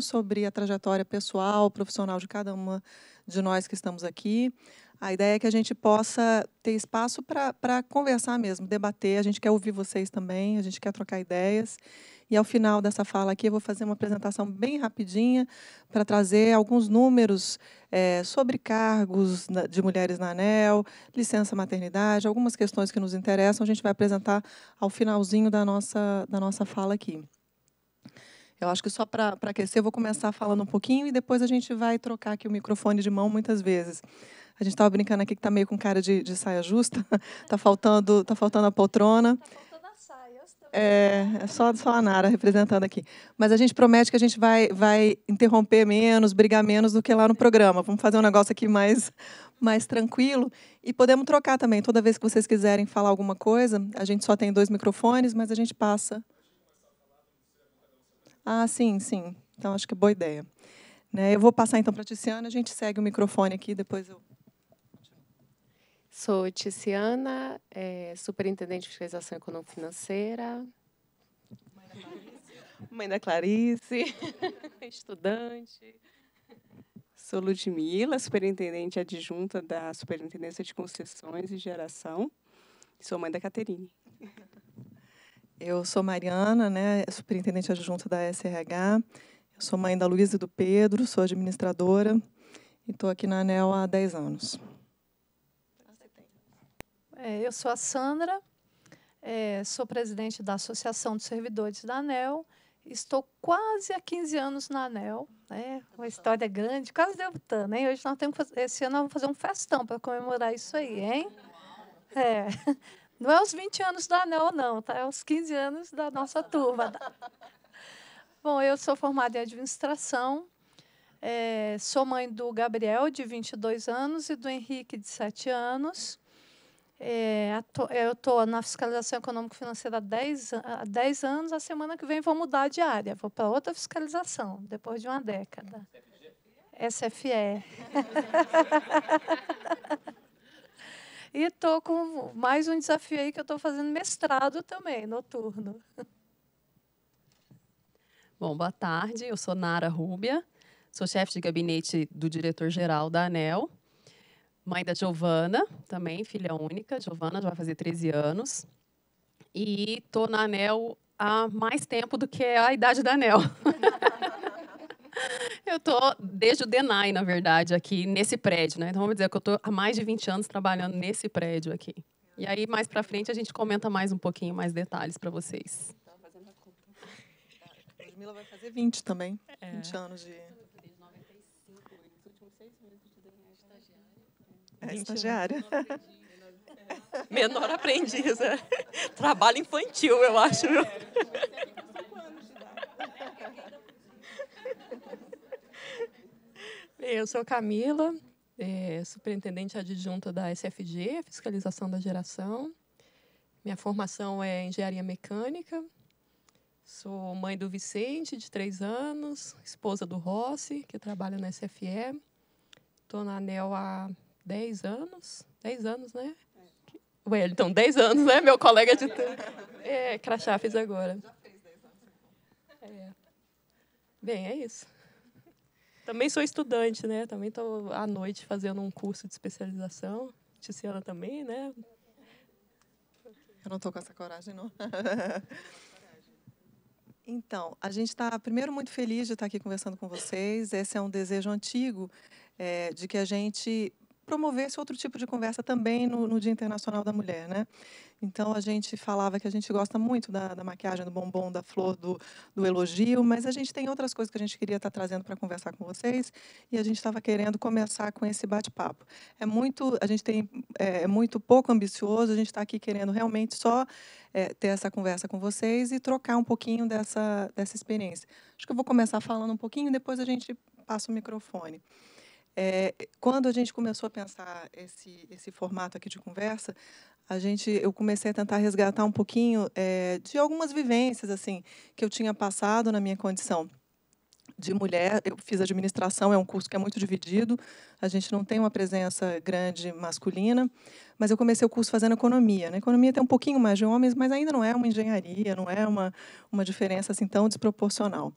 sobre a trajetória pessoal, profissional de cada uma de nós que estamos aqui. A ideia é que a gente possa ter espaço para conversar mesmo, debater. A gente quer ouvir vocês também, a gente quer trocar ideias. E ao final dessa fala aqui, eu vou fazer uma apresentação bem rapidinha para trazer alguns números é, sobre cargos de mulheres na ANEL, licença maternidade, algumas questões que nos interessam. A gente vai apresentar ao finalzinho da nossa, da nossa fala aqui. Eu acho que só para aquecer, eu vou começar falando um pouquinho e depois a gente vai trocar aqui o microfone de mão muitas vezes. A gente estava brincando aqui que está meio com cara de, de saia justa, está faltando, tá faltando a poltrona. Tá faltando a saia, é, é só, só a Nara representando aqui. Mas a gente promete que a gente vai, vai interromper menos, brigar menos do que lá no programa. Vamos fazer um negócio aqui mais, mais tranquilo. E podemos trocar também. Toda vez que vocês quiserem falar alguma coisa, a gente só tem dois microfones, mas a gente passa ah, sim, sim. Então, acho que é boa ideia. Né? Eu vou passar, então, para a Tiziana. A gente segue o microfone aqui, depois eu... Sou Tiziana, é, superintendente de fiscalização econômico-financeira. Mãe da Clarice, estudante. Sou Ludmila, superintendente adjunta da Superintendência de Concessões e Geração. Sou mãe da Caterine. Eu sou Mariana, né, superintendente adjunta da SRH. Eu sou mãe da Luísa e do Pedro, sou administradora e estou aqui na ANEL há 10 anos. É, eu sou a Sandra, é, sou presidente da Associação dos Servidores da ANEL. Estou quase há 15 anos na ANEL, né? uma história grande, quase debutando. Hein? Hoje nós temos fazer, esse ano vamos fazer um festão para comemorar isso aí, hein? É. Não é os 20 anos do anel, não, tá? É os 15 anos da nossa turma. Bom, eu sou formada em administração, é, sou mãe do Gabriel, de 22 anos, e do Henrique, de 7 anos. É, eu estou na fiscalização econômico-financeira há 10, há 10 anos. A semana que vem vou mudar de área, vou para outra fiscalização, depois de uma década. SFE. SFE. E estou com mais um desafio aí que eu estou fazendo mestrado também, noturno. Bom, boa tarde. Eu sou Nara Rúbia, sou chefe de gabinete do diretor-geral da ANEL, mãe da Giovana, também filha única. Giovana já vai fazer 13 anos. E estou na ANEL há mais tempo do que a idade da ANEL. Eu tô desde o DENAI, na verdade, aqui nesse prédio, né? Então vamos dizer que eu tô há mais de 20 anos trabalhando nesse prédio aqui. E aí mais para frente a gente comenta mais um pouquinho, mais detalhes para vocês. A vai fazer 20 também, é. 20 anos de... É, né? estagiária. É. Menor aprendiz. É. Trabalho infantil, eu acho. É, é, é. Eu sou Camila, é, superintendente adjunta da SFG, Fiscalização da Geração. Minha formação é engenharia mecânica. Sou mãe do Vicente, de três anos, esposa do Rossi, que trabalha na SFE. Estou na ANEL há 10 anos. 10 anos, né? É. então, 10 anos, né? Meu colega de. É, crachá, fiz agora. Já fez 10 anos. É. Bem, é isso. Também sou estudante, né? Também estou à noite fazendo um curso de especialização. Tiziana também, né? Eu não estou com essa coragem, não. Então, a gente está, primeiro, muito feliz de estar aqui conversando com vocês. Esse é um desejo antigo é, de que a gente promover esse outro tipo de conversa também no, no, Dia Internacional da Mulher, né? Então a gente falava que a gente gosta muito da, da maquiagem, do bombom, da flor, do, do, elogio, mas a gente tem outras coisas que a gente queria estar tá trazendo para conversar com vocês e a gente estava querendo começar com esse bate-papo. É muito, a gente tem é, é muito pouco ambicioso, a gente está aqui querendo realmente só é, ter essa conversa com vocês e trocar um pouquinho dessa dessa experiência. Acho que eu vou começar falando um pouquinho, depois a gente passa o microfone. É, quando a gente começou a pensar esse, esse formato aqui de conversa, a gente, eu comecei a tentar resgatar um pouquinho é, de algumas vivências assim que eu tinha passado na minha condição de mulher. Eu fiz administração, é um curso que é muito dividido. A gente não tem uma presença grande masculina, mas eu comecei o curso fazendo economia. Na né? economia tem um pouquinho mais de homens, mas ainda não é uma engenharia, não é uma, uma diferença assim tão desproporcional.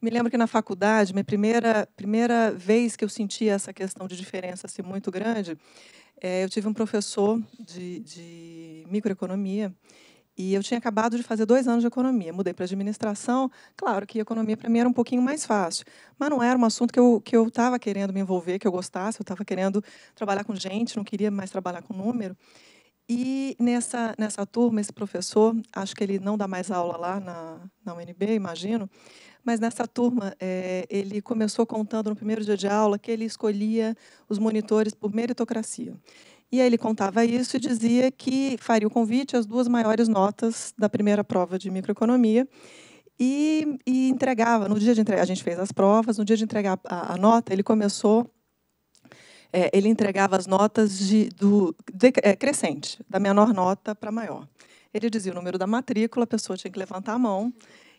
Me lembro que na faculdade, minha primeira primeira vez que eu senti essa questão de diferença assim muito grande, é, eu tive um professor de, de microeconomia e eu tinha acabado de fazer dois anos de economia, mudei para administração. Claro que economia para mim era um pouquinho mais fácil, mas não era um assunto que eu que eu estava querendo me envolver, que eu gostasse. Eu estava querendo trabalhar com gente, não queria mais trabalhar com número. E nessa nessa turma esse professor, acho que ele não dá mais aula lá na, na UNB, imagino. Mas nessa turma é, ele começou contando no primeiro dia de aula que ele escolhia os monitores por meritocracia. E aí ele contava isso e dizia que faria o convite às duas maiores notas da primeira prova de microeconomia e, e entregava. No dia de entregar, a gente fez as provas, no dia de entregar a, a nota, ele começou. É, ele entregava as notas de, do de, é, crescente, da menor nota para maior. Ele dizia o número da matrícula, a pessoa tinha que levantar a mão.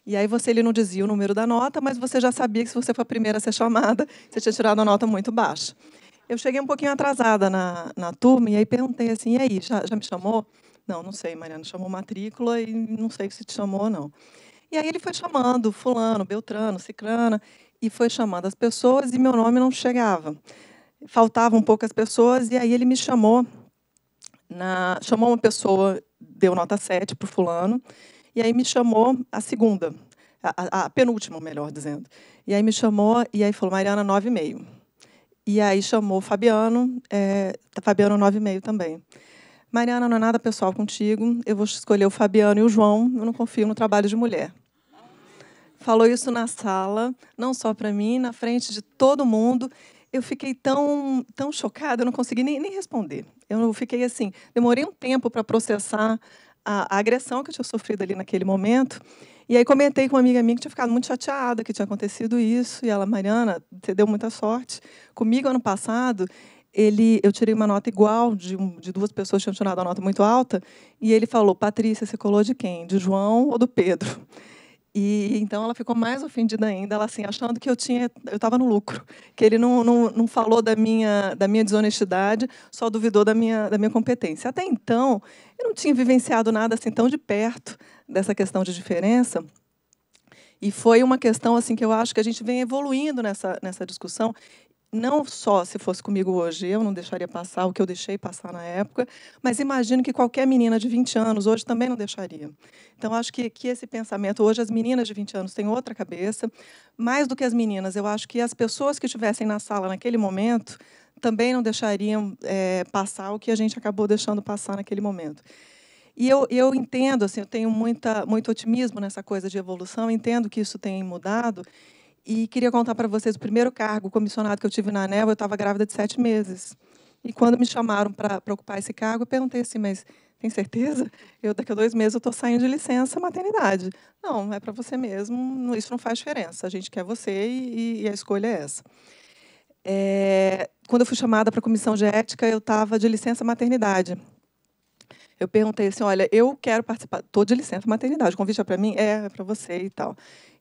E aí você ele não dizia o número da nota, mas você já sabia que se você for a primeira a ser chamada, você tinha tirado uma nota muito baixa. Eu cheguei um pouquinho atrasada na, na turma e aí perguntei assim, e aí, já, já me chamou? Não, não sei, Mariana, chamou matrícula e não sei se te chamou ou não. E aí ele foi chamando fulano, beltrano, cicrana, e foi chamando as pessoas e meu nome não chegava. Faltavam poucas pessoas e aí ele me chamou, na, chamou uma pessoa, deu nota 7 para o fulano, e aí me chamou a segunda, a, a, a penúltima, melhor dizendo. E aí me chamou e aí falou, Mariana, 9,5. E aí chamou Fabiano, é, Fabiano 9,5 também. Mariana, não é nada pessoal contigo, eu vou escolher o Fabiano e o João, eu não confio no trabalho de mulher. Falou isso na sala, não só para mim, na frente de todo mundo. Eu fiquei tão, tão chocada, eu não consegui nem, nem responder. Eu fiquei assim, demorei um tempo para processar a, a agressão que eu tinha sofrido ali naquele momento. E aí comentei com uma amiga minha que tinha ficado muito chateada que tinha acontecido isso. E ela, Mariana, você deu muita sorte. Comigo, ano passado, ele, eu tirei uma nota igual de, de duas pessoas que tinham tirado uma nota muito alta. E ele falou, Patrícia, você colou de quem? De João ou do Pedro? E então ela ficou mais ofendida ainda, ela assim, achando que eu tinha, eu estava no lucro, que ele não, não, não falou da minha, da minha desonestidade, só duvidou da minha, da minha competência. Até então, eu não tinha vivenciado nada assim tão de perto dessa questão de diferença. E foi uma questão assim que eu acho que a gente vem evoluindo nessa, nessa discussão não só se fosse comigo hoje, eu não deixaria passar o que eu deixei passar na época, mas imagino que qualquer menina de 20 anos hoje também não deixaria. Então, acho que, que esse pensamento, hoje as meninas de 20 anos têm outra cabeça, mais do que as meninas, eu acho que as pessoas que estivessem na sala naquele momento também não deixariam é, passar o que a gente acabou deixando passar naquele momento. E eu, eu entendo, assim, eu tenho muita, muito otimismo nessa coisa de evolução, entendo que isso tem mudado e queria contar para vocês o primeiro cargo comissionado que eu tive na ANEL, eu estava grávida de sete meses. E quando me chamaram para ocupar esse cargo, eu perguntei assim, mas tem certeza? Eu daqui a dois meses eu estou saindo de licença maternidade. Não, é para você mesmo, isso não faz diferença. A gente quer você e, e a escolha é essa. É, quando eu fui chamada para a comissão de ética, eu estava de licença maternidade eu perguntei assim, olha, eu quero participar, estou de licença maternidade, o convite é para mim? É, é para você e tal.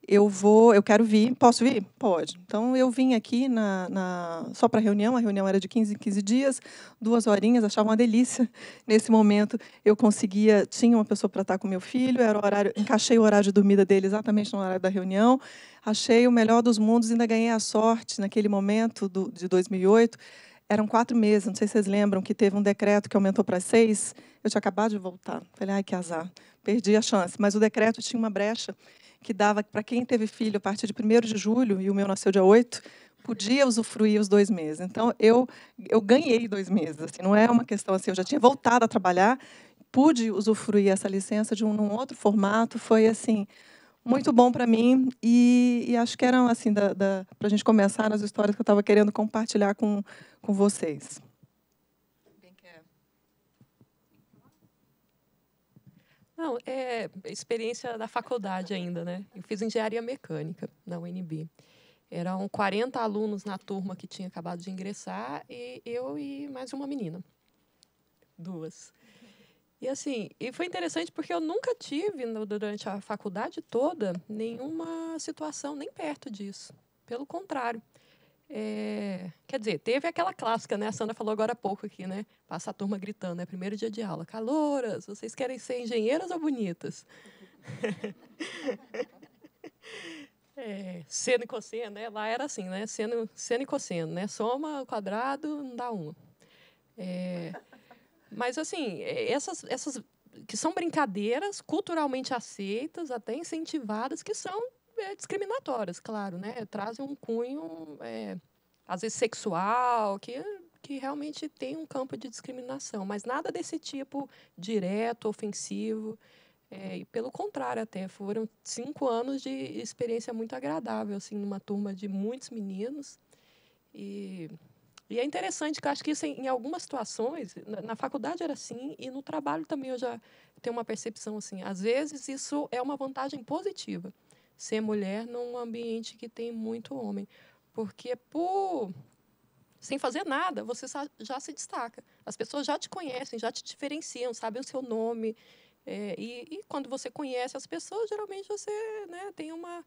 Eu vou, eu quero vir, posso vir? Pode. Então, eu vim aqui na, na só para reunião, a reunião era de 15 em 15 dias, duas horinhas, achava uma delícia. Nesse momento, eu conseguia, tinha uma pessoa para estar com meu filho, era o horário, encaixei o horário de dormida dele exatamente no horário da reunião, achei o melhor dos mundos, ainda ganhei a sorte naquele momento do, de 2008, eram quatro meses, não sei se vocês lembram, que teve um decreto que aumentou para seis. Eu tinha acabado de voltar. Falei, ai, que azar, perdi a chance. Mas o decreto tinha uma brecha que dava para quem teve filho a partir de 1 de julho, e o meu nasceu dia 8, podia usufruir os dois meses. Então, eu, eu ganhei dois meses. Assim, não é uma questão assim, eu já tinha voltado a trabalhar, pude usufruir essa licença de um, um outro formato, foi assim muito bom para mim e, e, acho que eram assim para a gente começar nas histórias que eu estava querendo compartilhar com, com vocês. Não, é experiência da faculdade ainda, né? Eu fiz engenharia mecânica na UNB. Eram 40 alunos na turma que tinha acabado de ingressar e eu e mais uma menina. Duas. E assim, e foi interessante porque eu nunca tive durante a faculdade toda nenhuma situação nem perto disso. Pelo contrário. É, quer dizer, teve aquela clássica, né? A Sandra falou agora há pouco aqui, né? Passa a turma gritando, é primeiro dia de aula. Caloras, vocês querem ser engenheiras ou bonitas? é, seno e cosseno, né? Lá era assim, né? Seno, seno e cosseno, né? Soma o quadrado, não dá uma. É, mas, assim, é, essas, essas que são brincadeiras culturalmente aceitas, até incentivadas, que são é, discriminatórias, claro, né? É, trazem um cunho, é, às vezes, sexual, que, que realmente tem um campo de discriminação. Mas nada desse tipo direto, ofensivo. É, e pelo contrário, até foram cinco anos de experiência muito agradável, assim, numa turma de muitos meninos. E e é interessante que acho que isso, em, algumas situações, na, na, faculdade era assim, e no trabalho também eu já tenho uma percepção assim. Às vezes, isso é uma vantagem positiva, ser mulher num ambiente que tem muito homem. Porque, é por sem fazer nada, você já se destaca. As pessoas já te conhecem, já te diferenciam, sabem o seu nome. É, e, e quando você conhece as pessoas, geralmente você né, tem uma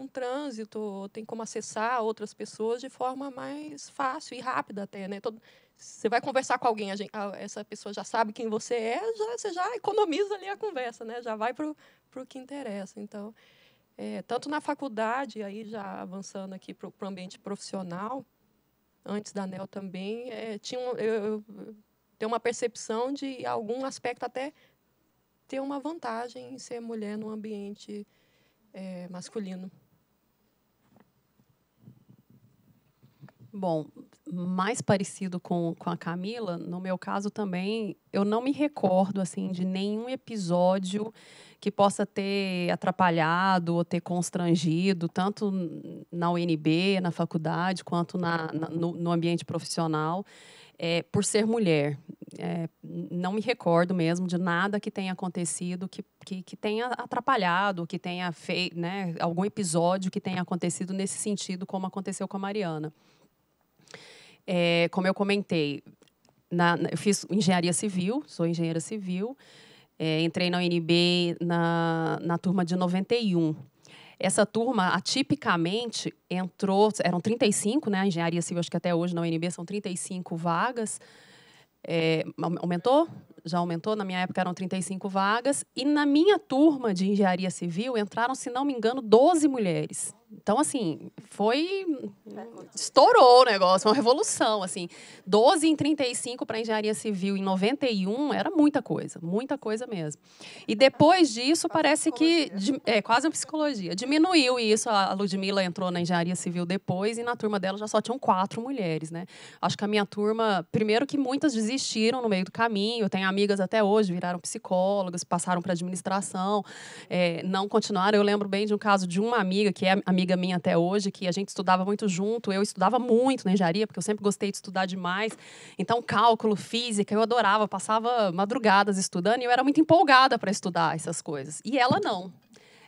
um trânsito, tem como acessar outras pessoas de forma mais fácil e rápida até, né? Todo, você vai conversar com alguém, gente, essa pessoa já sabe quem você é, já, você já economiza ali a conversa, né? Já vai para o que interessa. Então, é, tanto na faculdade, aí já avançando aqui para o pro ambiente profissional, antes da NEL também, é, tinha eu, eu, ter uma percepção de algum aspecto até ter uma vantagem em ser mulher num ambiente é, masculino. Bom, mais parecido com, com a Camila, no meu caso também, eu não me recordo assim de nenhum episódio que possa ter atrapalhado ou ter constrangido, tanto na UNB, na faculdade, quanto na, na no, no, ambiente profissional, é, por ser mulher. É, não me recordo mesmo de nada que tenha acontecido que, que, que tenha atrapalhado, que tenha feito, né, algum episódio que tenha acontecido nesse sentido, como aconteceu com a Mariana. É, como eu comentei, na, eu fiz engenharia civil, sou engenheira civil. É, entrei na UNB na, na turma de 91. Essa turma, atipicamente, entrou... Eram 35, né? A engenharia civil, acho que até hoje na UNB são 35 vagas. É, aumentou? Já aumentou? Na minha época eram 35 vagas. E na minha turma de engenharia civil entraram, se não me engano, 12 mulheres. Então, assim, foi. Estourou o negócio, uma revolução. assim. 12 em 35 para engenharia civil em 91 era muita coisa, muita coisa mesmo. E depois disso, parece que. É, quase uma psicologia. Diminuiu isso. A Ludmilla entrou na engenharia civil depois e na turma dela já só tinham quatro mulheres, né? Acho que a minha turma, primeiro que muitas desistiram no meio do caminho, eu tenho amigas até hoje, viraram psicólogas, passaram para administração, é, não continuaram. Eu lembro bem de um caso de uma amiga que é amiga amiga minha até hoje, que a gente estudava muito junto. Eu estudava muito na engenharia, porque eu sempre gostei de estudar demais. Então, cálculo, física, eu adorava. passava madrugadas estudando e eu era muito empolgada para estudar essas coisas. E ela não.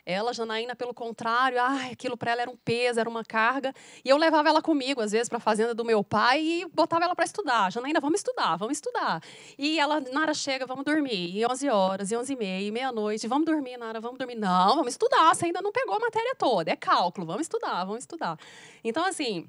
Ela, Janaína, pelo contrário, ai, aquilo para ela era um peso, era uma carga. E eu levava ela comigo, às vezes, para a fazenda do meu pai e botava ela para estudar. Janaína, vamos estudar, vamos estudar. E ela, Nara, chega, vamos dormir. E 11 horas, e 11 e meia, e meia-noite, vamos dormir, Nara, vamos dormir. Não, vamos estudar, você ainda não pegou a matéria toda, é cálculo, vamos estudar, vamos estudar. Então, assim,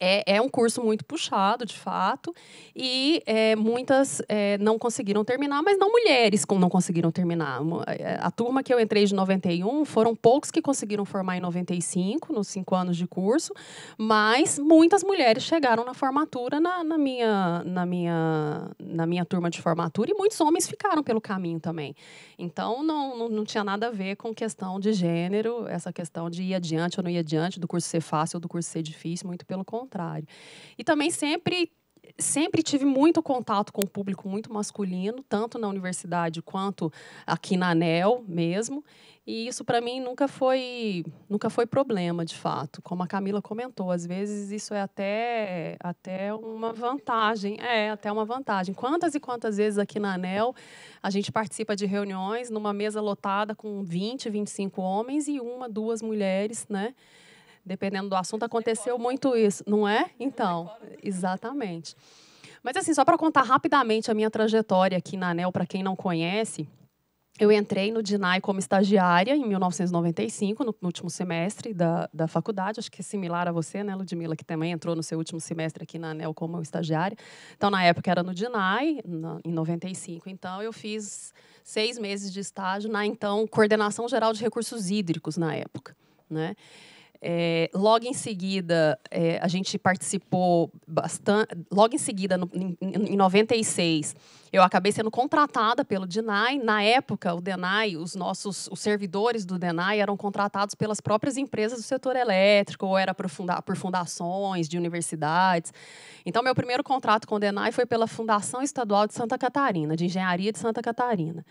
é, é, um curso muito puxado, de fato, e é, muitas é, não conseguiram terminar, mas não mulheres não conseguiram terminar. É, é, a turma que eu entrei de 91, foram poucos que conseguiram formar em 95, nos cinco anos de curso, mas muitas mulheres chegaram na formatura, na, na minha, na, minha, na minha turma de formatura, e muitos homens ficaram pelo caminho também. Então, não, não, não tinha nada a ver com questão de gênero, essa questão de ir adiante ou não ir adiante, do curso ser fácil ou do curso ser difícil, muito pelo contrário contrário. E também sempre sempre tive muito contato com o público muito masculino, tanto na universidade quanto aqui na ANEL mesmo. E isso para mim nunca foi, nunca foi problema, de fato. Como a Camila comentou, às vezes isso é até, até uma vantagem. É, até uma vantagem. Quantas e quantas vezes aqui na ANEL a gente participa de reuniões numa mesa lotada com 20, 25 homens e uma, duas mulheres, né? dependendo do assunto, aconteceu muito isso, não é? Então, exatamente. Mas assim, só para contar rapidamente a minha trajetória aqui na ANEL, para quem não conhece, eu entrei no DINAI como estagiária em 1995, no, último semestre da, da faculdade. Acho que é similar a você, né, Ludmila, que também entrou no seu último semestre aqui na ANEL como estagiária. Então, na época era no DINAI, em 95. Então, eu fiz seis meses de estágio na então Coordenação Geral de Recursos Hídricos, na época. Né? É, logo em seguida, é, a gente participou bastante. Logo em seguida, no, em, em 96, eu acabei sendo contratada pelo DENAI. Na época, o DENAI, os nossos os servidores do DENAI eram contratados pelas próprias empresas do setor elétrico, ou era por, funda por fundações de universidades. Então, meu primeiro contrato com o DENAI foi pela Fundação Estadual de Santa Catarina, de Engenharia de Santa Catarina.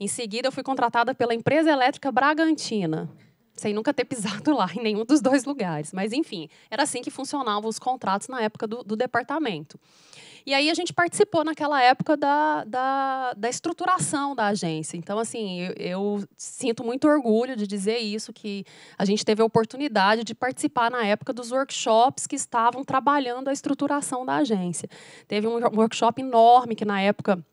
Em seguida, eu fui contratada pela Empresa Elétrica Bragantina sem nunca ter pisado lá em nenhum dos dois lugares. Mas, enfim, era assim que funcionavam os contratos na época do, do departamento. E aí a gente participou naquela época da, da, da estruturação da agência. Então, assim, eu, eu, sinto muito orgulho de dizer isso, que a gente teve a oportunidade de participar na época dos workshops que estavam trabalhando a estruturação da agência. Teve um workshop enorme que na época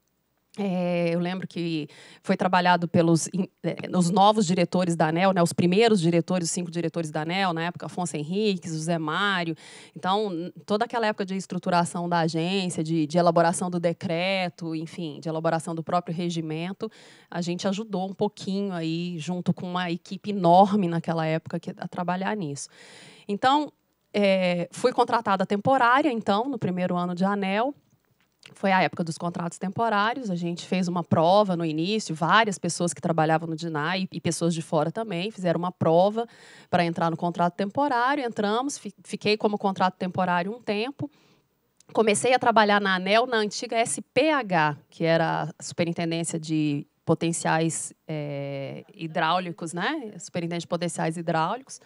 é, eu lembro que foi trabalhado pelos é, os novos diretores da ANEL, né, os primeiros diretores, os cinco diretores da ANEL, na época, Afonso Henriques, José Mário. Então, toda aquela época de estruturação da agência, de, de elaboração do decreto, enfim, de elaboração do próprio regimento, a gente ajudou um pouquinho aí, junto com uma equipe enorme naquela época, que, a trabalhar nisso. Então, é, fui contratada temporária, então, no primeiro ano de ANEL foi a época dos contratos temporários. A gente fez uma prova no início, várias pessoas que trabalhavam no DINAI e pessoas de fora também fizeram uma prova para entrar no contrato temporário. Entramos, fiquei como contrato temporário um tempo. Comecei a trabalhar na ANEL, na antiga SPH, que era a Superintendência de Potenciais é, Hidráulicos, né? Superintendente de Potenciais Hidráulicos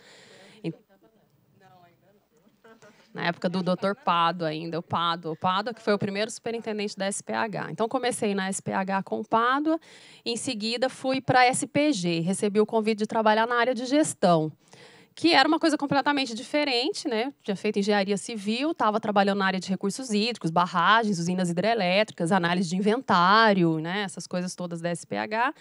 na época do Dr. Pado ainda, o Pado, o Pado que foi o primeiro superintendente da SPH. Então comecei na SPH com o Pado, em seguida fui para a SPG, recebi o convite de trabalhar na área de gestão, que era uma coisa completamente diferente, né? Tinha feito engenharia civil, estava trabalhando na área de recursos hídricos, barragens, usinas hidrelétricas, análise de inventário, né? Essas coisas todas da SPH.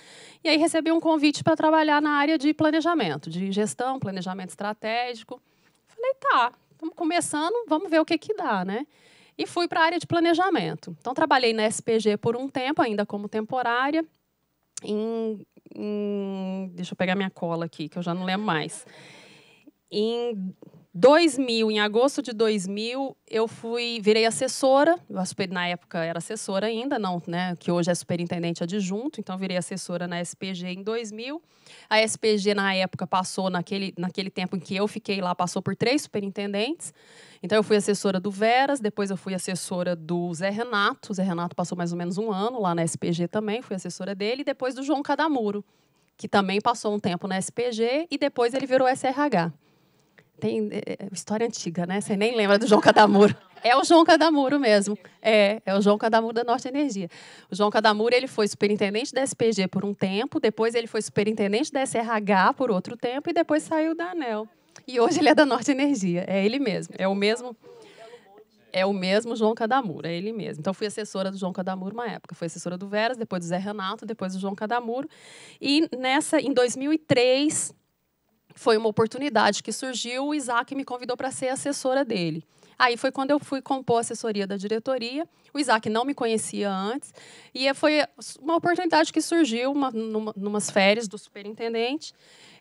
E aí recebi um convite para trabalhar na área de planejamento, de gestão, planejamento estratégico. Falei, tá, Estamos começando, vamos ver o que, que dá, né? E fui para a área de planejamento. Então, trabalhei na SPG por um tempo, ainda como temporária, em, em, deixa eu pegar minha cola aqui, que eu já não lembro mais. Em 2000, em agosto de 2000, eu fui, virei assessora, na época era assessora ainda, não, né, que hoje é superintendente adjunto, então virei assessora na SPG em 2000. A SPG na época passou naquele, naquele tempo em que eu fiquei lá, passou por três superintendentes. Então eu fui assessora do Veras, depois eu fui assessora do Zé Renato, o Zé Renato passou mais ou menos um ano lá na SPG também, fui assessora dele, e depois do João Cadamuro, que também passou um tempo na SPG e depois ele virou SRH tem é, é, história antiga, né? Você nem lembra do João Cadamuro. É o João Cadamuro mesmo. É, é o João Cadamuro da Norte Energia. O João Cadamuro, ele foi superintendente da SPG por um tempo, depois ele foi superintendente da SRH por outro tempo e depois saiu da ANEL. E hoje ele é da Norte Energia, é ele mesmo. É o mesmo é o mesmo João Cadamuro, é ele mesmo. Então, fui assessora do João Cadamuro uma época. Fui assessora do Veras, depois do Zé Renato, depois do João Cadamuro. E nessa, em 2003, foi uma oportunidade que surgiu, o Isaac me convidou para ser assessora dele. Aí foi quando eu fui compor a assessoria da diretoria. O Isaac não me conhecia antes. E é, foi uma oportunidade que surgiu uma, numa, numas férias do superintendente.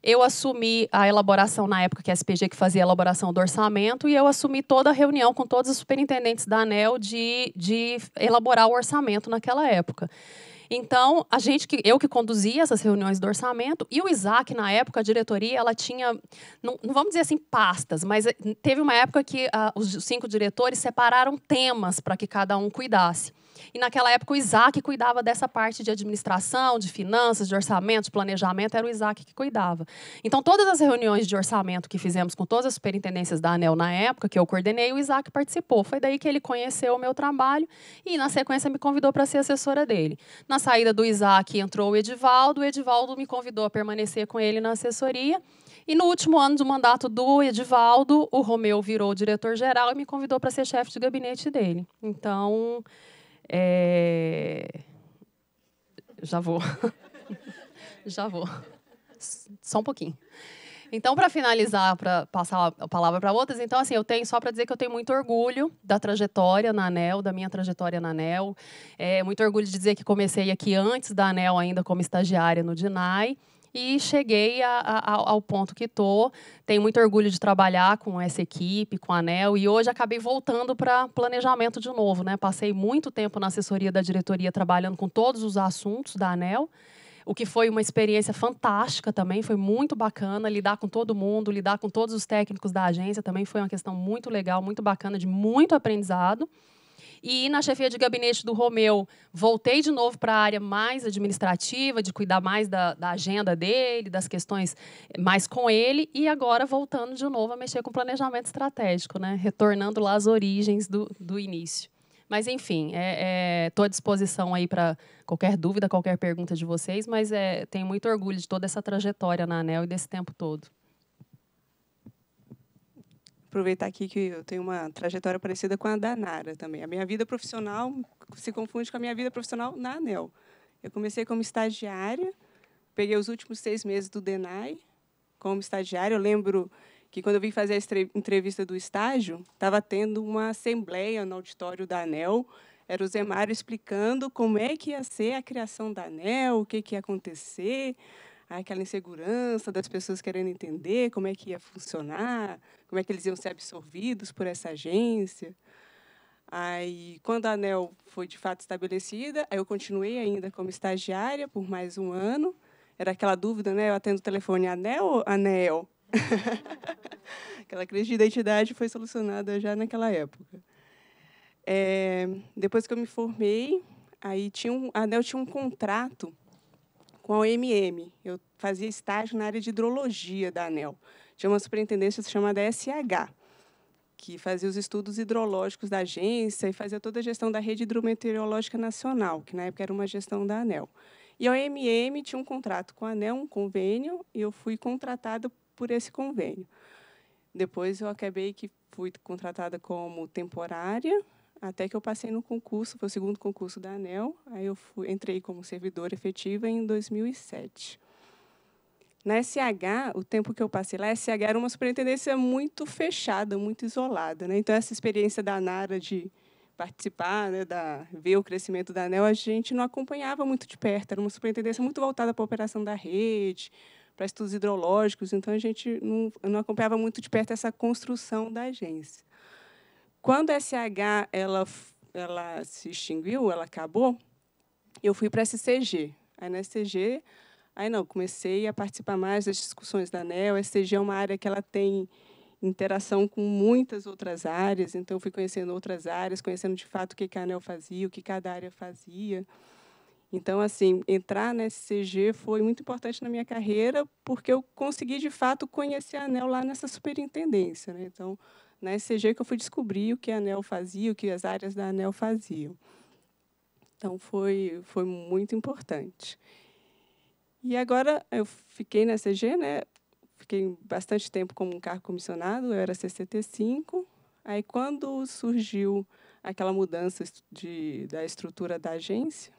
Eu assumi a elaboração, na época que a SPG que fazia a elaboração do orçamento, e eu assumi toda a reunião com todos os superintendentes da ANEL de, de elaborar o orçamento naquela época. Então, a gente que eu que conduzia essas reuniões do orçamento e o Isaac na época a diretoria ela tinha não, não vamos dizer assim pastas, mas eh, teve uma época que ah, os cinco diretores separaram temas para que cada um cuidasse. E naquela época o Isaac cuidava dessa parte de administração, de finanças, de orçamento, de planejamento, era o Isaac que cuidava. Então, todas as reuniões de orçamento que fizemos com todas as superintendências da ANEL na época, que eu coordenei, o Isaac participou. Foi daí que ele conheceu o meu trabalho e, na sequência, me convidou para ser assessora dele. Na saída do Isaac entrou o Edivaldo, o Edivaldo me convidou a permanecer com ele na assessoria. E no último ano do mandato do Edivaldo, o Romeu virou diretor-geral e me convidou para ser chefe de gabinete dele. Então, é... Já vou. Já vou. Só um pouquinho. Então, para finalizar, para passar a palavra para outras, então, assim, eu tenho só para dizer que eu tenho muito orgulho da trajetória na ANEL, da minha trajetória na ANEL. É, muito orgulho de dizer que comecei aqui antes da ANEL, ainda como estagiária no DINAI e cheguei a, a, ao ponto que estou. Tenho muito orgulho de trabalhar com essa equipe, com a ANEL, e hoje acabei voltando para planejamento de novo. Né? Passei muito tempo na assessoria da diretoria trabalhando com todos os assuntos da ANEL, o que foi uma experiência fantástica também, foi muito bacana lidar com todo mundo, lidar com todos os técnicos da agência também foi uma questão muito legal, muito bacana, de muito aprendizado. E na chefia de gabinete do Romeu, voltei de novo para a área mais administrativa, de cuidar mais da, da, agenda dele, das questões eh, mais com ele, e agora voltando de novo a mexer com planejamento estratégico, né? retornando lá às origens do, do início. Mas, enfim, estou é, é, à disposição aí para qualquer dúvida, qualquer pergunta de vocês, mas é, tenho muito orgulho de toda essa trajetória na ANEL e desse tempo todo aproveitar aqui que eu tenho uma trajetória parecida com a da Nara também. A minha vida profissional se confunde com a minha vida profissional na ANEL. Eu comecei como estagiária, peguei os últimos seis meses do DENAI como estagiária. Eu lembro que, quando eu vim fazer a entrevista do estágio, estava tendo uma assembleia no auditório da ANEL. Era o Zemário explicando como é que ia ser a criação da ANEL, o que, que ia acontecer, aquela insegurança das pessoas querendo entender como é que ia funcionar, como é que eles iam ser absorvidos por essa agência. Aí, quando a ANEL foi de fato estabelecida, eu continuei ainda como estagiária por mais um ano. Era aquela dúvida, né? Eu atendo o telefone ANEL ou ANEL? aquela crise de identidade foi solucionada já naquela época. É, depois que eu me formei, aí tinha um, a ANEL tinha um contrato com a OMM. Eu fazia estágio na área de hidrologia da ANEL. Tinha uma superintendência chamada SH, que fazia os estudos hidrológicos da agência e fazia toda a gestão da rede hidrometeorológica nacional, que na época era uma gestão da ANEL. E a OMM tinha um contrato com a ANEL, um convênio, e eu fui contratada por esse convênio. Depois eu acabei que fui contratada como temporária, até que eu passei no concurso, foi o segundo concurso da ANEL, aí eu fui, entrei como servidora efetiva em 2007. Na SH, o tempo que eu passei lá, a SH era uma superintendência muito fechada, muito isolada. Né? Então, essa experiência da Nara de participar, né, da, ver o crescimento da ANEL, a gente não acompanhava muito de perto. Era uma superintendência muito voltada para a operação da rede, para estudos hidrológicos, então a gente não, não, acompanhava muito de perto essa construção da agência. Quando a SH ela, ela se extinguiu, ela acabou, eu fui para a SCG. Aí na SCG Aí não, comecei a participar mais das discussões da ANEL. A STG é uma área que ela tem interação com muitas outras áreas, então fui conhecendo outras áreas, conhecendo de fato o que a ANEL fazia, o que cada área fazia. Então, assim, entrar na SCG foi muito importante na minha carreira, porque eu consegui, de fato, conhecer a ANEL lá nessa superintendência. Né? Então, na SCG é que eu fui descobrir o que a ANEL fazia, o que as áreas da ANEL faziam. Então, foi, foi muito importante. E agora eu fiquei na CG, né? Fiquei bastante tempo como um cargo comissionado, eu era CCT5. Aí quando surgiu aquela mudança de, da estrutura da agência,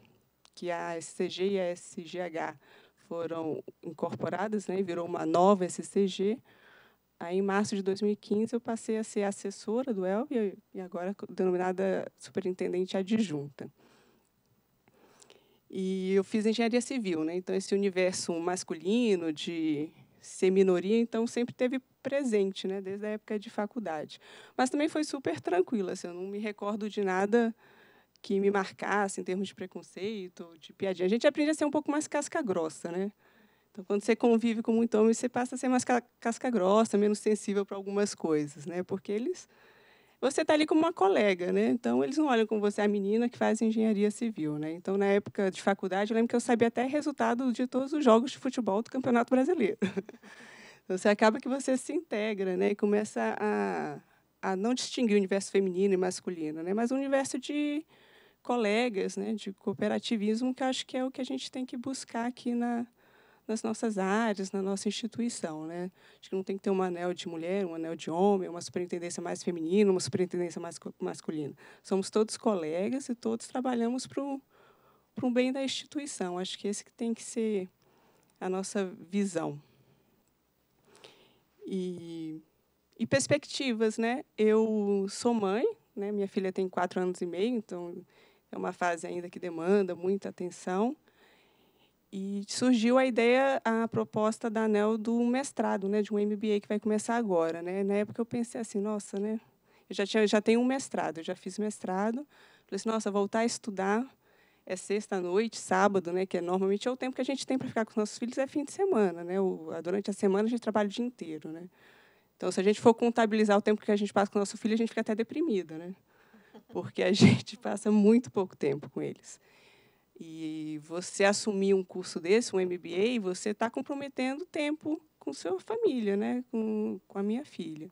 que a SCG e a SGH foram incorporadas, né, virou uma nova SCG. Aí, em março de 2015, eu passei a ser assessora do EL e agora denominada superintendente adjunta. E eu fiz engenharia civil, né? Então esse universo masculino de ser minoria, então sempre teve presente, né? Desde a época de faculdade. Mas também foi super tranquila, assim, eu não me recordo de nada que me marcasse em termos de preconceito, de piadinha. A gente aprende a ser um pouco mais casca grossa, né? Então, quando você convive com muito homem, você passa a ser mais casca grossa, menos sensível para algumas coisas, né? Porque eles você está ali como uma colega, né? Então, eles não olham como você é a menina que faz engenharia civil, né? Então, na época de faculdade, eu lembro que eu sabia até resultado de todos os jogos de futebol do Campeonato Brasileiro. Então, você acaba que você se integra, né? E começa a, a não distinguir o universo feminino e masculino, né? Mas o universo de colegas, né? De cooperativismo, que acho que é o que a gente tem que buscar aqui na, nas nossas áreas, na nossa instituição. Né? Acho que não tem que ter um anel de mulher, um anel de homem, uma superintendência mais feminina, uma superintendência mais masculina. Somos todos colegas e todos trabalhamos para o bem da instituição. Acho que esse que tem que ser a nossa visão. E, e perspectivas, né? Eu sou mãe, né? minha filha tem quatro anos e meio, então é uma fase ainda que demanda muita atenção. E surgiu a ideia, a proposta da ANEL do mestrado, né, de um MBA que vai começar agora. Né? Na época eu pensei assim, nossa, né, eu já, tinha, já tenho um mestrado, eu já fiz mestrado. Falei assim, nossa, voltar a estudar é sexta-noite, sábado, né, que é, normalmente é o tempo que a gente tem para ficar com os nossos filhos, é fim de semana. Né? O, durante a semana a gente trabalha o dia inteiro. Né? Então, se a gente for contabilizar o tempo que a gente passa com o nosso filho, a gente fica até deprimida, né? porque a gente passa muito pouco tempo com eles. E você assumir um curso desse, um MBA, você está comprometendo tempo com sua família, né? com, com a minha filha.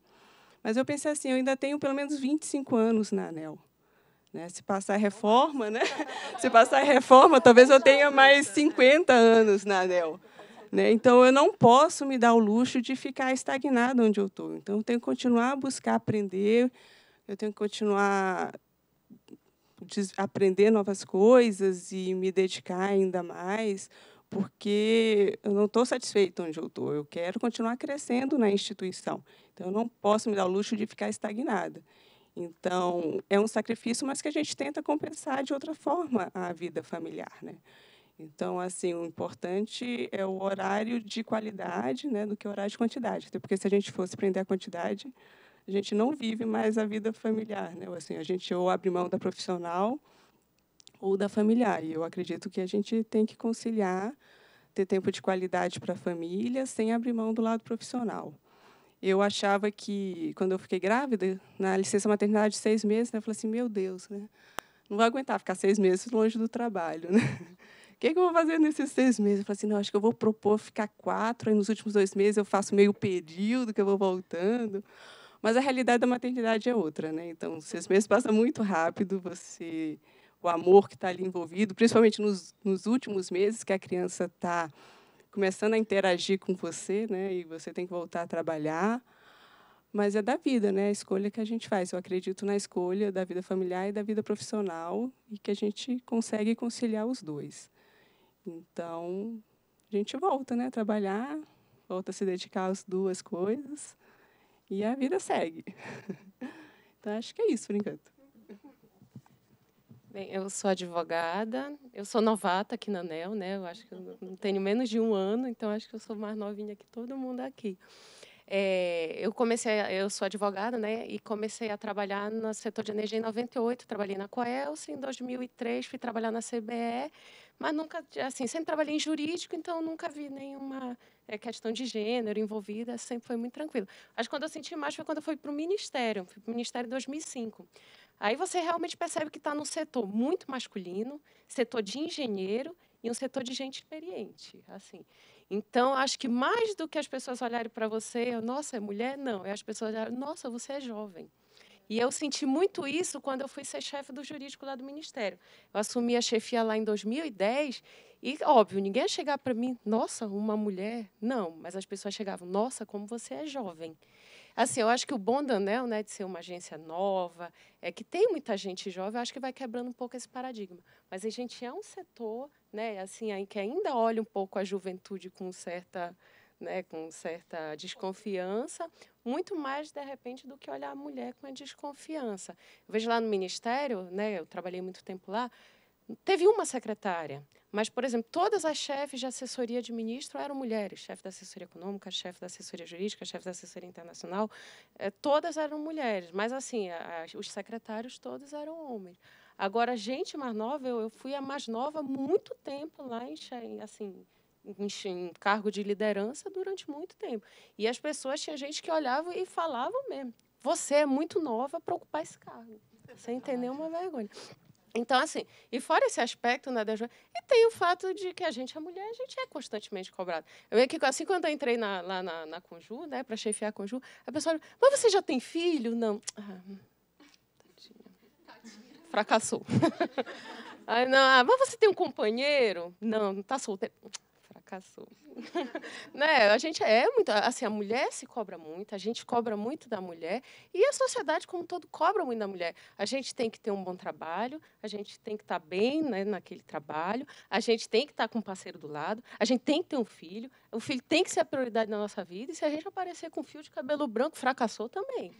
Mas eu pensei assim, eu ainda tenho pelo menos 25 anos na ANEL. Né? Se passar reforma, né? Se passar reforma, talvez eu tenha mais 50 anos na ANEL. Né? Então, eu não posso me dar o luxo de ficar estagnado onde eu estou. Então, eu tenho que continuar a buscar aprender, eu tenho que continuar aprender novas coisas e me dedicar ainda mais, porque eu não estou satisfeito onde eu estou. Eu quero continuar crescendo na instituição. Então, eu não posso me dar o luxo de ficar estagnada. Então, é um sacrifício, mas que a gente tenta compensar de outra forma a vida familiar, né? Então, assim, o importante é o horário de qualidade, né, do que o horário de quantidade. Até porque se a gente fosse prender a quantidade, a gente não vive mais a vida familiar, né? Assim, a gente ou abre mão da profissional ou da familiar. E eu acredito que a gente tem que conciliar, ter tempo de qualidade para a família, sem abrir mão do lado profissional. Eu achava que, quando eu fiquei grávida, na licença maternidade de seis meses, né, eu falei assim, meu Deus, né? Não vou aguentar ficar seis meses longe do trabalho, né? O que, que, eu vou fazer nesses seis meses? Eu falei assim, não, acho que eu vou propor ficar quatro, aí nos últimos dois meses eu faço meio período que eu vou voltando. Mas a realidade da maternidade é outra, né? Então, seis meses passa muito rápido, você o amor que está ali envolvido, principalmente nos, nos últimos meses que a criança está começando a interagir com você, né? E você tem que voltar a trabalhar. Mas é da vida, né? A escolha que a gente faz. Eu acredito na escolha da vida familiar e da vida profissional e que a gente consegue conciliar os dois. Então, a gente volta, né? Trabalhar, volta a se dedicar às duas coisas. E a vida segue. Então, acho que é isso por enquanto. Bem, eu sou advogada, eu sou novata aqui na NEL, né? Eu acho que eu não tenho menos de um ano, então acho que eu sou mais novinha que todo mundo aqui. É, eu comecei, eu sou advogada, né? E comecei a trabalhar no setor de energia em 98, trabalhei na Coelce, em 2003 fui trabalhar na CBE, mas nunca, assim, sempre trabalhei em jurídico, então nunca vi nenhuma é, questão de gênero envolvida, sempre foi muito tranquilo. Acho que quando eu senti mais foi quando eu fui para o Ministério, fui para o Ministério em 2005. Aí você realmente percebe que está num setor muito masculino, setor de engenheiro e um setor de gente experiente, assim. Então, acho que mais do que as pessoas olharem para você, nossa, é mulher? Não, é as pessoas olharem, nossa, você é jovem. E eu senti muito isso quando eu fui ser chefe do jurídico lá do Ministério. Eu assumi a chefia lá em 2010 e, óbvio, ninguém ia chegar para mim, nossa, uma mulher. Não, mas as pessoas chegavam, nossa, como você é jovem. Assim, eu acho que o bom da Anel, né, de ser uma agência nova, é que tem muita gente jovem, eu acho que vai quebrando um pouco esse paradigma. Mas a gente é um setor, né, assim, que ainda olha um pouco a juventude com certa, né, com certa desconfiança, muito mais, de repente, do que olhar a mulher com a desconfiança. Eu vejo lá no Ministério, né, eu trabalhei muito tempo lá, teve uma secretária, mas, por exemplo, todas as chefes de assessoria de ministro eram mulheres, chefe da assessoria econômica, chefe da assessoria jurídica, chefe da assessoria internacional, é, todas eram mulheres, mas, assim, a, a, os secretários todos eram homens. Agora, gente mais nova, eu, eu fui a mais nova há muito tempo lá em, assim, em cargo de liderança durante muito tempo. E as pessoas, tinha gente que olhava e falava mesmo: você é muito nova para ocupar esse cargo. Você entender uma vergonha. Então, assim, e fora esse aspecto né, da e tem o fato de que a gente é mulher, a gente é constantemente cobrado. Eu vejo que assim, quando eu entrei na, lá na, na Conju, né, para chefiar a Conju, a pessoa olha, mas você já tem filho? Não. Ah, tadinha. tadinha. Fracassou. Aí, não, ah, mas você tem um companheiro? Não, não está solteiro. Caçou. né? A gente é muito. Assim, a mulher se cobra muito, a gente cobra muito da mulher e a sociedade como um todo cobra muito da mulher. A gente tem que ter um bom trabalho, a gente tem que estar tá bem né, naquele trabalho, a gente tem que estar tá com um parceiro do lado, a gente tem que ter um filho, o filho tem que ser a prioridade na nossa vida e se a gente aparecer com um fio de cabelo branco, fracassou também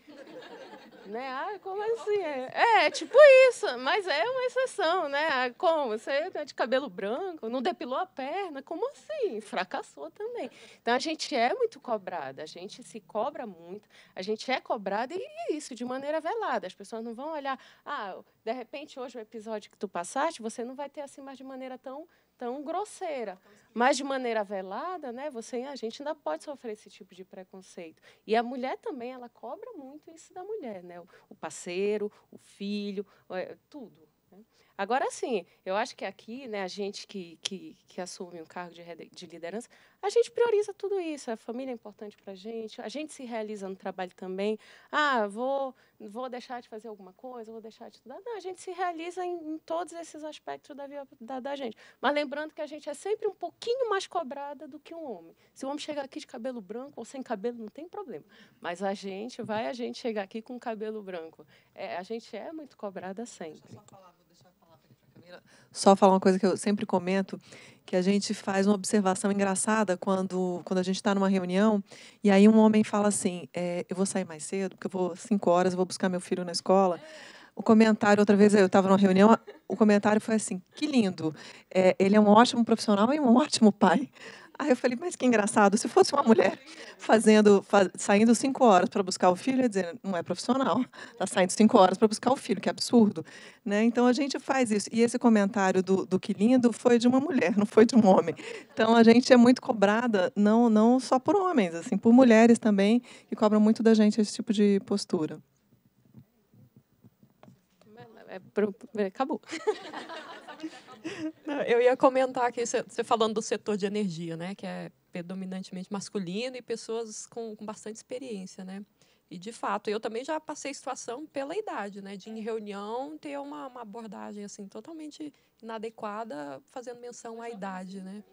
né? Ah, como é assim? É, é, tipo isso, mas é uma exceção, né? Ah, como? Você é de cabelo branco, não depilou a perna, como assim? Fracassou também. Então a gente é muito cobrada, a gente se cobra muito, a gente é cobrada e é isso, de maneira velada. As pessoas não vão olhar, ah, de repente hoje o episódio que tu passaste, você não vai ter assim mais de maneira tão tão grosseira. Mas de maneira velada, né, você, a gente ainda pode sofrer esse tipo de preconceito. E a mulher também, ela cobra muito isso da mulher, né? O parceiro, o filho, é, tudo. Agora sim, eu acho que aqui, né, a gente que, que, que assume um cargo de, de, liderança, a gente prioriza tudo isso. A família é importante para a gente, a gente se realiza no trabalho também. Ah, vou, vou deixar de fazer alguma coisa, vou deixar de estudar. Não, a gente se realiza em, em todos esses aspectos da vida da, da, gente. Mas lembrando que a gente é sempre um pouquinho mais cobrada do que um homem. Se o homem chegar aqui de cabelo branco ou sem cabelo, não tem problema. Mas a gente, vai a gente chegar aqui com cabelo branco. É, a gente é muito cobrada sempre. Deixa eu só falar só falar uma coisa que eu sempre comento, que a gente faz uma observação engraçada quando, quando a gente está numa reunião e aí um homem fala assim, é, eu vou sair mais cedo, porque eu vou cinco horas, eu vou buscar meu filho na escola. O comentário, outra vez eu estava numa reunião, o comentário foi assim, que lindo, é, ele é um ótimo profissional e um ótimo pai. Aí eu falei, mas que engraçado, se fosse uma mulher fazendo, faz, saindo cinco horas para buscar o filho, ia dizer, não é profissional, está saindo cinco horas para buscar o filho, que absurdo. Né? Então a gente faz isso. E esse comentário do, do que lindo foi de uma mulher, não foi de um homem. Então a gente é muito cobrada, não, não só por homens, assim, por mulheres também, que cobram muito da gente esse tipo de postura. É, é, é, acabou. eu ia comentar aqui, você falando do setor de energia, né? Que é predominantemente masculino e pessoas com, com bastante experiência, né? E, de fato, eu também já passei situação pela idade, né? De, em reunião, ter uma, uma abordagem, assim, totalmente inadequada, fazendo menção à idade, né?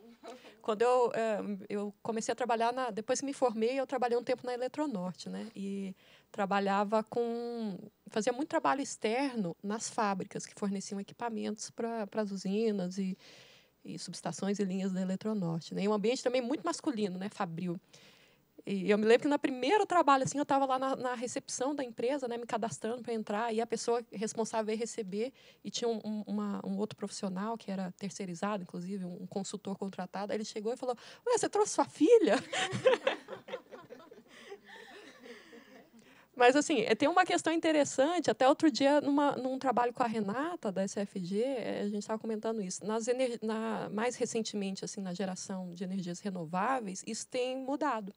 Quando eu, eh, eu comecei a trabalhar, na, depois que me formei, eu trabalhei um tempo na Eletronorte, né? E trabalhava com. fazia muito trabalho externo nas fábricas que forneciam equipamentos para as usinas e, e subestações e linhas da Eletronorte. Né? E um ambiente também muito masculino, né? Fabril. E eu me lembro que no primeiro trabalho, assim, eu estava lá na, na, recepção da empresa, né, me cadastrando para entrar, e a pessoa responsável veio receber, e tinha um, um, uma, um outro profissional que era terceirizado, inclusive, um consultor contratado. Aí ele chegou e falou: Ué, você trouxe sua filha? Mas, assim, é, tem uma questão interessante. Até outro dia, numa, num trabalho com a Renata, da SFG, eh, a gente estava comentando isso. Nas na, mais recentemente, assim, na geração de energias renováveis, isso tem mudado.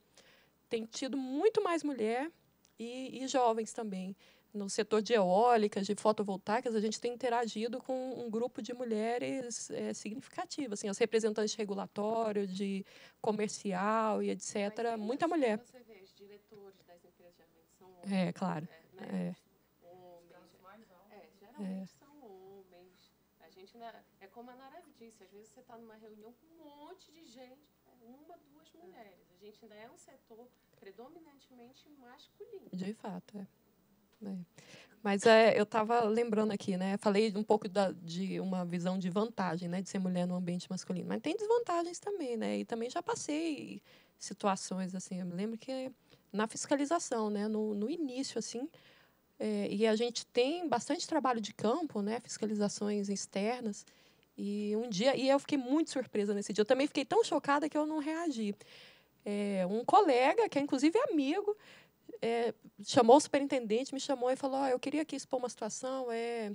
Tem tido muito mais mulher e, e jovens também. No setor de eólicas, de fotovoltaicas, a gente tem interagido com um grupo de mulheres é, significativo. Assim, as representantes de regulatório, de comercial e etc. Muita mulher. Você vê, diretor, é, claro. É. é. Geralmente são homens. A gente, é, é como a Nara disse, às vezes você está numa reunião com um monte de gente, é, uma, duas mulheres. A gente ainda é um setor predominantemente masculino. De fato, é. Mas é, eu estava lembrando aqui, né? Falei um pouco da, de uma visão de vantagem, né, de ser mulher no ambiente masculino. Mas tem desvantagens também, né? E também já passei situações assim. Eu me lembro que na fiscalização, né? no, no início, assim. É, e a gente tem bastante trabalho de campo, né? fiscalizações externas. E um dia, e eu fiquei muito surpresa nesse dia. Eu também fiquei tão chocada que eu não reagi. É, um colega, que é inclusive amigo, é, chamou o superintendente, me chamou e falou: oh, Eu queria aqui expor uma situação, é,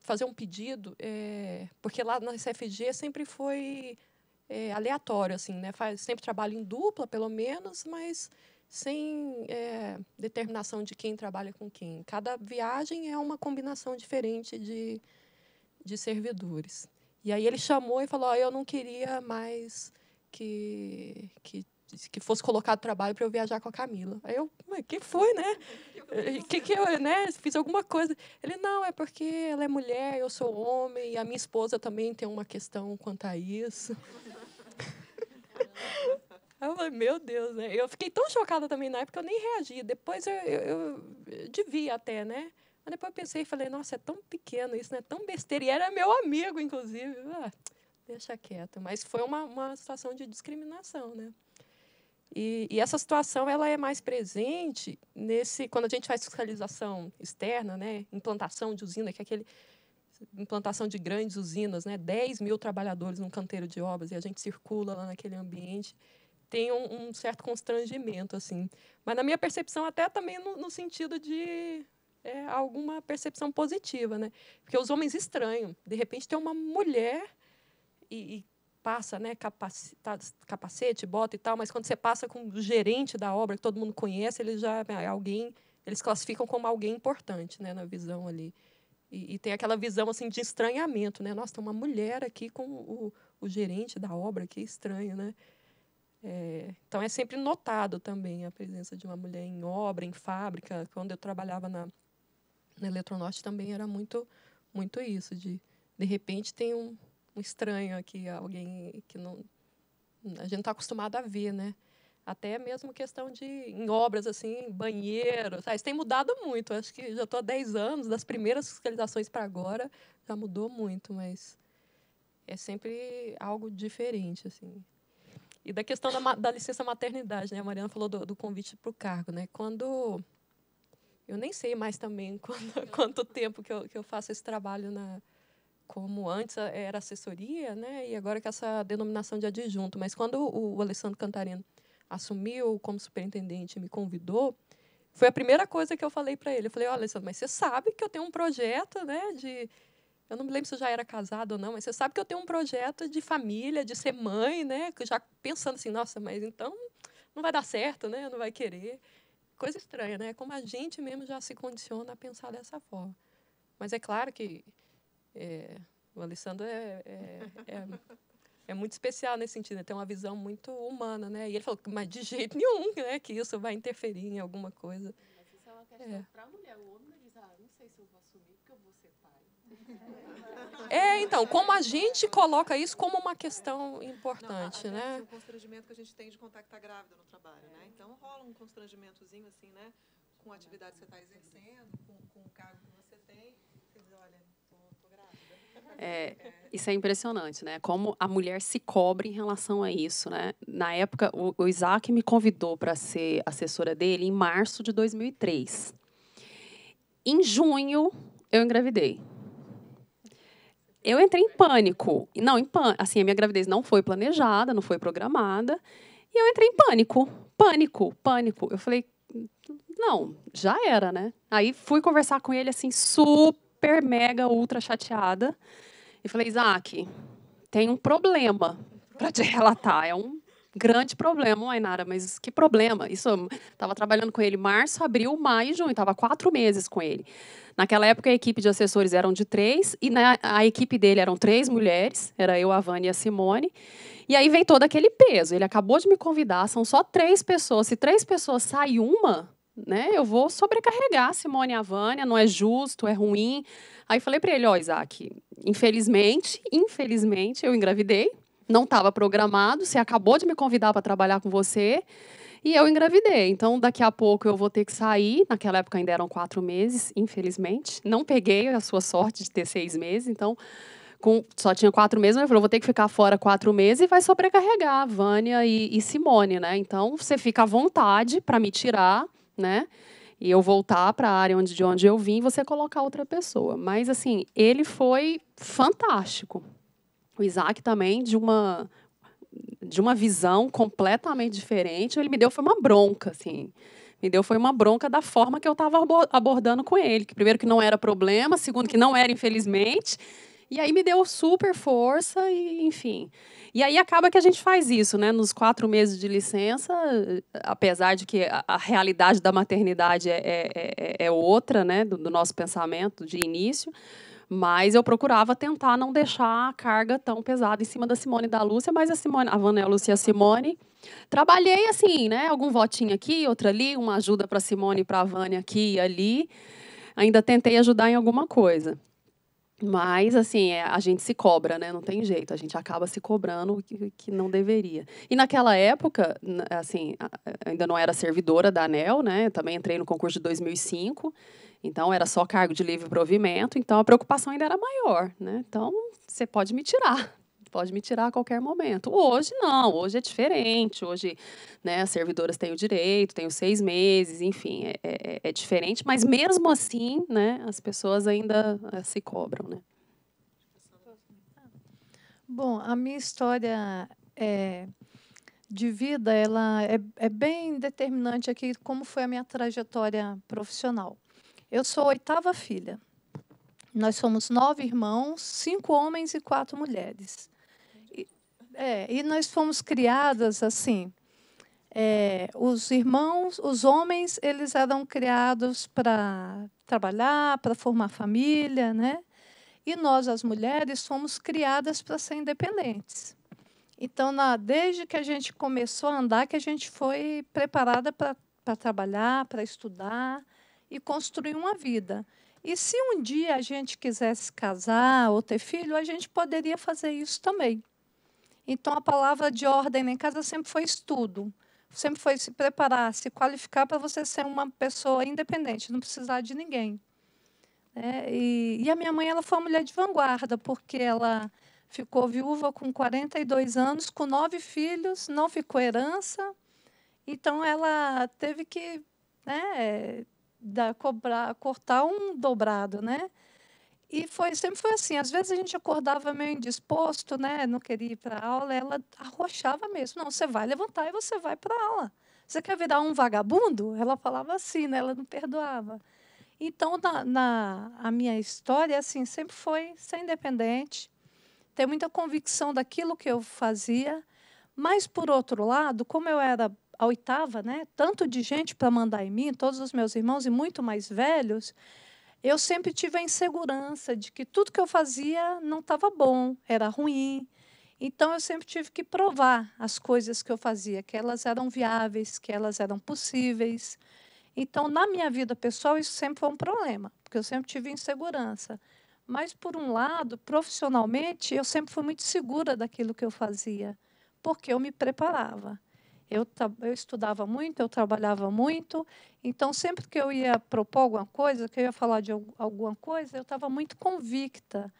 fazer um pedido, é, porque lá na CFG sempre foi é, aleatório, assim, né? Faz, sempre trabalho em dupla, pelo menos, mas sem é, determinação de quem trabalha com quem. Cada viagem é uma combinação diferente de, de servidores. E aí ele chamou e falou: oh, eu não queria mais que, que, que fosse colocado trabalho para eu viajar com a Camila. Aí eu, quem que foi, né? que que eu, né? Fiz alguma coisa. Ele, não, é porque ela é mulher, eu sou homem, e a minha esposa também tem uma questão quanto a isso. Eu falei, meu Deus, né? Eu fiquei tão chocada também na época, eu nem reagi. Depois eu, eu, eu devia até, né? Mas depois eu pensei e falei, nossa, é tão pequeno isso, né? Tão besteira. E era meu amigo, inclusive. Ah, deixa quieto. Mas foi uma, uma situação de discriminação, né? E, e, essa situação ela é mais presente nesse quando a gente faz fiscalização externa, né, implantação de usina, que é aquele implantação de grandes usinas, né, 10 mil trabalhadores num canteiro de obras e a gente circula lá naquele ambiente tem um, um, certo constrangimento, assim. Mas na minha percepção, até também no, no sentido de é, alguma percepção positiva, né? Porque os homens estranham. De repente, tem uma mulher e, e passa, né, capacita, tá, capacete, bota e tal, mas quando você passa com o gerente da obra, que todo mundo conhece, ele já é alguém... Eles classificam como alguém importante, né, na visão ali. E, e, tem aquela visão assim de estranhamento, né? Nossa, tem uma mulher aqui com o, o gerente da obra, que estranho, né? É, então é sempre notado também a presença de uma mulher em obra, em fábrica. Quando eu trabalhava na, na Eletronorte também era muito, muito isso, de de repente tem um, um estranho aqui, alguém que não a gente não está acostumado a ver, né? Até mesmo questão de em obras assim, banheiro. Ah, isso tem mudado muito. Acho que já estou há 10 anos, das primeiras fiscalizações para agora, já mudou muito, mas é sempre algo diferente, assim. E da questão da, da licença maternidade, né? A Mariana falou do, do convite para o cargo, né? Quando eu nem sei mais também quando, quanto tempo que eu, que eu faço esse trabalho na como antes era assessoria, né? E agora com essa denominação de adjunto. Mas quando o, o Alessandro Cantarino assumiu como superintendente e me convidou, foi a primeira coisa que eu falei para ele. Eu falei, ó Alessandro, mas você sabe que eu tenho um projeto, né? De eu não me lembro se eu já era casado ou não, mas você sabe que eu tenho um projeto de família, de ser mãe, né? Já pensando assim, nossa, mas então não vai dar certo, né? Não vai querer. Coisa estranha, né? Como a gente mesmo já se condiciona a pensar dessa forma. Mas é claro que é, o Alessandro é, é, é, é, muito especial nesse sentido, né? tem uma visão muito humana, né? E ele falou, mas de jeito nenhum, né? Que isso vai interferir em alguma coisa. Mas isso é uma questão é. para a mulher, o homem é, então, como a gente coloca isso como uma questão importante, não, a, né? É o constrangimento que a gente tem de contactar tá grávida no trabalho, né? Então rola um constrangimentozinho assim, né? Com a atividade que você está exercendo, com, com o cargo que você tem. Você diz, olha, tô, grávida. É, isso é impressionante, né? Como a mulher se cobre em relação a isso, né? Na época, o, o Isaac me convidou para ser assessora dele em março de 2003. Em junho, eu engravidei eu entrei em pânico. Não, em pânico. Assim, a minha gravidez não foi planejada, não foi programada. E eu entrei em pânico. Pânico, pânico. Eu falei, não, já era, né? Aí fui conversar com ele, assim, super, mega, ultra chateada. E falei, Isaac, tem um problema para te relatar. É um grande problema, uai, Nara, mas que problema? Isso, estava trabalhando com ele março, abril, maio e junho, estava quatro meses com ele. Naquela época, a equipe de assessores eram de três, e na, né, a equipe dele eram três mulheres, era eu, a Vânia e a Simone. E aí vem todo aquele peso. Ele acabou de me convidar, são só três pessoas. Se três pessoas sai uma, né? Eu vou sobrecarregar a Simone e a Vânia, não é justo, é ruim. Aí falei para ele, ó, oh, Isaac, infelizmente, infelizmente eu engravidei, não estava programado, você acabou de me convidar para trabalhar com você e eu engravidei. Então, daqui a pouco eu vou ter que sair. Naquela época ainda eram quatro meses, infelizmente. Não peguei a sua sorte de ter seis meses, então com, só tinha quatro meses, mas eu falei, vou ter que ficar fora quatro meses e vai sobrecarregar a Vânia e, e Simone, né? Então, você fica à vontade para me tirar, né? E eu voltar para a área onde, de onde eu vim, você colocar outra pessoa. Mas, assim, ele foi fantástico o Isaac também de uma de uma visão completamente diferente. Ele me deu foi uma bronca, assim. Me deu foi uma bronca da forma que eu estava abordando com ele. Que primeiro que não era problema, segundo que não era infelizmente. E aí me deu super força e enfim. E aí acaba que a gente faz isso, né? Nos quatro meses de licença, apesar de que a, a realidade da maternidade é, é, é, é outra, né? Do, do nosso pensamento de início mas eu procurava tentar não deixar a carga tão pesada em cima da Simone e da Lúcia, mas a Simone, a Vanessa, a Lúcia e a Simone. Trabalhei assim, né? Algum votinho aqui, outro ali, uma ajuda para a Simone e para a Vânia aqui e ali. Ainda tentei ajudar em alguma coisa. Mas, assim, é, a gente se cobra, né? Não tem jeito. A gente acaba se cobrando o que, que, não deveria. E naquela época, assim, ainda não era servidora da ANEL, né? Também entrei no concurso de 2005. Então, era só cargo de livre provimento, então a preocupação ainda era maior. Né? Então, você pode me tirar, pode me tirar a qualquer momento. Hoje não, hoje é diferente. Hoje, né, as servidoras têm o direito, têm os seis meses, enfim, é, é, é, é diferente. Mas mesmo assim, né, as pessoas ainda eh, se cobram, né? Bom, a minha história é, de vida, ela é, é bem determinante aqui como foi a minha trajetória profissional. Eu sou a oitava filha. Nós somos nove irmãos, cinco homens e quatro mulheres. E, é, e nós fomos criadas assim. É, os irmãos, os homens, eles eram criados para trabalhar, para formar família, né? E nós, as mulheres, fomos criadas para ser independentes. Então, na, desde que a gente começou a andar, que a gente foi preparada para trabalhar, para estudar e construir uma vida. E se um dia a gente quisesse casar ou ter filho, a gente poderia fazer isso também. Então, a palavra de ordem em casa sempre foi estudo, sempre foi se preparar, se qualificar para você ser uma pessoa independente, não precisar de ninguém. É, e, e, a minha mãe ela foi uma mulher de vanguarda, porque ela ficou viúva com 42 anos, com nove filhos, não ficou herança. Então, ela teve que né, da cobrar, cortar um dobrado, né? E foi, sempre foi assim, às vezes a gente acordava meio indisposto, né, não queria ir para aula, ela arrochava mesmo, não, você vai levantar e você vai para aula. Você quer virar um vagabundo? Ela falava assim, né, ela não perdoava. Então, na, na a minha história, assim, sempre foi ser independente, ter muita convicção daquilo que eu fazia, mas, por outro lado, como eu era a oitava, né? Tanto de gente para mandar em mim, todos os meus irmãos e muito mais velhos, eu sempre tive a insegurança de que tudo que eu fazia não estava bom, era ruim. Então eu sempre tive que provar as coisas que eu fazia, que elas eram viáveis, que elas eram possíveis. Então na minha vida pessoal isso sempre foi um problema, porque eu sempre tive insegurança. Mas por um lado, profissionalmente, eu sempre fui muito segura daquilo que eu fazia, porque eu me preparava. Eu, eu estudava muito, eu trabalhava muito, então sempre que eu ia propor alguma coisa, que eu ia falar de alguma coisa, eu estava muito convicta.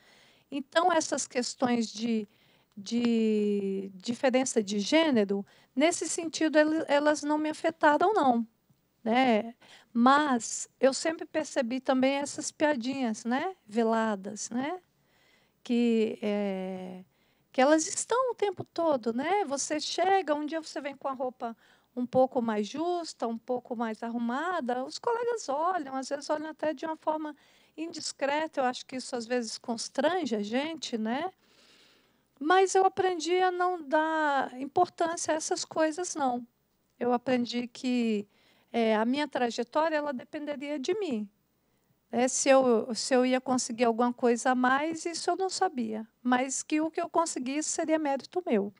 Então, essas questões de, de diferença de gênero, nesse sentido, elas não me afetaram, não. Né? Mas eu sempre percebi também essas piadinhas, né? Veladas, né? Que é, que elas estão o tempo todo, né? Você chega, um dia você vem com a roupa um pouco mais justa, um pouco mais arrumada, os colegas olham, às vezes olham até de uma forma indiscreta, eu acho que isso às vezes constrange a gente, né? Mas eu aprendi a não dar importância a essas coisas, não. Eu aprendi que é, a minha trajetória ela dependeria de mim. É, se, eu, se eu ia conseguir alguma coisa a mais, isso eu não sabia. Mas que o que eu conseguisse seria mérito meu.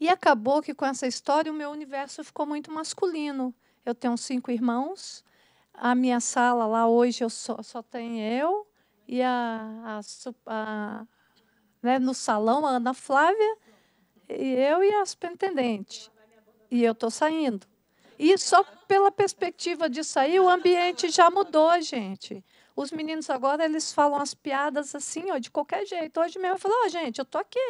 E acabou que com essa história o meu universo ficou muito masculino. Eu tenho cinco irmãos, a minha sala lá hoje eu só, só tenho eu e a, a, a né, no salão a Ana Flávia e eu e a superintendente. E eu estou saindo. E só pela perspectiva disso aí, o ambiente já mudou, gente. Os meninos agora, eles falam as piadas assim, ó, de qualquer jeito. Hoje mesmo eu falo, ó, oh, gente, eu tô aqui.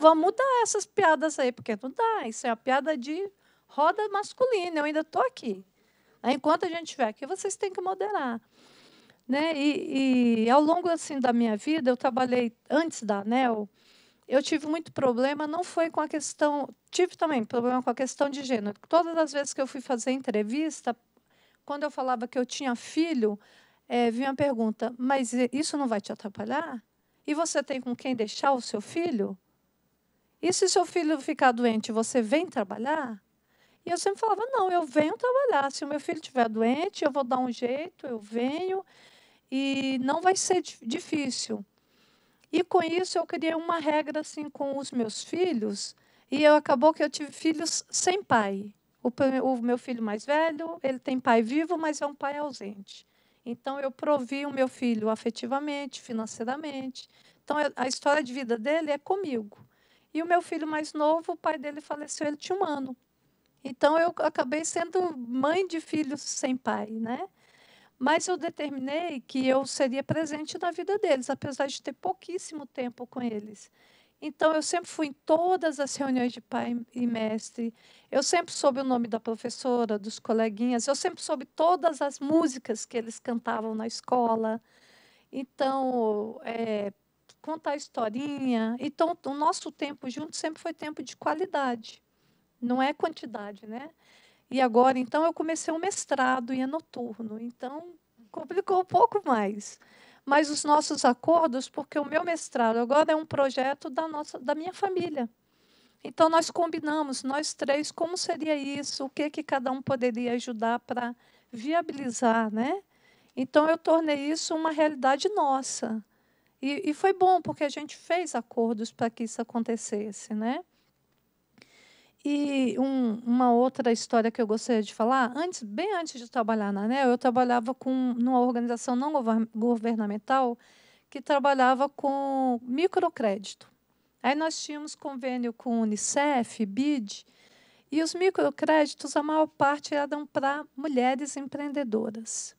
Vamos mudar essas piadas aí, porque não dá. Isso é a piada de roda masculina, eu ainda tô aqui. Enquanto a gente estiver aqui, vocês têm que moderar. Né? E, e, ao longo assim da minha vida, eu trabalhei antes da ANEL, eu tive muito problema, não foi com a questão. Tive também problema com a questão de gênero. Todas as vezes que eu fui fazer entrevista, quando eu falava que eu tinha filho, é, vinha a pergunta: mas isso não vai te atrapalhar? E você tem com quem deixar o seu filho? E se seu filho ficar doente, você vem trabalhar? E eu sempre falava: não, eu venho trabalhar. Se o meu filho estiver doente, eu vou dar um jeito, eu venho. E não vai ser difícil. E com isso eu criei uma regra assim com os meus filhos, e eu, acabou que eu tive filhos sem pai. O, o meu filho mais velho, ele tem pai vivo, mas é um pai ausente. Então eu provi o meu filho afetivamente, financeiramente. Então é, a história de vida dele é comigo. E o meu filho mais novo, o pai dele faleceu, ele tinha um ano. Então eu acabei sendo mãe de filhos sem pai, né? mas eu determinei que eu seria presente na vida deles, apesar de ter pouquíssimo tempo com eles. Então, eu sempre fui em todas as reuniões de pai e mestre, eu sempre soube o nome da professora, dos coleguinhas, eu sempre soube todas as músicas que eles cantavam na escola. Então, é, contar historinha. Então, o nosso tempo junto sempre foi tempo de qualidade, não é quantidade, né? E agora, então, eu comecei um mestrado e é noturno, então complicou um pouco mais. Mas os nossos acordos, porque o meu mestrado agora é um projeto da, nossa, da minha família. Então, nós combinamos, nós três, como seria isso, o que, que cada um poderia ajudar para viabilizar. Né? Então, eu tornei isso uma realidade nossa. E, e foi bom, porque a gente fez acordos para que isso acontecesse. Né? E um, uma outra história que eu gostaria de falar, antes, bem antes de trabalhar na ANEL, eu trabalhava com numa organização não governamental que trabalhava com microcrédito. Aí nós tínhamos convênio com Unicef, BID, e os microcréditos, a maior parte eram para mulheres empreendedoras.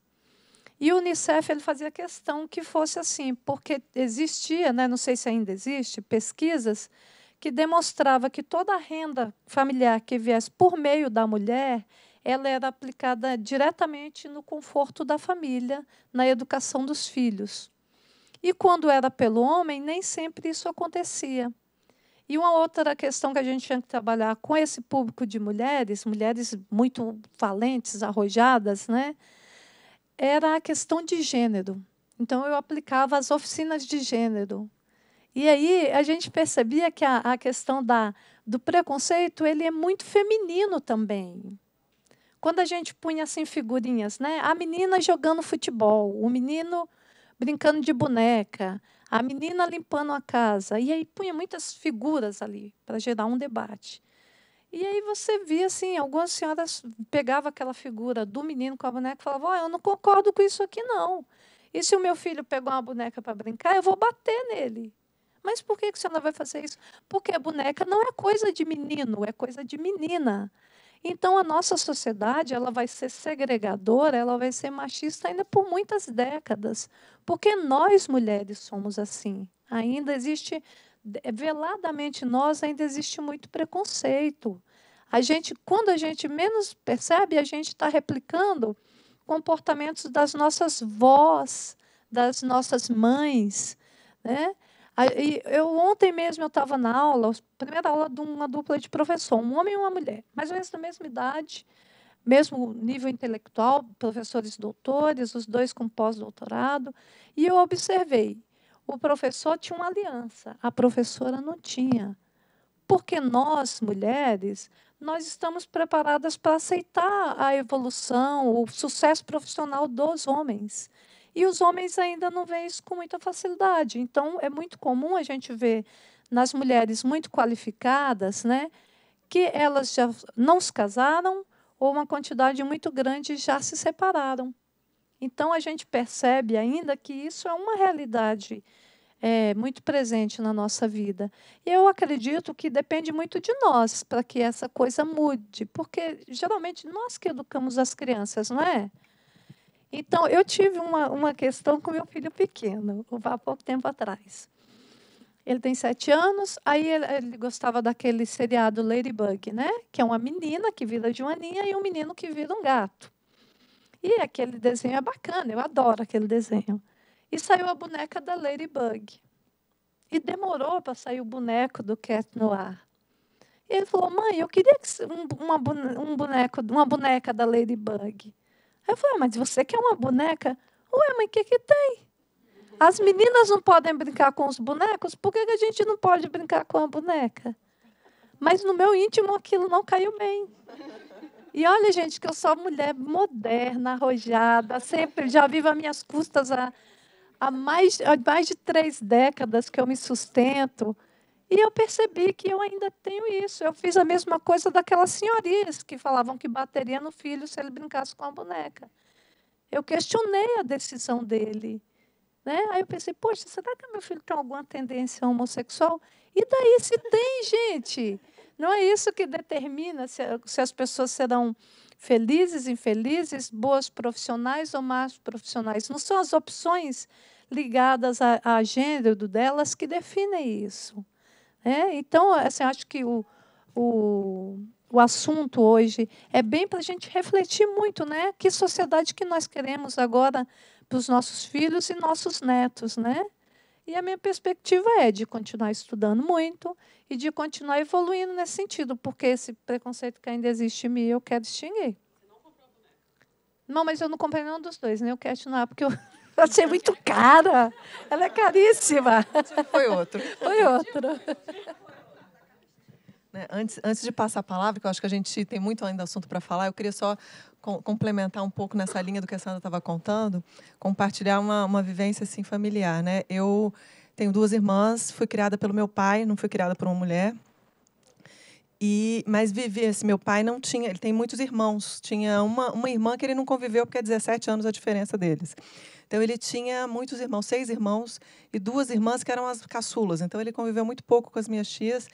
E o Unicef ele fazia questão que fosse assim, porque existia, né, não sei se ainda existe, pesquisas que demonstrava que toda a renda familiar que viesse por meio da mulher, ela era aplicada diretamente no conforto da família, na educação dos filhos. E quando era pelo homem, nem sempre isso acontecia. E uma outra questão que a gente tinha que trabalhar com esse público de mulheres, mulheres muito valentes, arrojadas, né? era a questão de gênero. Então, eu aplicava as oficinas de gênero. E aí a gente percebia que a, a questão da, do preconceito ele é muito feminino também. Quando a gente punha assim figurinhas, né? A menina jogando futebol, o menino brincando de boneca, a menina limpando a casa. E aí punha muitas figuras ali para gerar um debate. E aí você via assim, algumas senhoras pegava aquela figura do menino com a boneca e falava: oh, "Eu não concordo com isso aqui não. E se o meu filho pegou uma boneca para brincar, eu vou bater nele". Mas por que, que a senhora vai fazer isso? Porque a boneca não é coisa de menino, é coisa de menina. Então, a nossa sociedade ela vai ser segregadora, ela vai ser machista ainda por muitas décadas, porque nós, mulheres, somos assim. Ainda existe, é, veladamente nós, ainda existe muito preconceito. A gente, quando a gente menos percebe, a gente está replicando comportamentos das nossas vós, das nossas mães, né? Eu, ontem mesmo eu estava na aula, primeira aula de uma dupla de professor, um homem e uma mulher, mais ou menos da mesma idade, mesmo nível intelectual, professores doutores, os dois com pós-doutorado, e eu observei, o professor tinha uma aliança, a professora não tinha. Porque nós, mulheres, nós estamos preparadas para aceitar a evolução, o sucesso profissional dos homens. E os homens ainda não veem isso com muita facilidade. Então, é muito comum a gente ver nas mulheres muito qualificadas, né, que elas já não se casaram ou uma quantidade muito grande já se separaram. Então, a gente percebe ainda que isso é uma realidade é, muito presente na nossa vida. E eu acredito que depende muito de nós para que essa coisa mude, porque geralmente nós que educamos as crianças, não é? Então, eu tive uma, uma questão com meu filho pequeno, há pouco tempo atrás. Ele tem sete anos, aí ele, ele, gostava daquele seriado Ladybug, né? Que é uma menina que vira de uma ninha e um menino que vira um gato. E aquele desenho é bacana, eu adoro aquele desenho. E saiu a boneca da Ladybug. E demorou para sair o boneco do Cat Noir. E ele falou, mãe, eu queria um, uma, um boneco, uma boneca da Ladybug. Aí eu falei, ah, mas você quer uma boneca? Ué, mas o que, que tem? As meninas não podem brincar com os bonecos, por que a gente não pode brincar com a boneca? Mas no meu íntimo aquilo não caiu bem. E olha, gente, que eu sou mulher moderna, arrojada, sempre já vivo às minhas custas há, há, mais, há mais de três décadas que eu me sustento. E eu percebi que eu ainda tenho isso. Eu fiz a mesma coisa daquelas senhorias que falavam que bateria no filho se ele brincasse com a boneca. Eu questionei a decisão dele. Né? Aí eu pensei, poxa, será que meu filho tem alguma tendência homossexual? E daí se tem, gente? Não é isso que determina se, se as pessoas serão felizes, infelizes, boas profissionais ou más profissionais. Não são as opções ligadas a, a gênero delas que definem isso. É, então, assim, acho que o, o, o assunto hoje é bem para a gente refletir muito, né? Que sociedade que nós queremos agora para os nossos filhos e nossos netos, né? E a minha perspectiva é de continuar estudando muito e de continuar evoluindo nesse sentido, porque esse preconceito que ainda existe em mim eu quero extinguir. Não, mas eu não comprei nenhum dos dois, nem né? o Cat não, porque eu eu achei muito cara. Ela é caríssima. Foi outro. Foi outro. Né, antes, antes de passar a palavra, que eu acho que a gente tem muito ainda assunto para falar, eu queria só complementar um pouco nessa linha do que a Sandra estava contando, compartilhar uma, uma vivência assim familiar, né? Eu tenho duas irmãs, fui criada pelo meu pai, não fui criada por uma mulher. E mas vivi assim, meu pai não tinha, ele tem muitos irmãos, tinha uma, uma irmã que ele não conviveu porque é 17 anos a diferença deles. Então ele tinha muitos irmãos, seis irmãos e duas irmãs que eram as caçulas. Então ele conviveu muito pouco com as minhas tias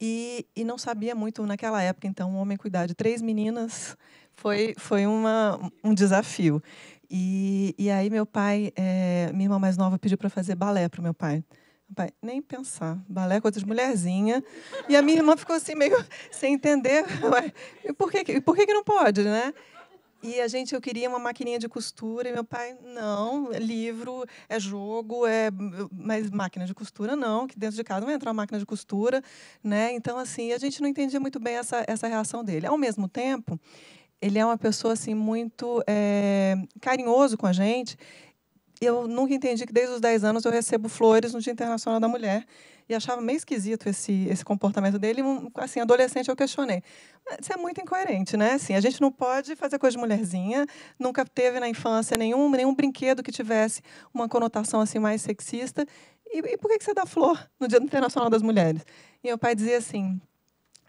e, e não sabia muito naquela época. Então um homem cuidar de três meninas foi foi uma, um desafio. E, e aí meu pai, é, minha irmã mais nova pediu para fazer balé para o meu pai. Pai, nem pensar. Balé com outras mulherzinha. E a minha irmã ficou assim, meio sem entender. Ué, por que, por que, que não pode, né? E a gente, eu queria uma maquininha de costura, e meu pai, não, é livro, é jogo, é mas máquina de costura não, que dentro de casa não vai entrar uma máquina de costura, né? Então, assim, a gente não entendia muito bem essa, essa reação dele. Ao mesmo tempo, ele é uma pessoa, assim, muito é, carinhoso com a gente. Eu nunca entendi que desde os 10 anos eu recebo flores no Dia Internacional da Mulher, e achava meio esquisito esse, esse comportamento dele. Um, assim, adolescente, eu questionei. Isso é muito incoerente, né? Assim, a gente não pode fazer coisa de mulherzinha. Nunca teve na infância nenhum, nenhum brinquedo que tivesse uma conotação assim mais sexista. E, e por que, você dá flor no Dia Internacional das Mulheres? E meu pai dizia assim,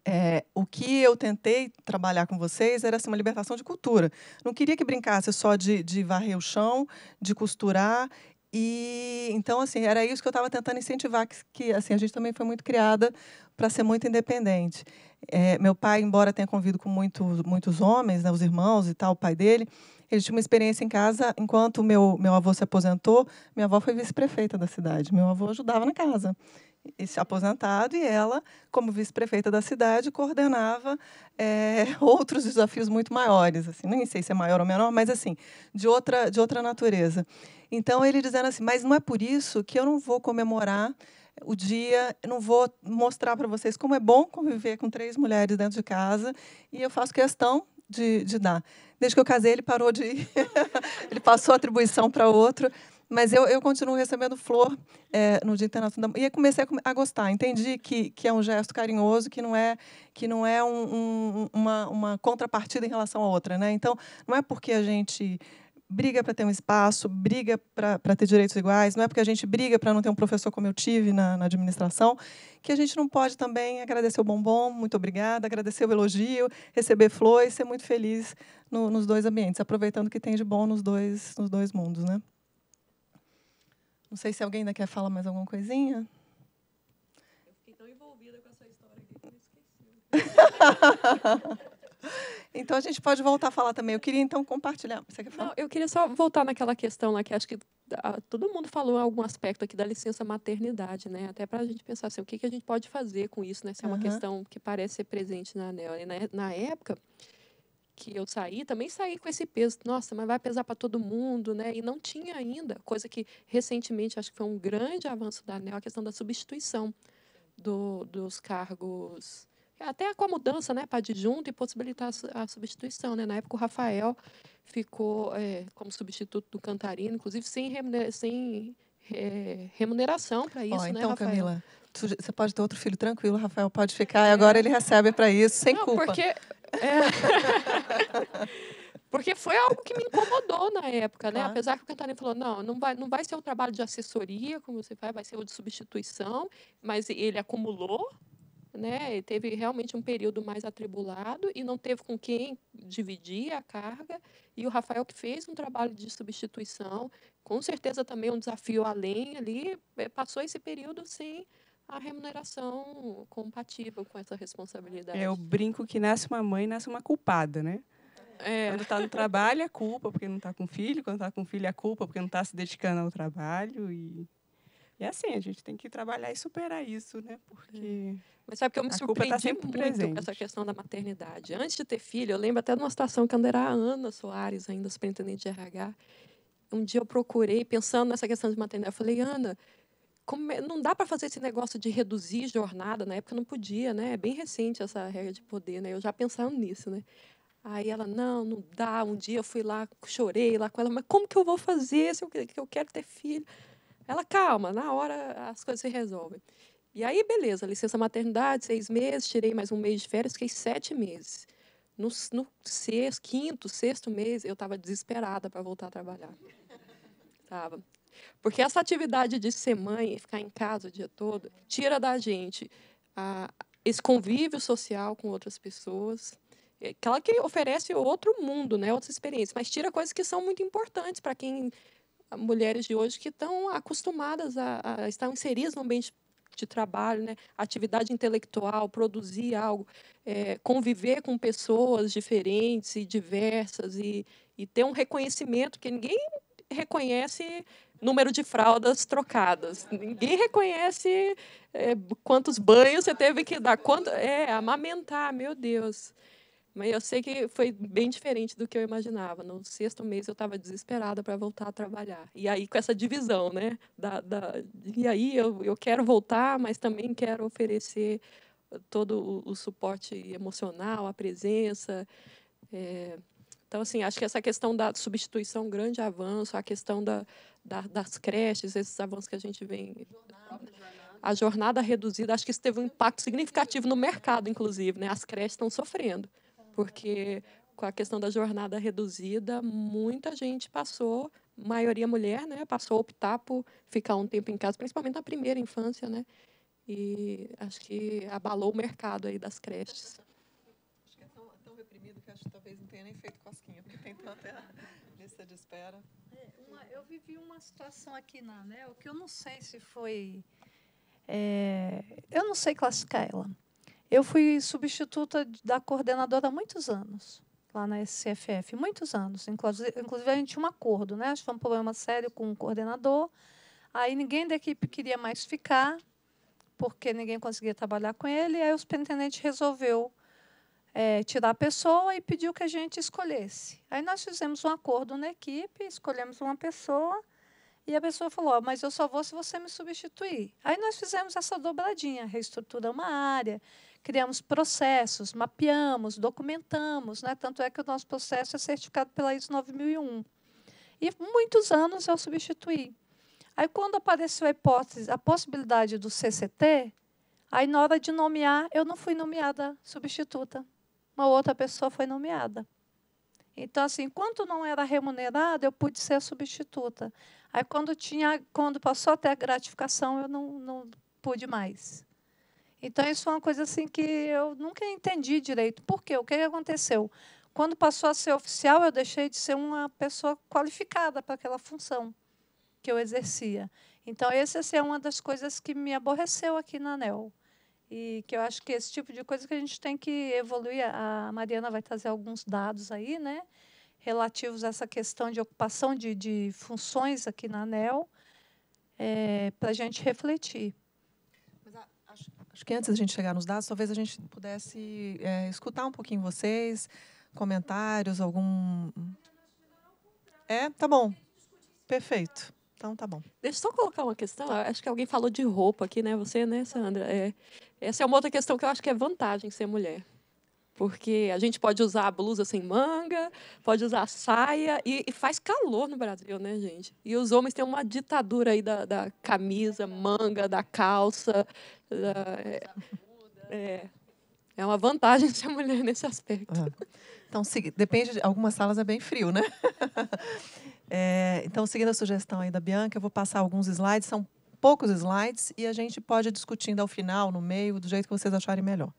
é, o que eu tentei trabalhar com vocês era assim, uma libertação de cultura. Não queria que brincasse só de, de varrer o chão, de costurar e então assim, era isso que eu estava tentando incentivar que, que, assim, a gente também foi muito criada para ser muito independente. É, meu pai, embora tenha convivido com muitos muitos homens, né, os irmãos e tal, o pai dele, ele tinha uma experiência em casa, enquanto meu meu avô se aposentou, minha avó foi vice-prefeita da cidade. Meu avô ajudava na casa e aposentado, e ela, como vice-prefeita da cidade, coordenava é, outros desafios muito maiores, assim, nem sei se é maior ou menor, mas assim, de outra, de outra natureza. Então ele dizendo assim, mas não é por isso que eu não vou comemorar o dia, não vou mostrar para vocês como é bom conviver com três mulheres dentro de casa, e eu faço questão de, de dar. Desde que eu casei, ele parou de. ele passou a atribuição para outro. Mas eu, eu continuo recebendo flor é, no Dia Internacional da Mulher. E comecei a, a, gostar. Entendi que, que é um gesto carinhoso, que não é, que não é um, um, uma, uma contrapartida em relação à outra. Né? Então, não é porque a gente briga para ter um espaço, briga para ter direitos iguais, não é porque a gente briga para não ter um professor como eu tive na, na, administração, que a gente não pode também agradecer o bombom, muito obrigada, agradecer o elogio, receber flores, ser muito feliz no, nos dois ambientes, aproveitando que tem de bom nos dois, nos dois mundos, né? Não sei se alguém ainda quer falar mais alguma coisinha. Eu fiquei tão envolvida com essa história que eu esqueci. então a gente pode voltar a falar também. Eu queria então compartilhar. Você quer falar? Não, eu queria só voltar naquela questão lá que acho que ah, todo mundo falou algum aspecto aqui da licença maternidade, né? Até para a gente pensar assim, o que, que a gente pode fazer com isso, né? Se é uma uhum. questão que parece ser presente na ANEL. Na, né? na época, que eu saí, também saí com esse peso. Nossa, mas vai pesar para todo mundo, né? E não tinha ainda, coisa que recentemente acho que foi um grande avanço da ANEL, a questão da substituição do, dos cargos. Até com a mudança né, para adjunto e possibilitar a substituição. Né? Na época, o Rafael ficou é, como substituto do Cantarino, inclusive sem, remunera sem é, remuneração para isso. Oh, então, né, Rafael? Camila, você pode ter outro filho tranquilo, Rafael pode ficar, é. agora ele recebe para isso, sem não, culpa. Porque é. Porque foi algo que me incomodou na época, né? Claro. Apesar que o Catarina falou, não, não vai, não vai ser um trabalho de assessoria, como você faz, vai ser o de substituição, mas ele acumulou, né? E teve realmente um período mais atribulado e não teve com quem dividir a carga. E o Rafael que fez um trabalho de substituição, com certeza também um desafio além ali, eh, passou esse período sem a remuneração compatível com essa responsabilidade. É o brinco que nasce uma mãe, nasce uma culpada, né? É. Quando está no trabalho, é culpa porque não está com filho. Quando está com filho, é culpa porque não está se dedicando ao trabalho. E... e é assim, a gente tem que trabalhar e superar isso, né? Porque. É. Mas sabe que eu me surpreendi tá muito presente. com essa questão da maternidade. Antes de ter filho, eu lembro até de uma situação que era a Ana Soares, ainda superintendente de RH. Um dia eu procurei, pensando nessa questão de maternidade, eu falei, Ana, como, não dá para fazer esse negócio de reduzir jornada, na época não podia, né? É bem recente essa regra de poder, né? Eu já pensava nisso, né? Aí ela, não, não dá. Um dia eu fui lá, chorei lá com ela, mas como que eu vou fazer se eu, eu quero ter filho? Ela, calma, na hora as coisas se resolvem. E aí, beleza, licença maternidade, seis meses, tirei mais um mês de férias, fiquei sete meses. No, no sexto, quinto, sexto mês, eu estava desesperada para voltar a trabalhar. Tava. Porque essa atividade de ser mãe, ficar em casa o dia todo, tira da gente esse convívio social com outras pessoas. aquela é, que oferece outro mundo, né, outras experiências, mas tira coisas que são muito importantes para quem ah, mulheres de hoje que estão acostumadas a, a estar inseridas no ambiente de trabalho, né? atividade intelectual, produzir algo, é, conviver com pessoas diferentes e diversas e, e, ter um reconhecimento que ninguém reconhece número de fraldas trocadas. Ninguém reconhece é, quantos banhos você teve que dar, quanto é amamentar, meu Deus. Mas eu sei que foi bem diferente do que eu imaginava. No sexto mês eu estava desesperada para voltar a trabalhar. E aí com essa divisão, né? Da, da, e aí eu, eu quero voltar, mas também quero oferecer todo o, o suporte emocional, a presença. É, então, assim, acho que essa questão da substituição, um grande avanço, a questão da, da, das creches, esses avanços que a gente vem. A jornada reduzida, acho que isso teve um impacto significativo no mercado, inclusive. Né? As creches estão sofrendo, porque com a questão da jornada reduzida, muita gente passou, maioria mulher, né? passou a optar por ficar um tempo em casa, principalmente na primeira infância. Né? E acho que abalou o mercado aí das creches que acho que talvez não tenha nem feito cosquinha, porque tem tanta lista de espera. É, uma, eu vivi uma situação aqui na ANEL né, que eu não sei se foi. É, eu não sei classificar ela. Eu fui substituta da coordenadora há muitos anos, lá na SCFF, muitos anos. Inclusive, inclusive a gente tinha um acordo, né? Acho que foi um problema sério com o coordenador. Aí ninguém da equipe queria mais ficar, porque ninguém conseguia trabalhar com ele. Aí o superintendente resolveu é, tirar a pessoa e pediu que a gente escolhesse. Aí nós fizemos um acordo na equipe, escolhemos uma pessoa e a pessoa falou: oh, Mas eu só vou se você me substituir. Aí nós fizemos essa dobradinha: reestrutura uma área, criamos processos, mapeamos, documentamos. Né? Tanto é que o nosso processo é certificado pela ISO 9001. E muitos anos eu substituí. Aí, quando apareceu a hipótese, a possibilidade do CCT, aí, na hora de nomear, eu não fui nomeada substituta uma outra pessoa foi nomeada. Então, assim, enquanto não era remunerada, eu pude ser substituta. Aí, quando, tinha, quando passou até a gratificação, eu não, não pude mais. Então, isso é uma coisa assim que eu nunca entendi direito. Por quê? O que aconteceu? Quando passou a ser oficial, eu deixei de ser uma pessoa qualificada para aquela função que eu exercia. Então, essa assim, é uma das coisas que me aborreceu aqui na ANEL. E que eu acho que esse tipo de coisa que a gente tem que evoluir. A Mariana vai trazer alguns dados aí, né? Relativos a essa questão de ocupação de, de funções aqui na ANEL, é, para a gente refletir. Acho, acho, que antes de a gente chegar nos dados, talvez a gente pudesse é, escutar um pouquinho vocês, comentários, algum. É, tá bom. Perfeito. Então tá bom. Deixa eu só colocar uma questão. Tá. Acho que alguém falou de roupa aqui, né? Você, né, Sandra? É, essa é uma outra questão que eu acho que é vantagem ser mulher. Porque a gente pode usar blusa sem manga, pode usar saia, e, e, faz calor no Brasil, né, gente? E os homens têm uma ditadura aí da, da camisa, manga, da calça. Da, é, é, é uma vantagem ser mulher nesse aspecto. Então, se, depende, de, algumas salas é bem frio, né? É, então, seguindo a sugestão aí da Bianca, eu vou passar alguns slides, são poucos slides, e a gente pode ir discutindo ao final, no meio, do jeito que vocês acharem melhor.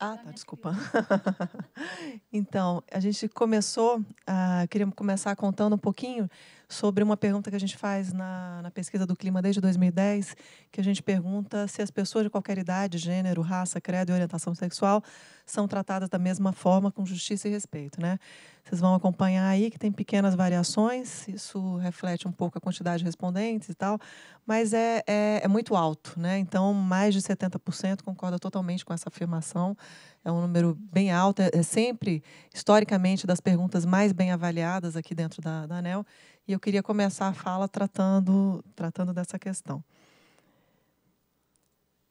Ah, tá, desculpa. então, a gente começou, ah, queria começar contando um pouquinho sobre uma pergunta que a gente faz na, na, pesquisa do clima desde 2010, que a gente pergunta se as pessoas de qualquer idade, gênero, raça, credo e orientação sexual são tratadas da mesma forma, com justiça e respeito. Né? Vocês vão acompanhar aí que tem pequenas variações, isso reflete um pouco a quantidade de respondentes e tal, mas é, é, é muito alto. Né? Então, mais de 70% concorda totalmente com essa afirmação é um número bem alto, é, é sempre, historicamente, das perguntas mais bem avaliadas aqui dentro da, da ANEL. E eu queria começar a fala tratando, tratando dessa questão.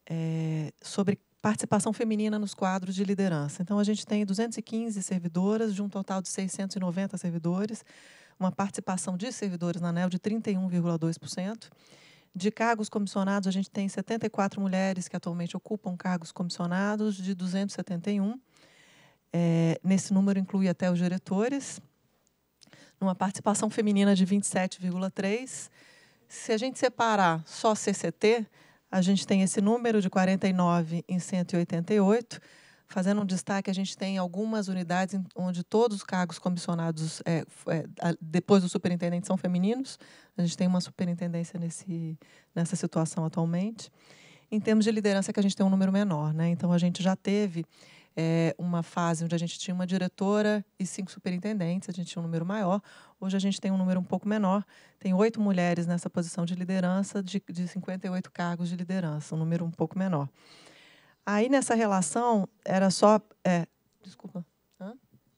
É, sobre participação feminina nos quadros de liderança. Então, a gente tem 215 servidoras, de um total de 690 servidores, uma participação de servidores na ANEL de 31,2%. De cargos comissionados, a gente tem 74 mulheres que atualmente ocupam cargos comissionados, de 271. É, nesse número inclui até os diretores numa participação feminina de 27,3%. Se a gente separar só CCT, a gente tem esse número de 49 em 188. Fazendo um destaque, a gente tem algumas unidades onde todos os cargos comissionados é, é, depois do superintendente são femininos. A gente tem uma superintendência nesse, nessa situação atualmente. Em termos de liderança, é que a gente tem um número menor. Né? Então, a gente já teve é, uma fase onde a gente tinha uma diretora e cinco superintendentes, a gente tinha um número maior. Hoje a gente tem um número um pouco menor, tem oito mulheres nessa posição de liderança, de, de 58 cargos de liderança, um número um pouco menor. Aí nessa relação era só. É, desculpa.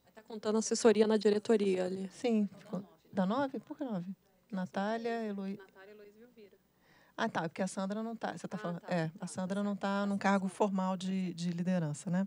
Está contando assessoria na diretoria ali. Sim. Ficou, dá nove? Por que nove? Natália, Eloísa. e Ah, tá, porque a Sandra não está. Você está ah, falando. Tá, é, tá, a Sandra não está num cargo formal de, de liderança, né?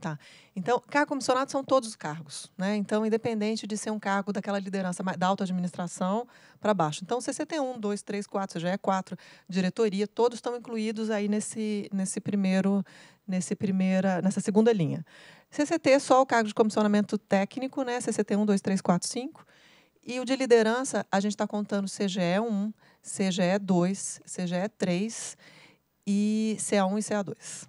Tá. Então, cargo comissionado são todos os cargos, né? Então, independente de ser um cargo daquela liderança da auto administração para baixo. Então, você tem um, dois, três, quatro, já é quatro diretoria, todos estão incluídos aí nesse nesse primeiro nesse primeira nessa segunda linha. CCT só o cargo de comissionamento técnico, né? CCT 1, 2, 3, 4, 5. E o de liderança, a gente está contando CGE 1, CGE 2, CGE 3 e CA1 e CA2.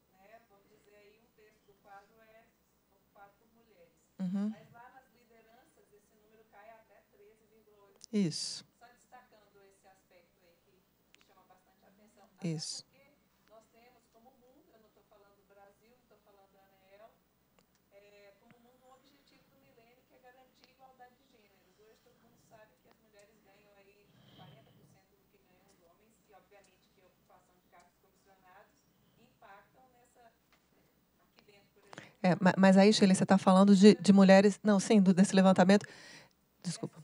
Uhum. Mas lá nas lideranças, esse número cai até 13,8. Isso. Só destacando esse aspecto aí que chama bastante atenção. Isso. É, mas aí, Sheila, você está falando de, de mulheres. Não, sim, do, desse levantamento. Desculpa.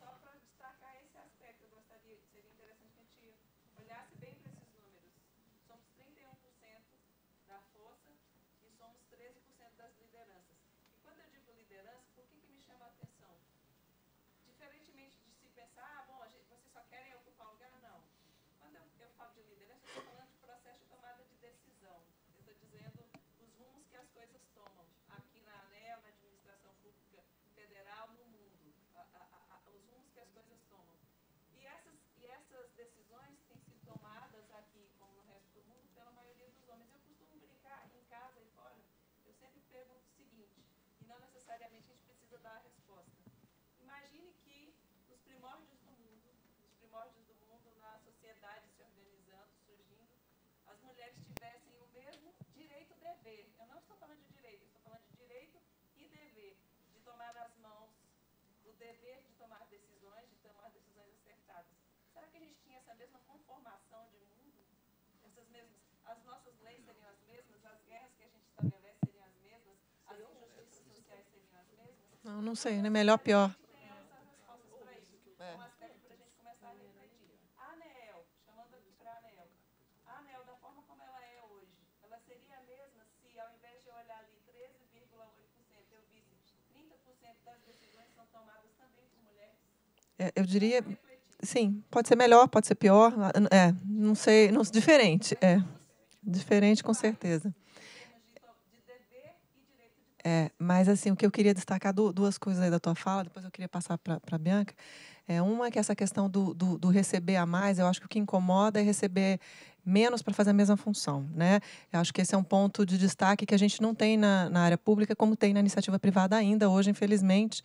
primórdios do mundo, na sociedade se organizando, surgindo, as mulheres tivessem o mesmo direito dever. Eu não estou falando de direito, estou falando de direito e dever, de tomar as mãos, o dever de tomar decisões, de tomar decisões acertadas. Será que a gente tinha essa mesma conformação de mundo? Essas mesmas, as nossas leis seriam as mesmas, as guerras que a gente estabelece seriam as mesmas, as injustiças sociais seriam as mesmas? Não, não sei, não é melhor pior. É, eu diria, sim, pode ser melhor, pode ser pior, é, não sei, não diferente, é diferente com certeza. É, mas assim, o que eu queria destacar duas coisas aí da tua fala, depois eu queria passar para a Bianca. É, uma é que essa questão do, do, do, receber a mais, eu acho que o que incomoda é receber menos para fazer a mesma função, né? Eu acho que esse é um ponto de destaque que a gente não tem na, na área pública, como tem na iniciativa privada ainda hoje, infelizmente.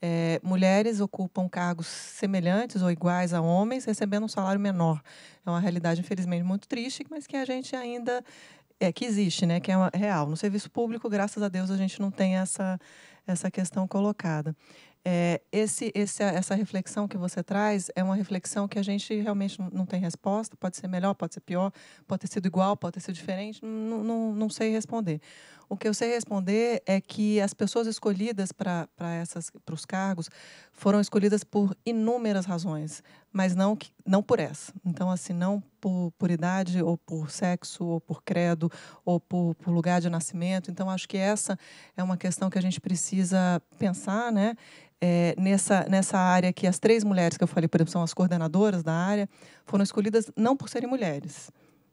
É, mulheres ocupam cargos semelhantes ou iguais a homens, recebendo um salário menor. É uma realidade, infelizmente, muito triste, mas que a gente ainda. É, que existe, né? Que é uma, real. No serviço público, graças a Deus, a gente não tem essa, essa questão colocada. É, esse, esse, essa reflexão que você traz é uma reflexão que a gente realmente não, tem resposta. Pode ser melhor, pode ser pior, pode ter sido igual, pode ter sido diferente. Não, não, não sei responder. O que eu sei responder é que as pessoas escolhidas para os cargos foram escolhidas por inúmeras razões mas não, não por essa. Então, assim, não por, por idade, ou por sexo, ou por credo, ou por, por, lugar de nascimento. Então, acho que essa é uma questão que a gente precisa pensar, né? É, nessa, nessa área que as três mulheres que eu falei, por exemplo, são as coordenadoras da área, foram escolhidas não por serem mulheres,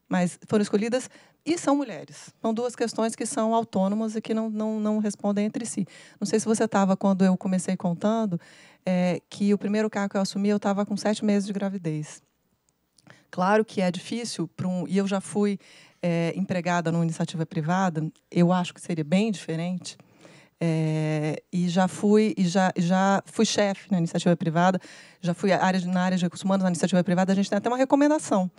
mas foram escolhidas e são mulheres. São duas questões que são autônomas e que não, não, não respondem entre si. Não sei se você estava quando eu comecei contando, é, que o primeiro cargo que eu assumi, eu estava com sete meses de gravidez. Claro que é difícil, um, e eu já fui é, empregada numa iniciativa privada, eu acho que seria bem diferente. É, e já fui e já, já fui chefe na iniciativa privada, já fui área, na área de recursos humanos na iniciativa privada. A gente tem até uma recomendação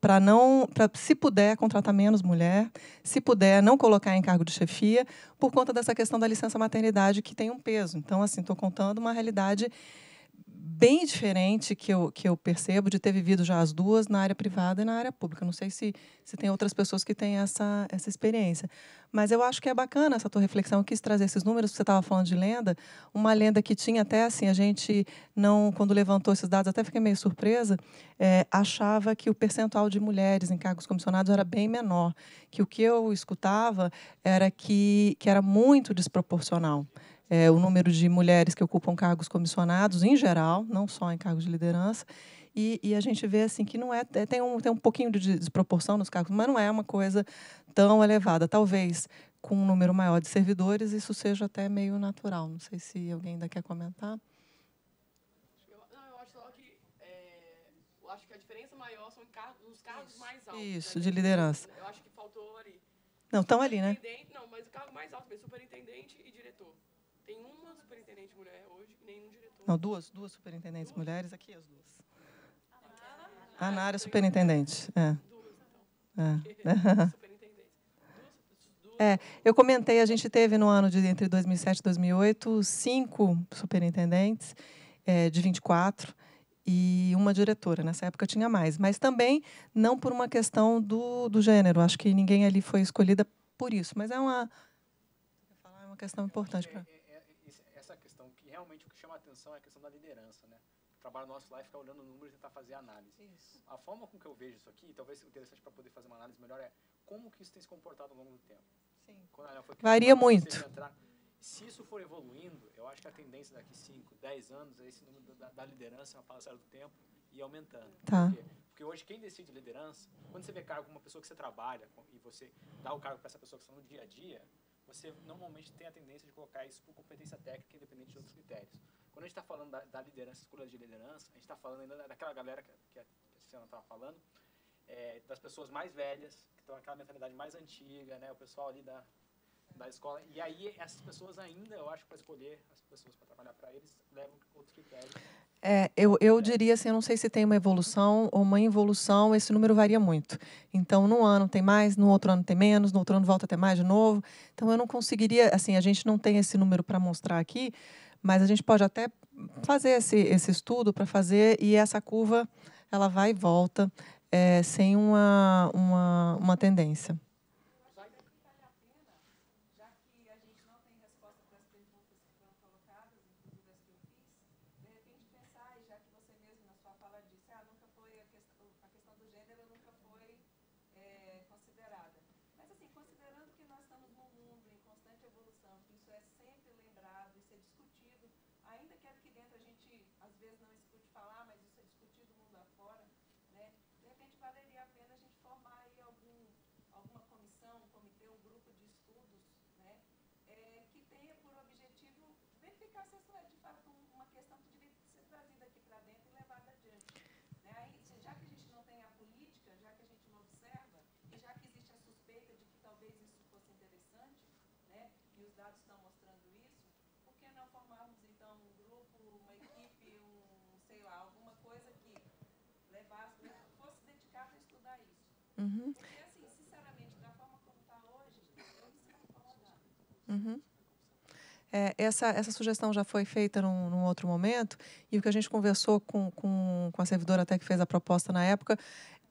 para não, para se puder, contratar menos mulher, se puder, não colocar em cargo de chefia, por conta dessa questão da licença maternidade que tem um peso. Então, assim, estou contando uma realidade bem diferente que eu, que eu percebo de ter vivido já as duas na área privada e na área pública. Não sei se, se tem outras pessoas que têm essa, essa experiência. Mas eu acho que é bacana essa tua reflexão. Eu quis trazer esses números, você estava falando de lenda. Uma lenda que tinha até assim, a gente não, quando levantou esses dados, até fiquei meio surpresa, é, achava que o percentual de mulheres em cargos comissionados era bem menor. Que o que eu escutava era que, que era muito desproporcional é, o número de mulheres que ocupam cargos comissionados em geral, não só em cargos de liderança. E, e a gente vê assim que não é, é tem um, tem um pouquinho de desproporção nos cargos, mas não é uma coisa tão elevada. Talvez com um número maior de servidores isso seja até meio natural. Não sei se alguém ainda quer comentar. Isso, né? de liderança. Eu acho que faltou ali. Não, estão ali, né? Não, mas o cargo mais alto superintendente e diretor. Tem uma superintendente mulher hoje e nenhum diretor. Não, duas, duas superintendentes duas? mulheres, aqui as duas. A ah, Nara é superintendente. É. Duas, então. É. É, eu comentei, a gente teve no ano de entre 2007 e 2008 cinco superintendentes é, de 24 e uma diretora. Nessa época tinha mais, mas também não por uma questão do, do gênero. Acho que ninguém ali foi escolhida por isso, mas é uma, é uma questão importante. Pra atenção é a questão da liderança, né? O trabalho nosso lá é ficar olhando números e tentar fazer análise. Isso. A forma com que eu vejo isso aqui, talvez o interessante para poder fazer uma análise melhor é como que isso tem se comportado ao longo do tempo. Sim. Varia muito. Entrar, se isso for evoluindo, eu acho que a tendência daqui 5, 10 anos é esse número da, da liderança, uma passar do tempo, e aumentando. Tá. Porque, porque, hoje quem decide liderança, quando você vê cargo com uma pessoa que você trabalha com, e você dá o cargo para essa pessoa que está no dia a dia, você normalmente tem a tendência de colocar isso por competência técnica, independente de outros critérios. Quando a gente está falando da, da liderança, escolha de liderança, a gente está falando ainda daquela galera que, que a Luciana estava falando, é, das pessoas mais velhas, que estão aquela mentalidade mais antiga, né? O pessoal ali da, da escola. E aí, essas pessoas ainda, eu acho, para escolher as pessoas para trabalhar para eles, levam outros critérios. É, eu, eu diria assim, eu não sei se tem uma evolução ou uma involução, esse número varia muito. Então, num ano tem mais, no outro ano tem menos, no outro ano volta a ter mais de novo. Então, eu não conseguiria, assim, a gente não tem esse número para mostrar aqui, mas a gente pode até fazer esse, esse estudo para fazer e essa curva ela vai e volta é, sem uma, uma, uma tendência. Uhum. E assim, sinceramente, da forma como está hoje, Uhum. É, essa, essa sugestão já foi feita num, num, outro momento, e o que a gente conversou com, com, com a servidora até que fez a proposta na época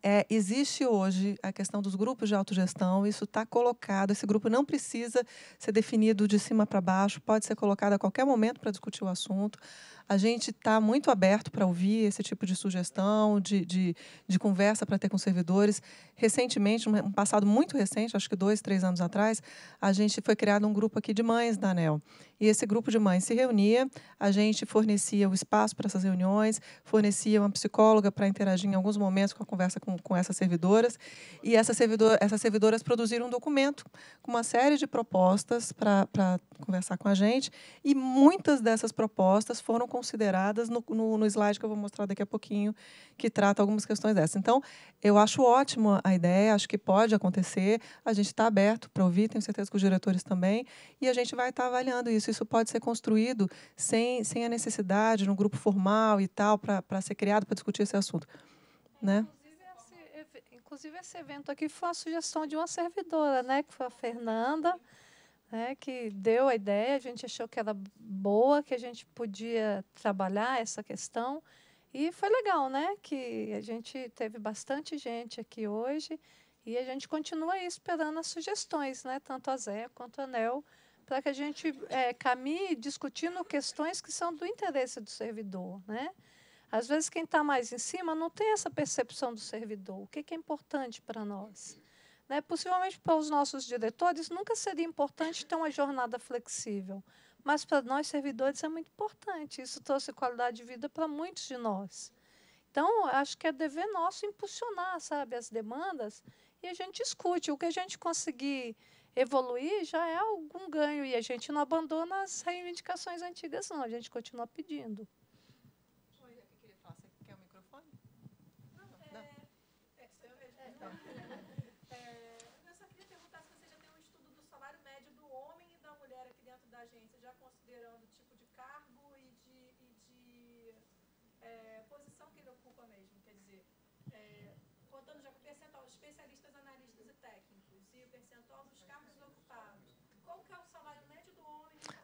é, existe hoje a questão dos grupos de autogestão, isso está colocado, esse grupo não precisa ser definido de cima para baixo, pode ser colocado a qualquer momento para discutir o assunto. A gente está muito aberto para ouvir esse tipo de sugestão, de, de, de conversa para ter com servidores recentemente, um passado muito recente, acho que dois, três anos atrás, a gente foi criado um grupo aqui de mães da ANEL. E esse grupo de mães se reunia, a gente fornecia o espaço para essas reuniões, fornecia uma psicóloga para interagir em alguns momentos com a conversa com, com essas servidoras. E essas, servidor, essas servidoras produziram um documento com uma série de propostas para, para conversar com a gente. E muitas dessas propostas foram consideradas no, no, no slide que eu vou mostrar daqui a pouquinho, que trata algumas questões dessas. Então, eu acho ótimo a ideia, acho que pode acontecer. A gente está aberto para ouvir, tenho certeza que os diretores também, e a gente vai estar tá avaliando isso. Isso pode ser construído sem, sem a necessidade, num grupo formal e tal, para ser criado para discutir esse assunto. É, né? inclusive esse evento aqui foi uma sugestão de uma servidora, né, que foi a Fernanda, né, que deu a ideia, a gente achou que era boa, que a gente podia trabalhar essa questão. E foi legal, né? Que a gente teve bastante gente aqui hoje e a gente continua aí esperando as sugestões, né? Tanto a Zé quanto a Nel, para que a gente é, caminhe discutindo questões que são do interesse do servidor, né? Às vezes quem está mais em cima não tem essa percepção do servidor. O que, que é importante para nós? Né? Possivelmente para os nossos diretores nunca seria importante ter uma jornada flexível mas para nós servidores é muito importante. Isso trouxe qualidade de vida para muitos de nós. Então, acho que é dever nosso impulsionar, sabe, as demandas e a gente discute. O que a gente conseguir evoluir já é algum ganho e a gente não abandona as reivindicações antigas, não. A gente continua pedindo. Oi, que ele fala? Você quer o microfone? Não, não. É, é, é,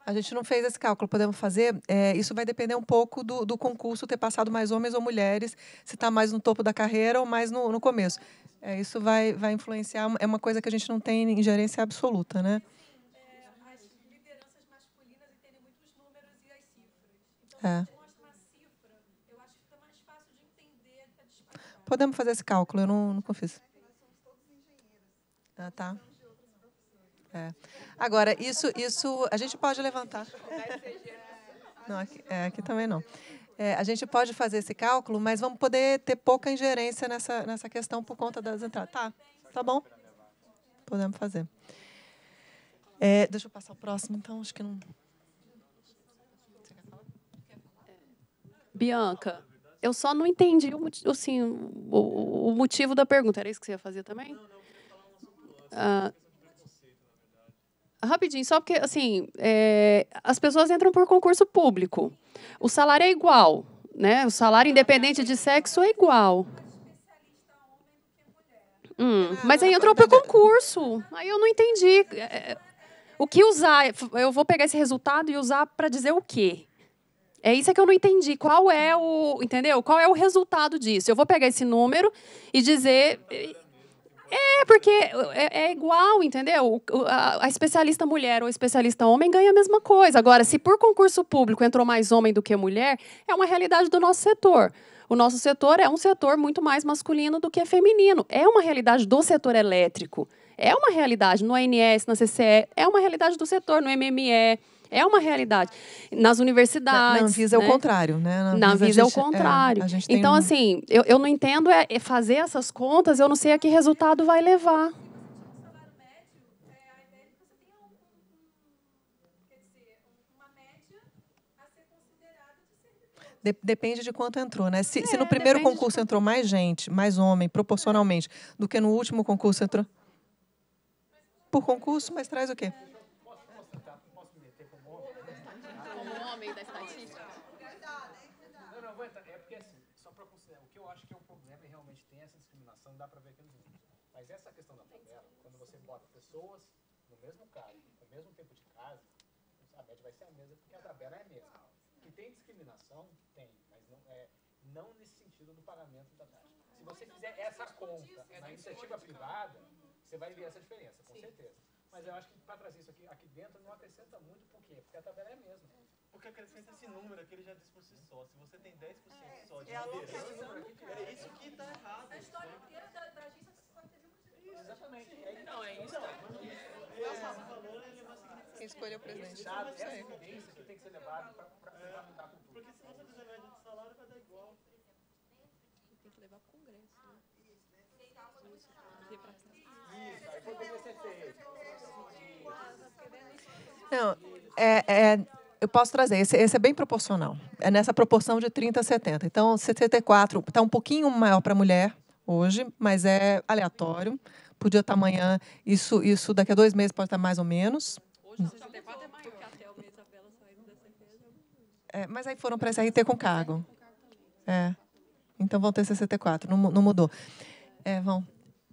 A gente não fez esse cálculo, podemos fazer. É, isso vai depender um pouco do, do, concurso ter passado mais homens ou mulheres, se está mais no topo da carreira ou mais no, no começo. É, isso vai, vai influenciar, é uma coisa que a gente não tem ingerência absoluta, né? É. Podemos fazer esse cálculo, eu não, não confesso. Ah, tá. É. Agora, isso, isso a gente pode levantar. Não, aqui, é, aqui também não. É, a gente pode fazer esse cálculo, mas vamos poder ter pouca ingerência nessa, nessa questão por conta das entradas. Tá, tá bom? Podemos fazer. É, deixa eu passar o próximo, então, acho que não. Bianca, eu só não entendi o, assim, o, o motivo da pergunta. Era isso que você ia fazer também? Ah, Rapidinho, só porque, assim, é, as pessoas entram por concurso público. O salário é igual, né? O salário independente de sexo é igual. Hum, mas aí entrou por concurso. Aí eu não entendi. Eh, o que usar? Eu vou pegar esse resultado e usar para dizer o quê? É isso é que eu não entendi. Qual é o, entendeu? Qual é o resultado disso? Eu vou pegar esse número e dizer é, porque é, é igual, entendeu? A, a, especialista mulher ou especialista homem ganha a mesma coisa. Agora, se por concurso público entrou mais homem do que mulher, é uma realidade do nosso setor. O nosso setor é um setor muito mais masculino do que feminino. É uma realidade do setor elétrico. É uma realidade no ANS, na CCE, é uma realidade do setor, no MME, é uma realidade. Nas universidades. Na, Anvisa né? é o né? contrário, né? Na, na Anvisa, é gente, é o contrário. É, então, assim, eu, eu não entendo é, é fazer essas contas, eu não sei a que resultado vai levar. depende de quanto entrou, né? Se, é, se no é, primeiro concurso de... entrou mais gente, mais homem, proporcionalmente, do que no último concurso entrou. Por concurso, mas traz o quê? Se você fizer essa conta na iniciativa privada, você vai ver essa diferença, com Sim. certeza. Mas eu acho que para trazer isso aqui, aqui dentro não acrescenta muito, por quê? Porque a tabela é a mesma. Porque acrescenta esse número que ele já disse por si só. Se você tem 10% é, só é de é diferença, é isso que está errado. A história inteira da, da agência Exatamente. É não, é isso. É Quem escolheu o presidente? é essa evidência que tem que ser levada para mudar a cultura. Porque se você fizer média Não, é, é, eu posso trazer, esse, esse, é bem proporcional. É nessa proporção de 30 a 70. Então, 74 está um pouquinho maior para a mulher hoje, mas é aleatório. Podia estar tá amanhã, isso, isso daqui a dois meses pode estar tá mais ou menos. Hoje, 74 é maior. É, mas aí foram para a SRT com cargo. É. Então vão ter 64, não, não mudou. É, vão.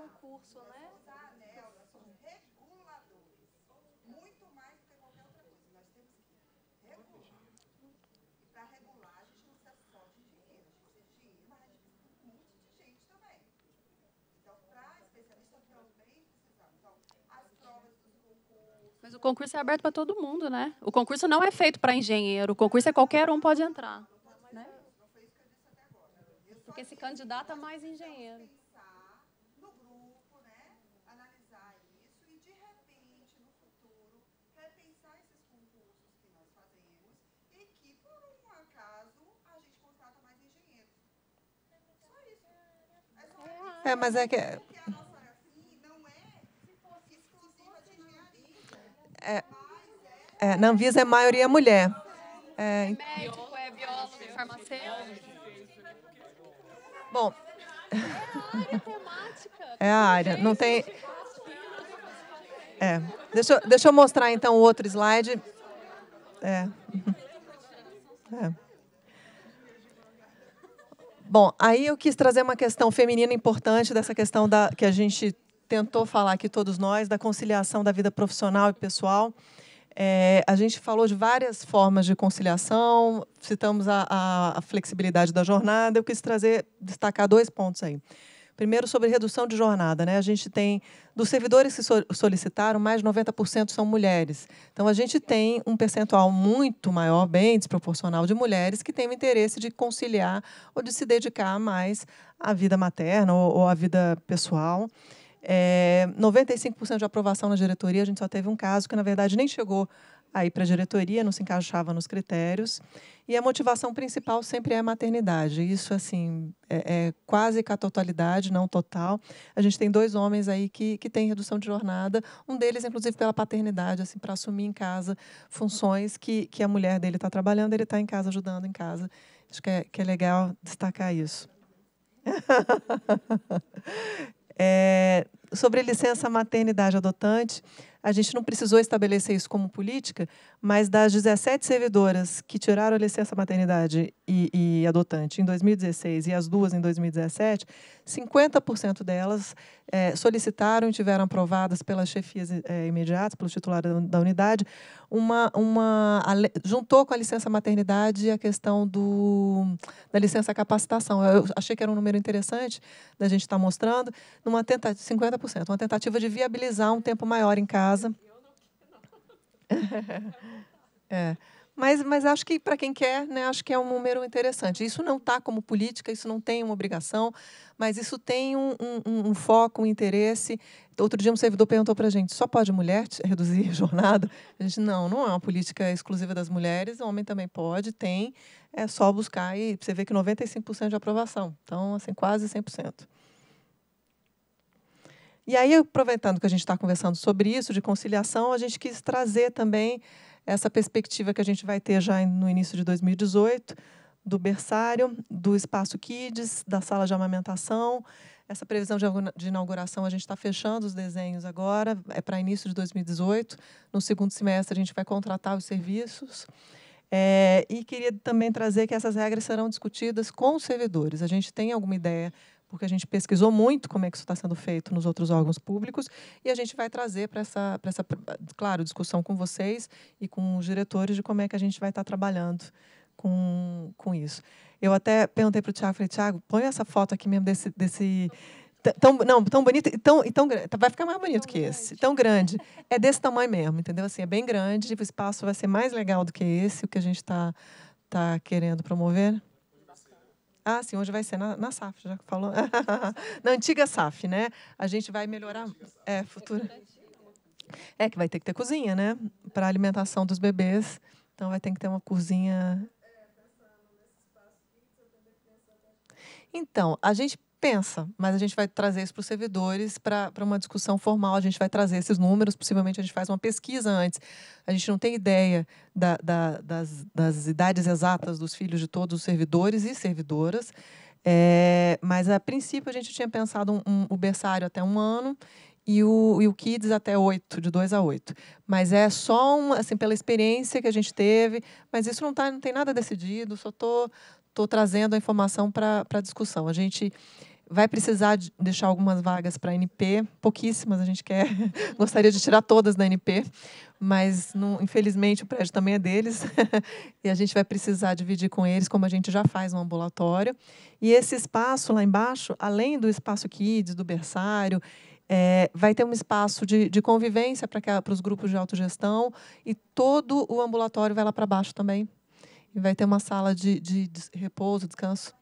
concurso, né? ANEL, nós somos reguladores, muito mais do que qualquer outra coisa. Nós temos que regular. E para regular, a gente não precisa só de dinheiro, a gente precisa de dinheiro, mas a gente precisa de um monte de gente também. Então, para especialista, também precisamos. Então, as provas dos Mas o concurso é aberto para todo mundo, né? O concurso não é feito para engenheiro, o concurso é qualquer um pode entrar. Né? É, Porque se candidata é mais engenheiro. É, mas é que. É, é, na Anvisa é maioria mulher. É, é Médico, é biólogo, é farmacêutico. Bom. É a área. É não tem. É. Deixa, deixa eu mostrar então o outro slide. É. é. Bom, aí eu quis trazer uma questão feminina importante dessa questão da que a gente tentou falar aqui todos nós da conciliação da vida profissional e pessoal. É, a gente falou de várias formas de conciliação, citamos a, a, a flexibilidade da jornada. Eu quis trazer, destacar dois pontos aí. Primeiro, sobre redução de jornada. Né? A gente tem, dos servidores que solicitaram, mais de 90% são mulheres. Então, a gente tem um percentual muito maior, bem desproporcional, de mulheres que têm o interesse de conciliar ou de se dedicar mais à vida materna ou, ou à vida pessoal. É, 95% de aprovação na diretoria, a gente só teve um caso que, na verdade, nem chegou aí para a diretoria, não se encaixava nos critérios. E a motivação principal sempre é a maternidade. Isso, assim, é, é quase que a totalidade, não total. A gente tem dois homens aí que, que têm redução de jornada, um deles, inclusive, pela paternidade, assim, para assumir em casa funções que, que a mulher dele está trabalhando, ele está em casa ajudando em casa. Acho que é, que é legal destacar isso. é, sobre licença maternidade adotante, a gente não precisou estabelecer isso como política, mas das 17 servidoras que tiraram a licença maternidade e, e adotante em 2016 e as duas em 2017, 50% delas é, solicitaram e tiveram aprovadas pelas chefias é, imediatas, pelo titular da unidade, uma, uma a, juntou com a licença maternidade a questão do, da licença capacitação. Eu achei que era um número interessante da gente estar tá mostrando, numa 50%, uma tentativa de viabilizar um tempo maior em casa. é. Mas, mas acho que para quem quer, né, acho que é um número interessante. Isso não está como política, isso não tem uma obrigação, mas isso tem um, um, um foco, um interesse. Outro dia um servidor perguntou para a gente, só pode mulher reduzir jornada? A gente, não, não é uma política exclusiva das mulheres, o homem também pode, tem, é só buscar e você vê que 95% de aprovação, então assim, quase 100%. E aí, aproveitando que a gente está conversando sobre isso, de conciliação, a gente quis trazer também essa perspectiva que a gente vai ter já no início de 2018, do berçário, do espaço Kids, da sala de amamentação. Essa previsão de inauguração, a gente está fechando os desenhos agora, é para início de 2018. No segundo semestre, a gente vai contratar os serviços. É, e queria também trazer que essas regras serão discutidas com os servidores. A gente tem alguma ideia porque a gente pesquisou muito como é que isso está sendo feito nos outros órgãos públicos e a gente vai trazer para essa, essa, claro, discussão com vocês e com os diretores de como é que a gente vai estar tá trabalhando com, com isso. Eu até perguntei para o Tiago, falei, Tiago, põe essa foto aqui mesmo desse... desse tão, não, tão bonito e tão, e tão grande. Vai ficar mais bonito tão que grande. esse. Tão grande. É desse tamanho mesmo, entendeu? Assim, é bem grande. Tipo, o espaço vai ser mais legal do que esse, o que a gente está tá querendo promover. Ah, sim, hoje vai ser na, na SAF, já falou. na antiga SAF, né? A gente vai melhorar. É, futura. É que vai ter que ter cozinha, né? Para alimentação dos bebês. Então vai ter que ter uma cozinha. É, então, a gente pensa, mas a gente vai trazer isso para os servidores para uma discussão formal. A gente vai trazer esses números, possivelmente a gente faz uma pesquisa antes. A gente não tem ideia da, da, das, das, idades exatas dos filhos de todos os servidores e servidoras. É, mas a princípio a gente tinha pensado um, um, o berçário até um ano e o, e o Kids até oito, de dois a oito. Mas é só um, assim, pela experiência que a gente teve, mas isso não, tá, não tem nada decidido, só estou tô, tô trazendo a informação para a discussão. A gente Vai precisar deixar algumas vagas para NP, pouquíssimas a gente quer, gostaria de tirar todas da NP, mas não, infelizmente o prédio também é deles e a gente vai precisar dividir com eles, como a gente já faz no ambulatório. E esse espaço lá embaixo, além do espaço kids, do berçário, é, vai ter um espaço de, de convivência para os grupos de autogestão e todo o ambulatório vai lá para baixo também. E vai ter uma sala de, de, de repouso, descanso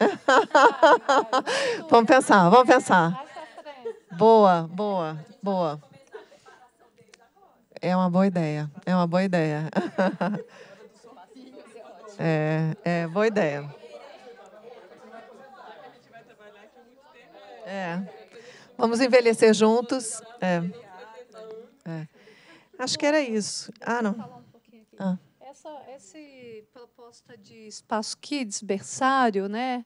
vamos pensar, vamos pensar. Boa, boa, boa. É uma boa ideia, é uma boa ideia. É, é boa ideia. É. Vamos envelhecer juntos. É. É. Acho que era isso. Ah, não. Ah essa, essa proposta de espaço kids, berçário, né?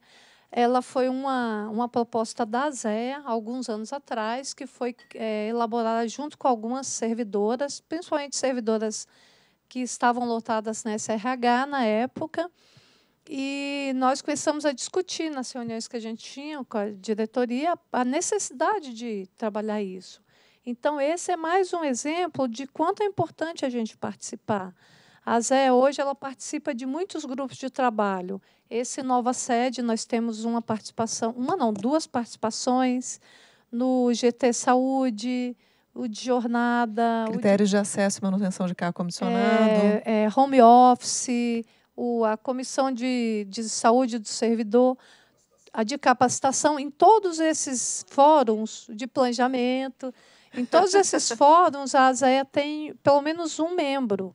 ela foi uma, uma proposta da ZEA, alguns anos atrás, que foi é, elaborada junto com algumas servidoras, principalmente servidoras que estavam lotadas na SRH na época. E nós começamos a discutir nas reuniões que a gente tinha com a diretoria a necessidade de trabalhar isso. Então, esse é mais um exemplo de quanto é importante a gente participar. A Zé hoje ela participa de muitos grupos de trabalho. Esse nova sede nós temos uma participação, uma não, duas participações no GT Saúde, o de jornada, critérios de... de... acesso e manutenção de carro comissionado, é, é, home office, o, a comissão de, de saúde do servidor, a de capacitação em todos esses fóruns de planejamento, em todos esses fóruns a ASEA tem pelo menos um membro.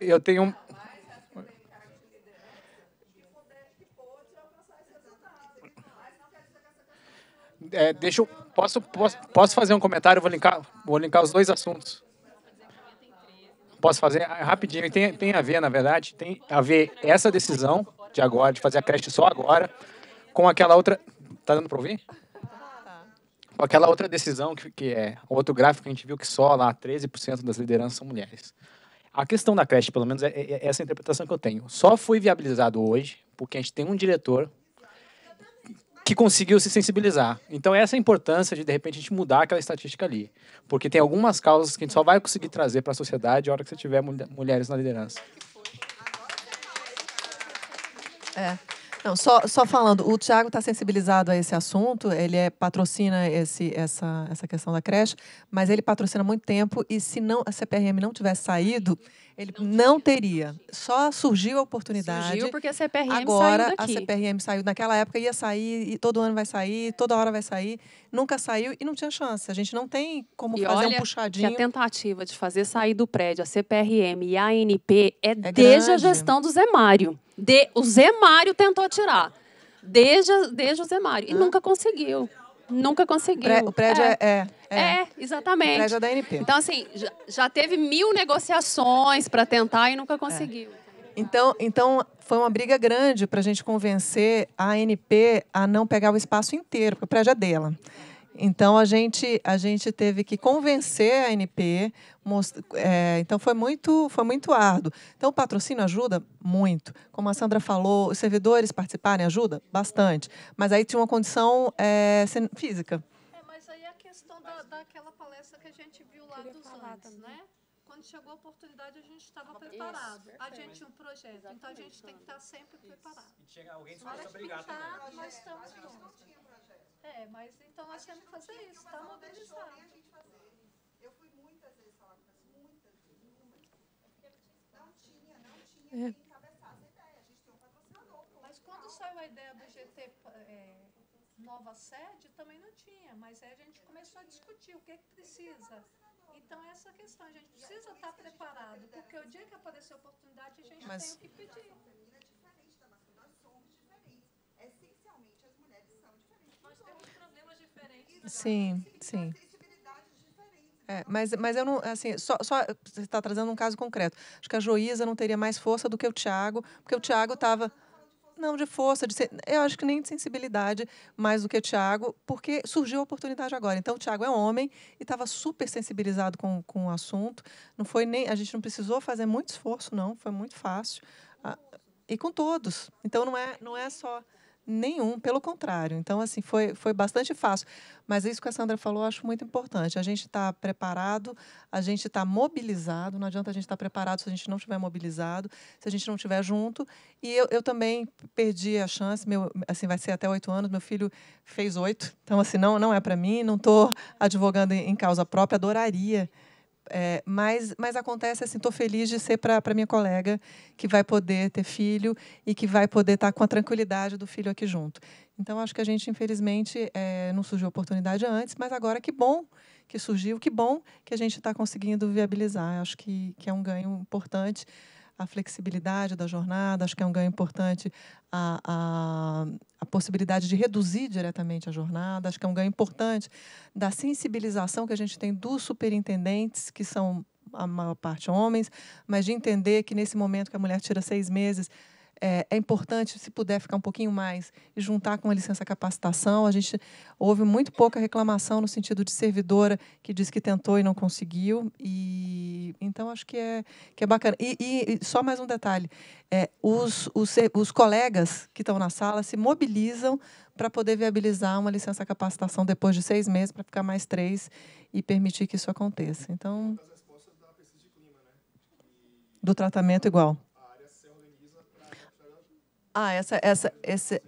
eu tenho É, deixa eu, posso, posso, posso fazer um comentário? Vou linkar, vou linkar os dois assuntos. Posso fazer ah, rapidinho. Tem, tem a ver, na verdade, tem a ver essa decisão de agora, de fazer a creche só agora, com aquela outra. Tá dando para ouvir? Com aquela outra decisão, que, que é outro gráfico que a gente viu que só lá 13% das lideranças são mulheres. A questão da creche, pelo menos, é, é, é essa interpretação que eu tenho. Só foi viabilizado hoje porque a gente tem um diretor que conseguiu se sensibilizar. Então, essa é a importância de, de repente, a gente mudar aquela estatística ali. Porque tem algumas causas que a gente só vai conseguir trazer para a sociedade na hora que você tiver mulheres na liderança. É. Não, só, só falando, o Thiago está sensibilizado a esse assunto, ele é, patrocina esse, essa, essa questão da creche, mas ele patrocina há muito tempo e se não a CPRM não tivesse saído, ele não, teria. Só surgiu a oportunidade. Surgiu porque a CPRM Agora, saiu Agora a CPRM saiu. Naquela época ia sair, e todo ano vai sair, toda hora vai sair. Nunca saiu e não tinha chance. A gente não tem como e fazer um puxadinho. Que a tentativa de fazer sair do prédio a CPRM e a ANP é, é desde grande. a gestão do Zé Mário. De, o Zé Mário tentou tirar. Desde, desde o Zé Mário. E ah. nunca conseguiu. Nunca conseguiu. O prédio é. É, é, é. é exatamente. O prédio é da NP. Então, assim, já, já teve mil negociações para tentar e nunca é. conseguiu. Então, então, foi uma briga grande para a gente convencer a ANP a não pegar o espaço inteiro, porque o prédio é dela. Então a gente a gente teve que convencer a NP, most, é, então foi muito foi muito árduo. Então o patrocínio ajuda muito, como a Sandra falou, os servidores participarem ajuda bastante, mas aí tinha uma condição é, física. É, mas aí a questão da, daquela palestra que a gente viu lá dos anos, né? Quando chegou a oportunidade a gente estava preparado, Isso, a gente tinha um projeto, Exatamente. então a gente tem que estar sempre preparado. E chega alguém que fosse obrigado. Nós estamos juntos. É, mas então nós temos que é fazer tinha, isso, está mobilizado. Deixou, a gente fazer. Eu fui muitas vezes falar com elas, muitas vezes, Não tinha, não tinha é. quem encabeçasse a ideia. A gente tem um patrocinador. mas quando saiu a ideia do GT é, nova sede, também não tinha. Mas aí a gente começou a discutir o que é que precisa. Então, é essa questão, a gente precisa estar tá tá preparado, porque o dia que aparecer a oportunidade, a gente mas, tem o que pedir. Sim, sim. É, mas, mas eu não, assim, só, só você está trazendo um caso concreto. Acho que a Joísa não teria mais força do que o Tiago, porque o Tiago estava não de força, de ser, eu acho que nem de sensibilidade mais do que o Tiago, porque surgiu a oportunidade agora. Então o Tiago é homem e estava super sensibilizado com, com o assunto. Não foi nem a gente não precisou fazer muito esforço não, foi muito fácil. Ah, e com todos. Então não é não é só nenhum, pelo contrário. Então, assim, foi, foi bastante fácil. Mas isso que a Sandra falou, eu acho muito importante. A gente está preparado, a gente está mobilizado. Não adianta a gente estar tá preparado se a gente não estiver mobilizado, se a gente não estiver junto. E eu, eu também perdi a chance, meu, assim, vai ser até oito anos, meu filho fez oito. Então, assim, não, não é para mim, não estou advogando em, em causa própria, adoraria é, mas, mas acontece assim, estou feliz de ser para minha colega que vai poder ter filho e que vai poder estar tá com a tranquilidade do filho aqui junto. Então, acho que a gente, infelizmente, é, não surgiu oportunidade antes, mas agora que bom que surgiu, que bom que a gente está conseguindo viabilizar. Acho que, que é um ganho importante a flexibilidade da jornada, acho que é um ganho importante a, a, a, possibilidade de reduzir diretamente a jornada, acho que é um ganho importante da sensibilização que a gente tem dos superintendentes, que são a maior parte homens, mas de entender que nesse momento que a mulher tira seis meses, é, é, importante, se puder ficar um pouquinho mais e juntar com a licença capacitação. A gente houve muito pouca reclamação no sentido de servidora que disse que tentou e não conseguiu. E então acho que é que é bacana. E, e, e só mais um detalhe: é, os, os, os colegas que estão na sala se mobilizam para poder viabilizar uma licença capacitação depois de seis meses para ficar mais três e permitir que isso aconteça. Então né? do tratamento igual. Ah, essa, essa, esse,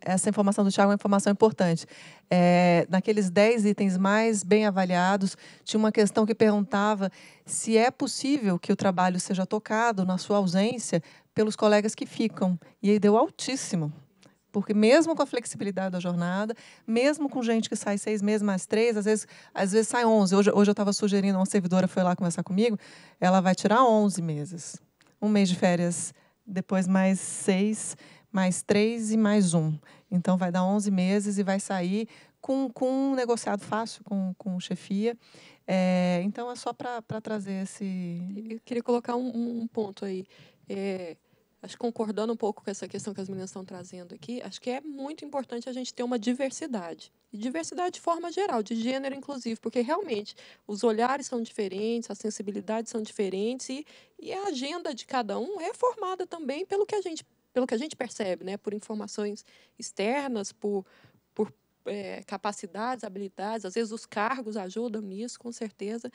essa informação do Tiago é uma informação importante. É, naqueles 10 itens mais bem avaliados, tinha uma questão que perguntava se é possível que o trabalho seja tocado na sua ausência pelos colegas que ficam. E aí deu altíssimo. Porque mesmo com a flexibilidade da jornada, mesmo com gente que sai seis meses mais três, às vezes, às vezes sai onze. Hoje, hoje eu estava sugerindo, uma servidora foi lá conversar comigo, ela vai tirar onze meses. Um mês de férias depois mais seis, mais três e mais um. Então vai dar 11 meses e vai sair com, com um negociado fácil, com, com chefia. É, então é só para trazer esse. Eu queria colocar um, um ponto aí. É, acho que concordando um pouco com essa questão que as meninas estão trazendo aqui, acho que é muito importante a gente ter uma diversidade. E diversidade de forma geral, de gênero inclusive, porque realmente os olhares são diferentes, as sensibilidades são diferentes e, e a agenda de cada um é formada também pelo que a gente, pelo que a gente percebe, né? por informações externas, por, por é, capacidades, habilidades, às vezes os cargos ajudam nisso, com certeza.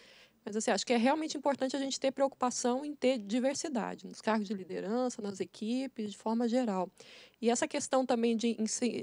Mas assim, acho que é realmente importante a gente ter preocupação em ter diversidade nos cargos de liderança, nas equipes, de forma geral. E essa questão também de.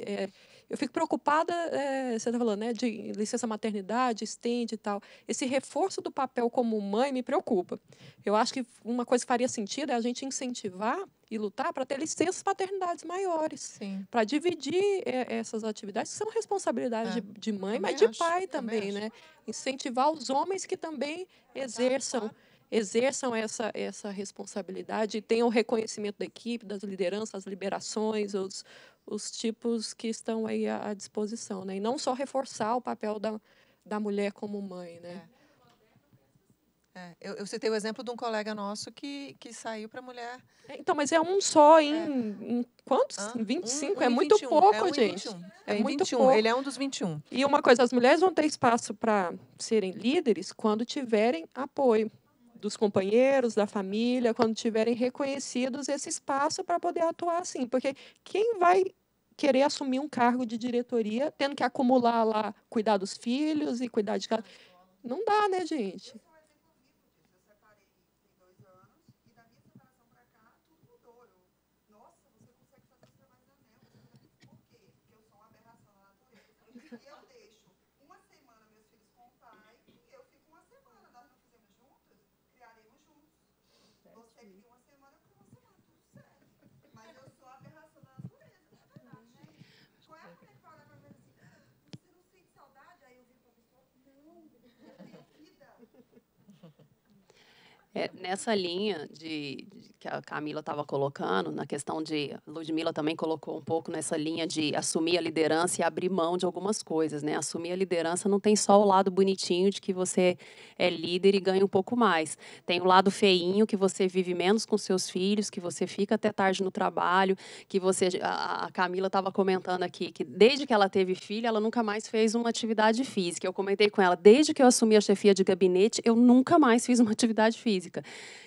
é, eu fico preocupada, é, você está falando, né, de licença maternidade, estende e tal. Esse reforço do papel como mãe me preocupa. Eu acho que uma coisa que faria sentido é a gente incentivar e lutar para ter licenças paternidades maiores, para dividir é, essas atividades, que são responsabilidades é. de, de, mãe, também mas de acho, pai também, também né? Incentivar os homens que também exerçam. Exerçam essa, essa responsabilidade e tenham o reconhecimento da equipe, das lideranças, as liberações, os, os tipos que estão aí à, à disposição. Né? E não só reforçar o papel da, da mulher como mãe. Né? É. É, eu, eu, citei o exemplo de um colega nosso que, que saiu para mulher. É, então, mas é um só em, é. em quantos? Ah, 25? Um, um é muito 21. pouco, é um gente. É, é muito 21. pouco. Ele é um dos 21. E uma coisa, as mulheres vão ter espaço para serem líderes quando tiverem apoio dos companheiros, da família, quando tiverem reconhecidos esse espaço para poder atuar assim. Porque quem vai querer assumir um cargo de diretoria tendo que acumular lá, cuidar dos filhos e cuidar de casa? Não dá, né, gente? É, nessa linha de, de que a Camila estava colocando, na questão de. Ludmilla também colocou um pouco nessa linha de assumir a liderança e abrir mão de algumas coisas, né? Assumir a liderança não tem só o lado bonitinho de que você é líder e ganha um pouco mais. Tem o lado feinho, que você vive menos com seus filhos, que você fica até tarde no trabalho, que você. A, a Camila estava comentando aqui que desde que ela teve filho, ela nunca mais fez uma atividade física. Eu comentei com ela, desde que eu assumi a chefia de gabinete, eu nunca mais fiz uma atividade física.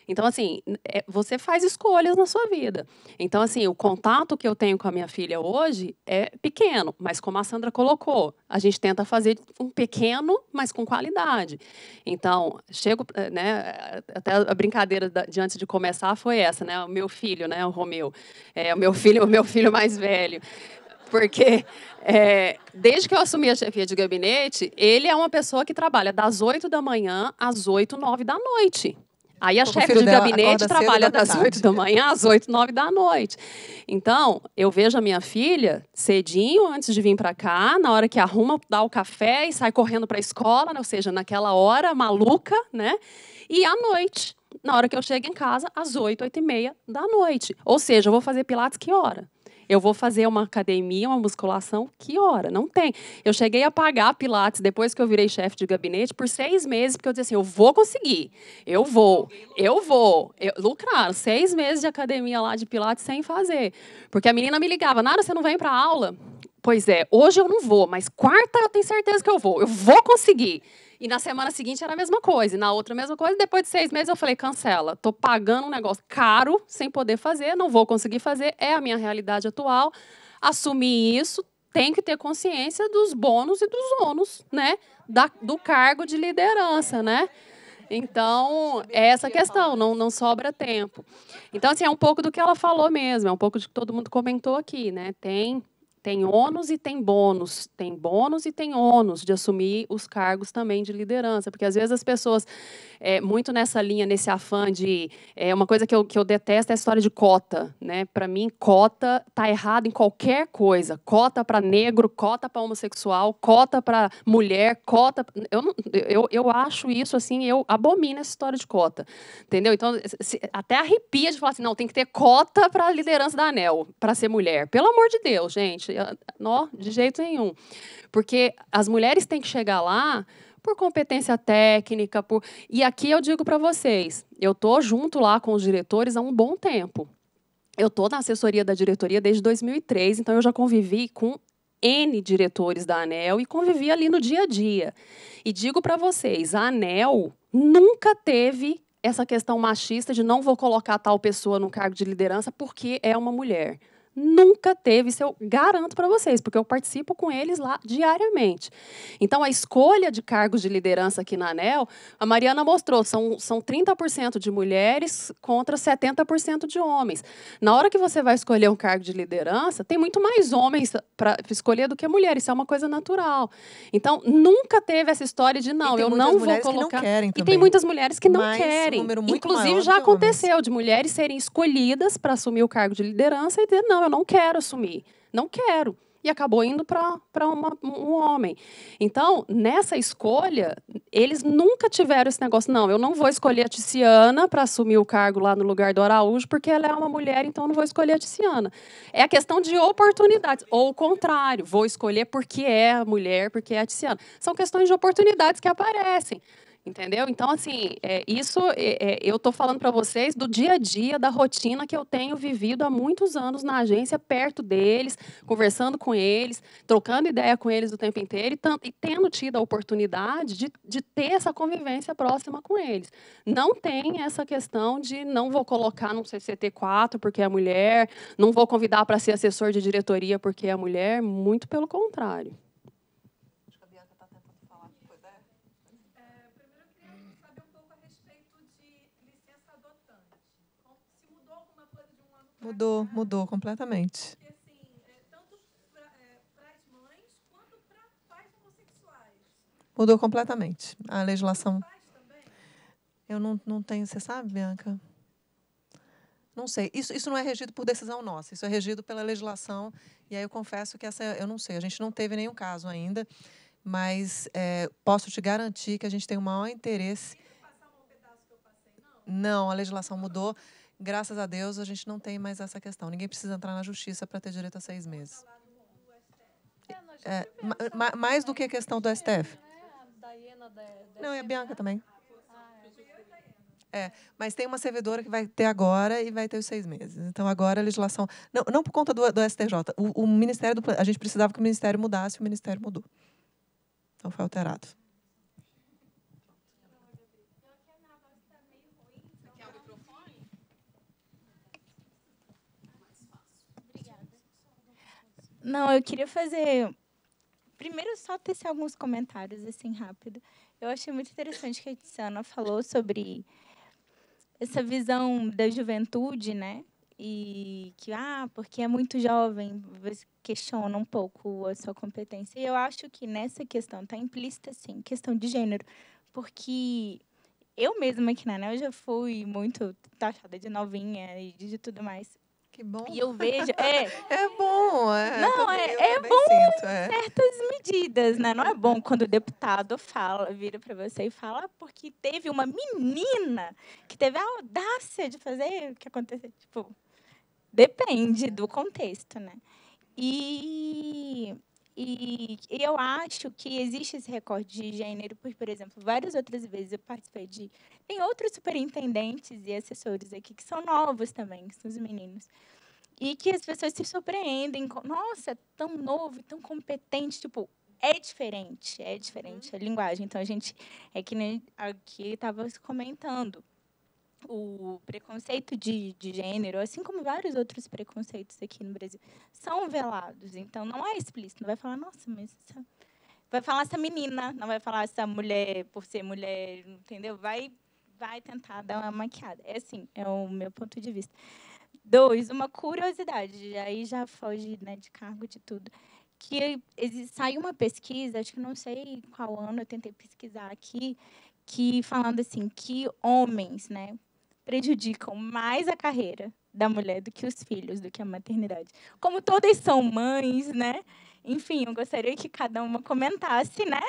Então, assim, é, você faz faz escolhas na sua vida. Então, assim, o contato que eu tenho com a minha filha hoje é pequeno, mas como a Sandra colocou, a gente tenta fazer um pequeno, mas com qualidade. Então, chego, eh, né, até a brincadeira de antes de começar foi essa, né, o meu filho, né, o Romeu, é, o meu filho, o meu filho mais velho porque é, desde que eu assumi a chefia de gabinete, ele é uma pessoa que trabalha das 8 da manhã às 8, 9 da noite. Aí a chefe de gabinete trabalha das oito da manhã às oito, nove da noite. Então, eu vejo a minha filha cedinho, antes de vir para cá, na hora que arruma, dá o café e sai correndo para a escola, né? ou seja, naquela hora maluca, né? E à noite, na hora que eu chego em casa, às oito, oito e meia da noite. Ou seja, eu vou fazer pilates que hora? Eu vou fazer uma academia, uma musculação, que hora? Não tem. Eu cheguei a pagar Pilates depois que eu virei chefe de gabinete por seis meses, porque eu disse assim: eu vou conseguir, eu vou, eu vou. Eu, lucrar, seis meses de academia lá de Pilates sem fazer. Porque a menina me ligava: Nara, você não vem para aula? Pois é, hoje eu não vou, mas quarta eu tenho certeza que eu vou. Eu vou conseguir. E na semana seguinte era a mesma coisa, e na outra a mesma coisa. Depois de seis meses eu falei, cancela. Tô pagando um negócio caro, sem poder fazer, não vou conseguir fazer, é a minha realidade atual. Assumir isso, tem que ter consciência dos bônus e dos ônus, né? Da, do cargo de liderança, né? Então, é essa questão, não, não sobra tempo. Então, assim, é um pouco do que ela falou mesmo, é um pouco do que todo mundo comentou aqui, né? Tem tem ônus e tem bônus, tem bônus e tem ônus de assumir os cargos também de liderança, porque às vezes as pessoas é, muito nessa linha, nesse afã de. É, uma coisa que eu, que eu detesto é a história de cota. Né? Para mim, cota tá errado em qualquer coisa. Cota para negro, cota para homossexual, cota para mulher, cota. Eu, eu, eu acho isso assim, eu abomino essa história de cota. Entendeu? Então, se, até arrepia de falar assim: não, tem que ter cota para a liderança da ANEL, para ser mulher. Pelo amor de Deus, gente. Não, de jeito nenhum. Porque as mulheres têm que chegar lá por competência técnica, por... e aqui eu digo para vocês, eu tô junto lá com os diretores há um bom tempo. Eu tô na assessoria da diretoria desde 2003, então eu já convivi com N diretores da ANEL e convivi ali no dia a dia. E digo para vocês, a ANEL nunca teve essa questão machista de não vou colocar tal pessoa no cargo de liderança porque é uma mulher nunca teve, isso eu garanto para vocês, porque eu participo com eles lá diariamente. Então, a escolha de cargos de liderança aqui na ANEL, a Mariana mostrou, são, são 30% de mulheres contra 70% de homens. Na hora que você vai escolher um cargo de liderança, tem muito mais homens para escolher do que mulheres, isso é uma coisa natural. Então, nunca teve essa história de não, eu não vou colocar. Que não e tem muitas mulheres que não Mas, querem. Um Inclusive, já aconteceu homens. de mulheres serem escolhidas para assumir o cargo de liderança e dizer não não, eu não quero assumir, não quero. E acabou indo para um homem. Então, nessa escolha, eles nunca tiveram esse negócio, não, eu não vou escolher a Tiziana para assumir o cargo lá no lugar do Araújo, porque ela é uma mulher, então não vou escolher a Tiziana. É a questão de oportunidades, ou o contrário, vou escolher porque é a mulher, porque é a Tiziana. São questões de oportunidades que aparecem. Entendeu? Então, assim, é, isso é, é eu estou falando para vocês do dia a dia, da rotina que eu tenho vivido há muitos anos na agência, perto deles, conversando com eles, trocando ideia com eles o tempo inteiro e, e tendo tido a oportunidade de, de ter essa convivência próxima com eles. Não tem essa questão de não vou colocar num CCT4 porque é mulher, não vou convidar para ser assessor de diretoria porque é mulher, muito pelo contrário. Mudou, mudou completamente. Assim, é, é, mudou completamente a legislação. Eu não, não tenho, você sabe, Bianca? Não sei. Isso, isso não é regido por decisão nossa, isso é regido pela legislação. E aí eu confesso que essa, eu não sei, a gente não teve nenhum caso ainda, mas é, posso te garantir que a gente tem o maior interesse. Não, a legislação mudou graças a Deus, a gente não tem mais essa questão. Ninguém precisa entrar na justiça para ter direito a seis meses. É, ma, mais do que a questão do STF. Não, e a Bianca também. É, mas tem uma servidora que vai ter agora e vai ter os seis meses. Então, agora a legislação. Não, não por conta do, do STJ. O, o Ministério do A gente precisava que o Ministério mudasse, o Ministério mudou. Então, foi alterado. Não, eu queria fazer. Primeiro, só tecer alguns comentários, assim, rápido. Eu achei muito interessante que a Tiziana falou sobre essa visão da juventude, né? E que, ah, porque é muito jovem, questiona um pouco a sua competência. E eu acho que nessa questão está implícita, sim, questão de gênero. Porque eu mesma aqui na eu já fui muito taxada de novinha e de tudo mais que bom. E eu vejo. É, é bom. É, não, é, é bom sinto, é. certas medidas, né? Não é bom quando o deputado fala, vira para você e fala, ah, porque teve uma menina que teve a audácia de fazer o que aconteceu. Tipo, depende do contexto, né? E e, e, eu acho que existe esse recorde de gênero, porque, por exemplo, várias outras vezes eu participei de. Tem outros superintendentes e assessores aqui que são novos também, que são os meninos. E que as pessoas se surpreendem com, nossa, tão novo, tão competente. Tipo, é diferente, é diferente uhum. a linguagem. Então, a gente. É que nem aqui estava comentando o preconceito de, de gênero, assim como vários outros preconceitos aqui no Brasil, são velados. Então, não é explícito. Não vai falar, nossa, mas essa... vai falar essa menina, não vai falar essa mulher por ser mulher, entendeu? Vai, vai tentar dar uma maquiada. É assim, é o meu ponto de vista. Dois, uma curiosidade, aí já foge né, de cargo de tudo que saiu uma pesquisa, acho que não sei qual ano, eu tentei pesquisar aqui, que falando assim que homens, né, prejudicam mais a carreira da mulher do que os filhos, do que a maternidade. Como todas são mães, né? Enfim, eu gostaria que cada uma comentasse, né?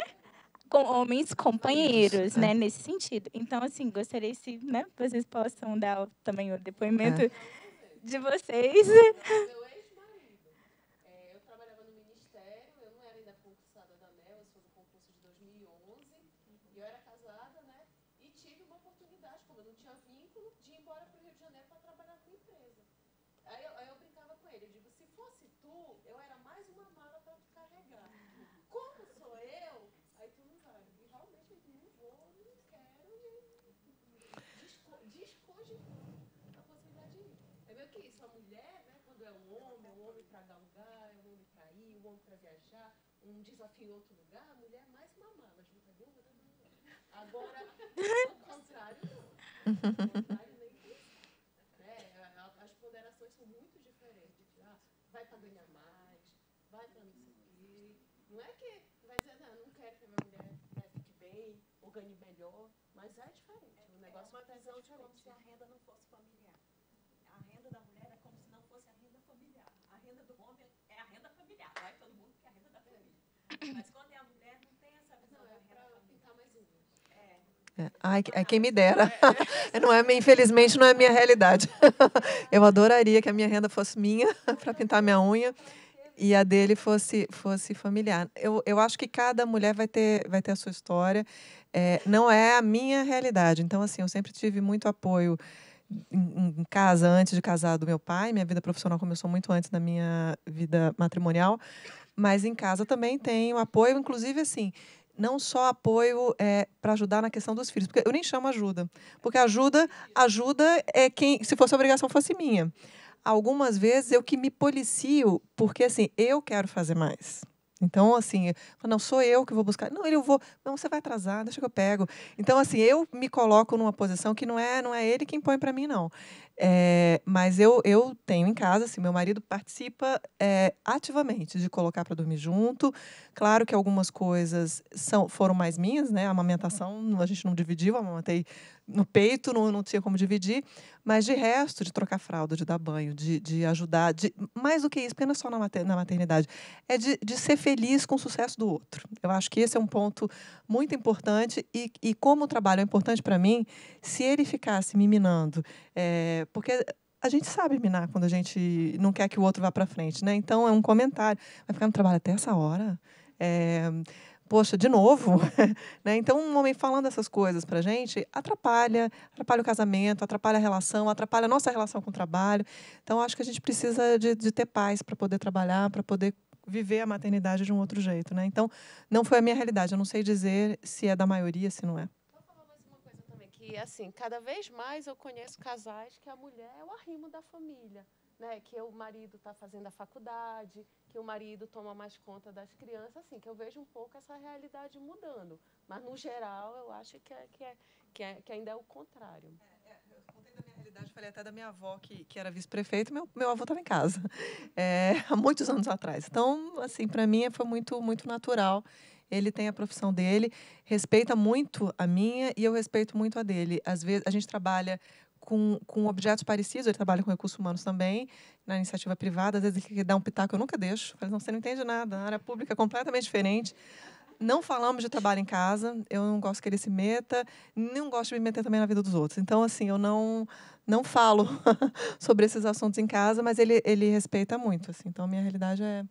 Com homens companheiros, né? É. Nesse sentido. Então, assim, gostaria se né, vocês possam dar também o depoimento é. de vocês. Eu viajar, um desafio em outro lugar, a mulher é mais uma mala, junta deu, outra mala. Agora, ao contrário, não. Ao contrário, nem né? As ponderações são muito diferentes. Ah, vai para ganhar mais, vai para não seguir. Não é que vai dizer, não, não quero que a minha mulher né, fique bem, ou ganhe melhor, mas é diferente. o é, negócio é uma visão de como se a renda não fosse Mas quando é mulher, não tem essa visão. É pintar mais um. Né? É. É. Ai, é quem me dera. Não é, infelizmente, não é a minha realidade. Eu adoraria que a minha renda fosse minha para pintar minha unha e a dele fosse fosse familiar. Eu, eu acho que cada mulher vai ter vai ter a sua história. É, não é a minha realidade. Então assim, eu sempre tive muito apoio em, em casa antes de casar do meu pai. Minha vida profissional começou muito antes da minha vida matrimonial. Mas em casa também tem o apoio, inclusive assim, não só apoio é, para ajudar na questão dos filhos, porque eu nem chamo ajuda, porque ajuda, ajuda é quem, se fosse obrigação fosse minha. Algumas vezes eu que me policio, porque assim, eu quero fazer mais. Então, assim, não sou eu que vou buscar. Não, ele eu vou. Não, você vai atrasar, deixa que eu pego. Então, assim, eu me coloco numa posição que não é, não é ele que impõe para mim, não. É, mas eu, eu tenho em casa, assim, meu marido participa é, ativamente de colocar para dormir junto. Claro que algumas coisas são, foram mais minhas, né? A amamentação, a gente não dividiu, amamentei no peito, não, não tinha como dividir, mas de resto, de trocar fralda, de dar banho, de, de ajudar, de, mais do que isso, porque não é só na, na maternidade, é de, de ser feliz com o sucesso do outro. Eu acho que esse é um ponto muito importante e, e como o trabalho é importante para mim, se ele ficasse me minando, é, porque a gente sabe minar quando a gente não quer que o outro vá para frente, né? Então é um comentário, vai ficar no trabalho até essa hora. É, poxa, de novo? né? Então, um homem falando essas coisas para gente atrapalha, atrapalha o casamento, atrapalha a relação, atrapalha a nossa relação com o trabalho. Então, acho que a gente precisa de, de ter paz para poder trabalhar, para poder viver a maternidade de um outro jeito. Né? Então, não foi a minha realidade. Eu não sei dizer se é da maioria, se não é. Vou falar mais uma coisa também, que assim, cada vez mais eu conheço casais que a mulher é o arrimo da família né, que o marido está fazendo a faculdade, que o marido toma mais conta das crianças, assim, que eu vejo um pouco essa realidade mudando. Mas, no geral, eu acho que, é, que, é, que, é, que ainda é o contrário. É, é, eu contei da minha realidade, falei até da minha avó, que, que era vice-prefeito, meu, meu avô estava em casa, é, há muitos anos atrás. Então, assim, para mim foi muito, muito natural ele tem a profissão dele, respeita muito a minha e eu respeito muito a dele. Às vezes a gente trabalha com, com objetos parecidos, ele trabalha com recursos humanos também, na iniciativa privada, às vezes ele quer dar um pitaco, eu nunca deixo. Falei, não, você não entende nada, a área pública é completamente diferente. Não falamos de trabalho em casa, eu não gosto que ele se meta, não gosto de me meter também na vida dos outros. Então, assim, eu não não falo sobre esses assuntos em casa, mas ele, ele respeita muito, assim. Então, a minha realidade é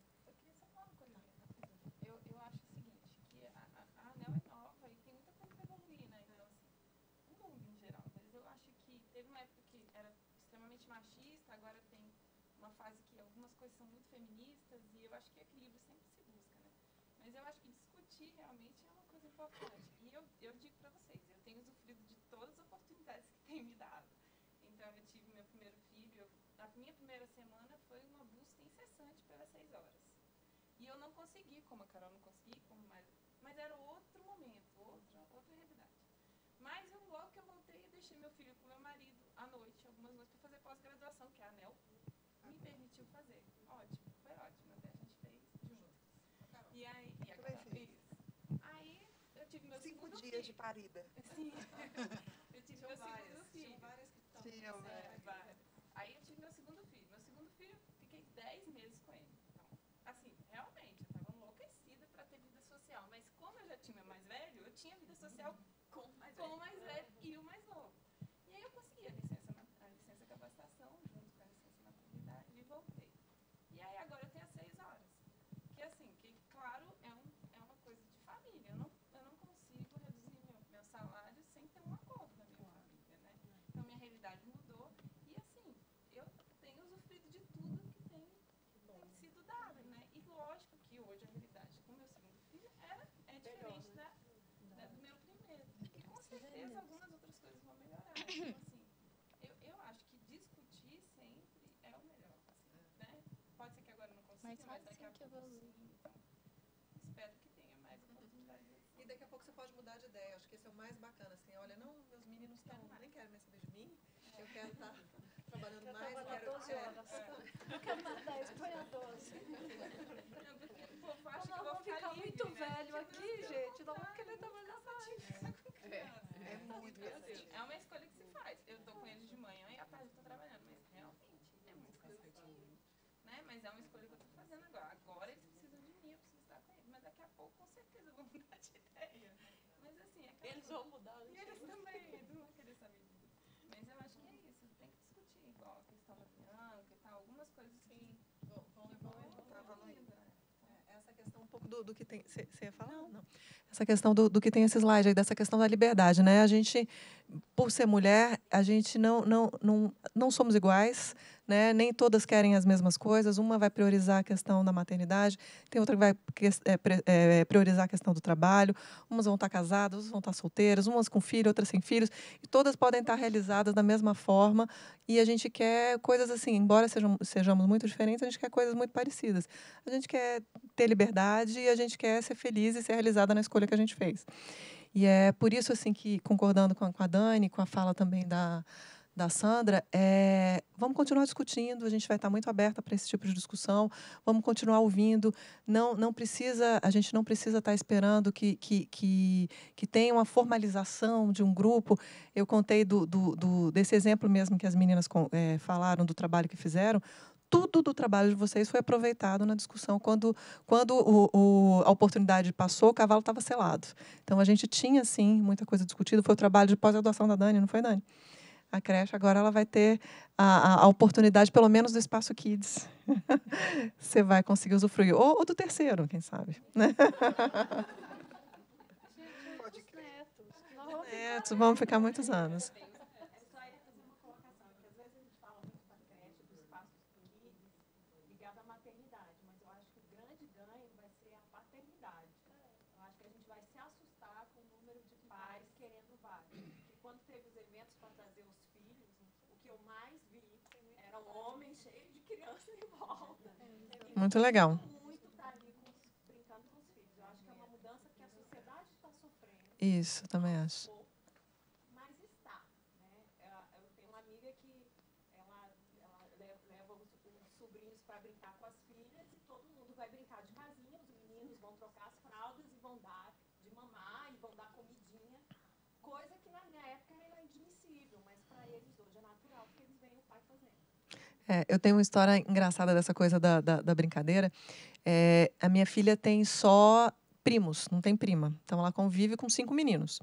como a Carol não consegui, como mais, mas era outro momento, outra, outra realidade. Mas eu, logo que eu voltei, e deixei meu filho com meu marido à noite, algumas noites, para fazer pós-graduação, que a ANEL me permitiu fazer. Ótimo, foi ótimo, até a gente fez junto. E aí, e a Aí eu tive meu Cinco segundo dias filho. de parida. Sim. eu tive tinha meu várias, segundo filho. Tinham várias que estão. Tinham né? várias. tinha vida social com mais velho. Com mais pouco você pode mudar de ideia. Acho que esse é o mais bacana, assim, olha, não, meus meninos estão, nem querem mais saber de mim, eu quero estar tá trabalhando eu mais, eu quero... 12 é. horas. É. Eu quero mais 10, põe a 12. Não, porque que eu vou ficar, livre, muito né? velho tipo, aqui, gente, não vou querer trabalhar mais. É, é, é muito cansativo. É uma escolha que se faz. Eu tô com ele de manhã e à tarde eu trabalhando, mas realmente é muito cansativo. Né? Mas é uma escolha que eu estou fazendo agora. Eles vão mudar. Né? E eles também, Edu, aqueles amigos. Mas eu acho que é isso, tem que discutir igual a questão da Bianca e tal, algumas coisas que vão, levar né? é, essa questão um pouco do, do que tem. Você ia falar? Não. Não. Essa questão do, do, que tem esse slide aí, dessa questão da liberdade, né? A gente, por ser mulher, a gente não, não, não, não somos iguais, né? Nem todas querem as mesmas coisas. Uma vai priorizar a questão da maternidade, tem outra que vai é, é, priorizar a questão do trabalho. Umas vão estar casadas, outras vão estar solteiras, umas com filho, outras sem filhos. E todas podem estar realizadas da mesma forma. E a gente quer coisas assim, embora sejam, sejamos muito diferentes, a gente quer coisas muito parecidas. A gente quer ter liberdade e a gente quer ser feliz e ser realizada na escolha que a gente fez. E é por isso assim que concordando com a Dani, com a fala também da da Sandra, é, vamos continuar discutindo, a gente vai estar muito aberta para esse tipo de discussão, vamos continuar ouvindo, não, não precisa, a gente não precisa estar esperando que, que, que, que tenha uma formalização de um grupo. Eu contei do, do, do desse exemplo mesmo que as meninas é, falaram do trabalho que fizeram, tudo do trabalho de vocês foi aproveitado na discussão. Quando, quando o, o, a oportunidade passou, o cavalo estava selado. Então, a gente tinha, sim, muita coisa discutida. Foi o trabalho de pós-graduação da Dani, não foi, Dani? a creche agora ela vai ter a, a, oportunidade, pelo menos do espaço Kids. Você vai conseguir usufruir. Ou, ou do terceiro, quem sabe. Né? Gente, Netos, vamos ficar muitos anos. Muito legal. Isso, também acho. É, eu tenho uma história engraçada dessa coisa da, da, da brincadeira. É, a minha filha tem só primos, não tem prima. Então ela convive com cinco meninos,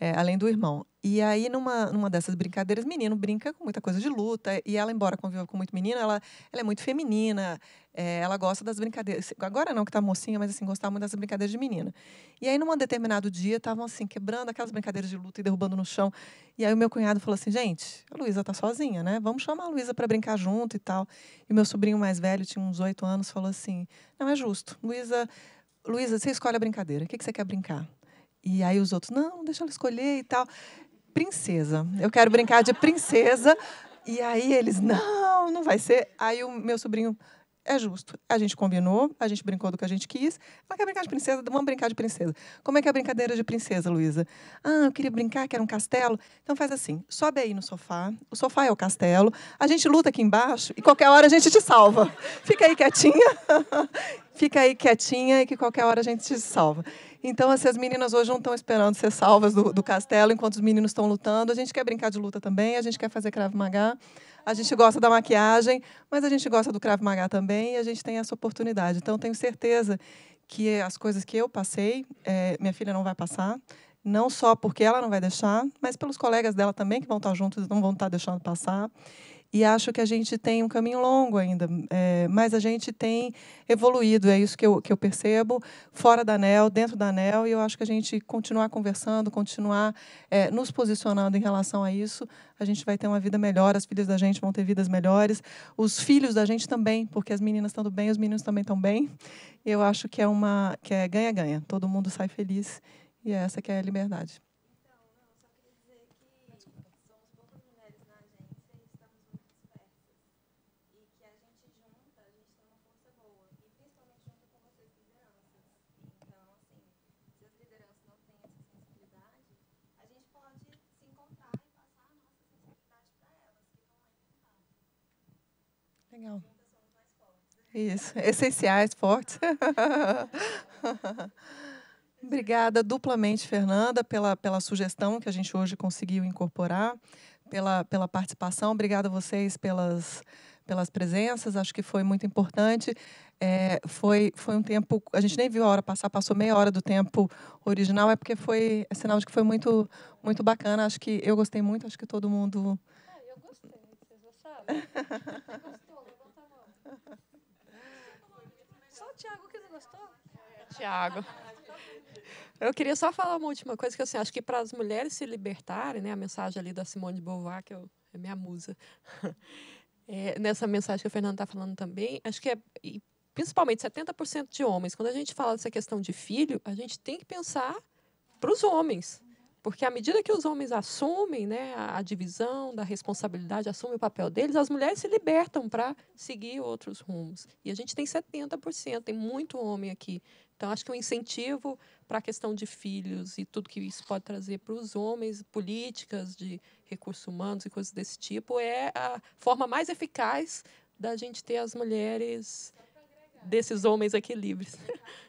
é, além do irmão. E aí, numa, numa dessas brincadeiras, menino brinca com muita coisa de luta. E ela, embora conviva com muito menino, ela, ela é muito feminina. É, ela gosta das brincadeiras. Agora não, que tá mocinha, mas assim, gostava muito das brincadeiras de menina. E aí, num determinado dia, estavam assim, quebrando aquelas brincadeiras de luta e derrubando no chão. E aí o meu cunhado falou assim: gente, a Luísa tá sozinha, né? Vamos chamar a Luísa para brincar junto e tal. E meu sobrinho mais velho, tinha uns oito anos, falou assim: não é justo. Luísa Luísa, você escolhe a brincadeira. O que, que você quer brincar? E aí os outros, não, deixa ela escolher e tal. Princesa. Eu quero brincar de princesa. E aí eles, não, não vai ser. Aí o meu sobrinho, é justo. A gente combinou, a gente brincou do que a gente quis. Ela quer brincar de princesa, vamos brincar de princesa. Como é que é a brincadeira de princesa, Luísa? Ah, eu queria brincar, que era um castelo. Então faz assim, sobe aí no sofá. O sofá é o castelo. A gente luta aqui embaixo e qualquer hora a gente te salva. Fica aí quietinha. Fica aí quietinha e que qualquer hora a gente te salva. Então, assim, as meninas hoje não estão esperando ser salvas do, do castelo enquanto os meninos estão lutando. A gente quer brincar de luta também, a gente quer fazer cravo magá a gente gosta da maquiagem, mas a gente gosta do Krav Maga também e a gente tem essa oportunidade. Então, tenho certeza que as coisas que eu passei, é, minha filha não vai passar, não só porque ela não vai deixar, mas pelos colegas dela também que vão estar juntos, não vão estar deixando passar. E acho que a gente tem um caminho longo ainda, é, mas a gente tem evoluído, é isso que eu, que eu percebo, fora da ANEL, dentro da ANEL, e eu acho que a gente continuar conversando, continuar é, nos posicionando em relação a isso, a gente vai ter uma vida melhor, as filhas da gente vão ter vidas melhores, os filhos da gente também, porque as meninas estão bem, os meninos também estão bem. Eu acho que é uma que é ganha-ganha, todo mundo sai feliz e é essa que é a liberdade. Legal. Isso, essenciais, fortes. Obrigada duplamente, Fernanda, pela, pela sugestão que a gente hoje conseguiu incorporar, pela, pela participação. Obrigada a vocês pelas, pelas presenças, acho que foi muito importante. É, foi, foi um tempo, a gente nem viu a hora passar, passou meia hora do tempo original, é porque foi é sinal de que foi muito, muito bacana. Acho que eu gostei muito, acho que todo mundo. Ah, eu gostei, vocês gostaram? gostou? Tiago. Eu queria só falar uma última coisa que assim, acho que para as mulheres se libertarem, né, a mensagem ali da Simone de Beauvoir que eu, é minha musa. É, nessa mensagem que a Fernanda está falando também, acho que é e, principalmente 70% de homens. Quando a gente fala dessa questão de filho, a gente tem que pensar para os homens. Porque à medida que os homens assumem né, a, divisão da responsabilidade, assumem o papel deles, as mulheres se libertam para seguir outros rumos. E a gente tem 70%, tem muito homem aqui. Então, acho que o um incentivo para a questão de filhos e tudo que isso pode trazer para os homens, políticas de recursos humanos e coisas desse tipo, é a forma mais eficaz da gente ter as mulheres desses homens aqui livres.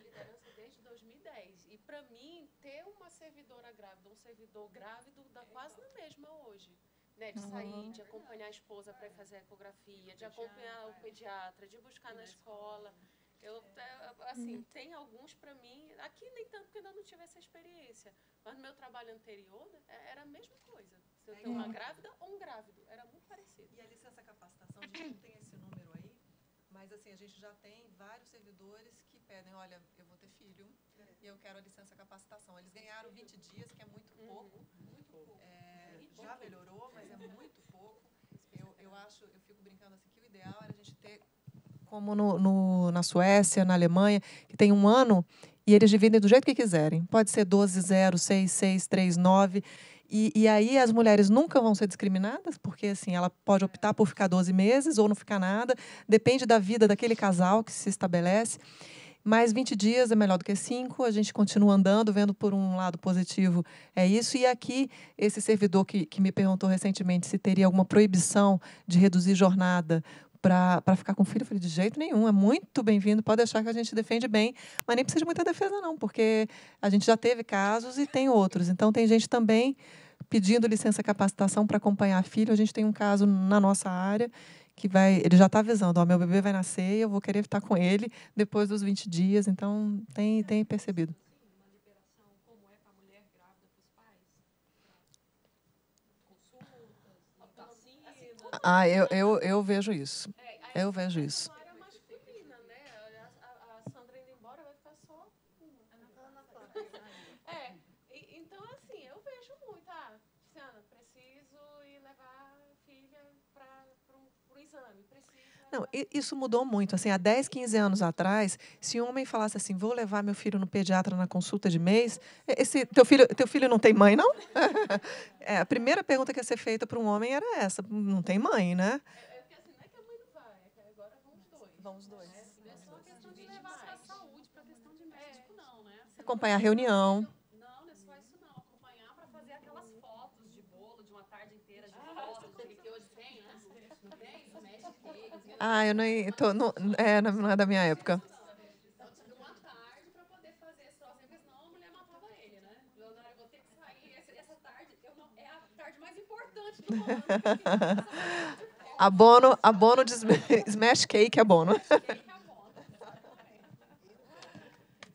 engravidou grávido dá quase na mesma hoje. Né, de sair, de acompanhar a esposa para fazer a ecografia, de acompanhar o pediatra, de buscar na escola. Eu, eh, assim, uhum. tem alguns para mim, aqui nem tanto porque ainda não tive essa experiência, mas no meu trabalho anterior né, é, era a mesma coisa. Se eu é tenho uma grávida ou um grávido, era muito parecido. E a licença capacitação, a gente não tem esse número aí, mas assim, a gente já tem vários servidores que pedem, olha, eu vou ter filho, e eu quero a licença capacitação. Eles ganharam 20 dias, que é muito uhum. pouco. Muito pouco. É, é já melhorou, mas é muito pouco. Eu, eu acho, eu fico brincando assim, que o ideal era a gente ter, como no, no na Suécia, na Alemanha, que tem um ano e eles dividem do jeito que quiserem. Pode ser 12, 0, 6, 6, 3, 9. E, e aí as mulheres nunca vão ser discriminadas, porque assim, ela pode optar por ficar 12 meses ou não ficar nada, depende da vida daquele casal que se estabelece. Mas 20 dias é melhor do que 5, a gente continua andando, vendo por um lado positivo é isso. E aqui, esse servidor que, que me perguntou recentemente se teria alguma proibição de reduzir jornada para ficar com o filho, eu falei, de jeito nenhum, é muito bem-vindo, pode achar que a gente defende bem, mas nem precisa de muita defesa não, porque a gente já teve casos e tem outros. Então, tem gente também pedindo licença capacitação para acompanhar filho. A gente tem um caso na nossa área que vai, ele já está avisando, ó, meu bebê vai nascer, e eu vou querer estar com ele depois dos 20 dias, então tem tem percebido. Ah, eu, eu, eu vejo isso. Eu vejo isso. Não, isso mudou muito. Assim, há 10, 15 anos atrás, se um homem falasse assim, vou levar meu filho no pediatra na consulta de mês, esse teu filho, teu filho não tem mãe, não? é, a primeira pergunta que ia ser feita para um homem era essa, não tem mãe, né? É, é porque assim, não é que a mãe não vai, é que agora vão os dois. Vão os dois. Não é, é só a questão de levar a saúde, para a questão de médico, tipo não, né? Acompanhar a reunião. Ah, eu não, estou, tô, é, não, é, não é da minha época. abono, né? é abono de smash cake, abono. É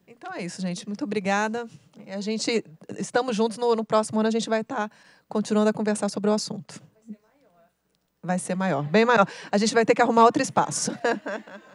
então é isso, gente. Muito obrigada. A gente estamos juntos no, no próximo ano. A gente vai estar tá continuando a conversar sobre o assunto vai ser maior, bem maior. A gente vai ter que arrumar outro espaço.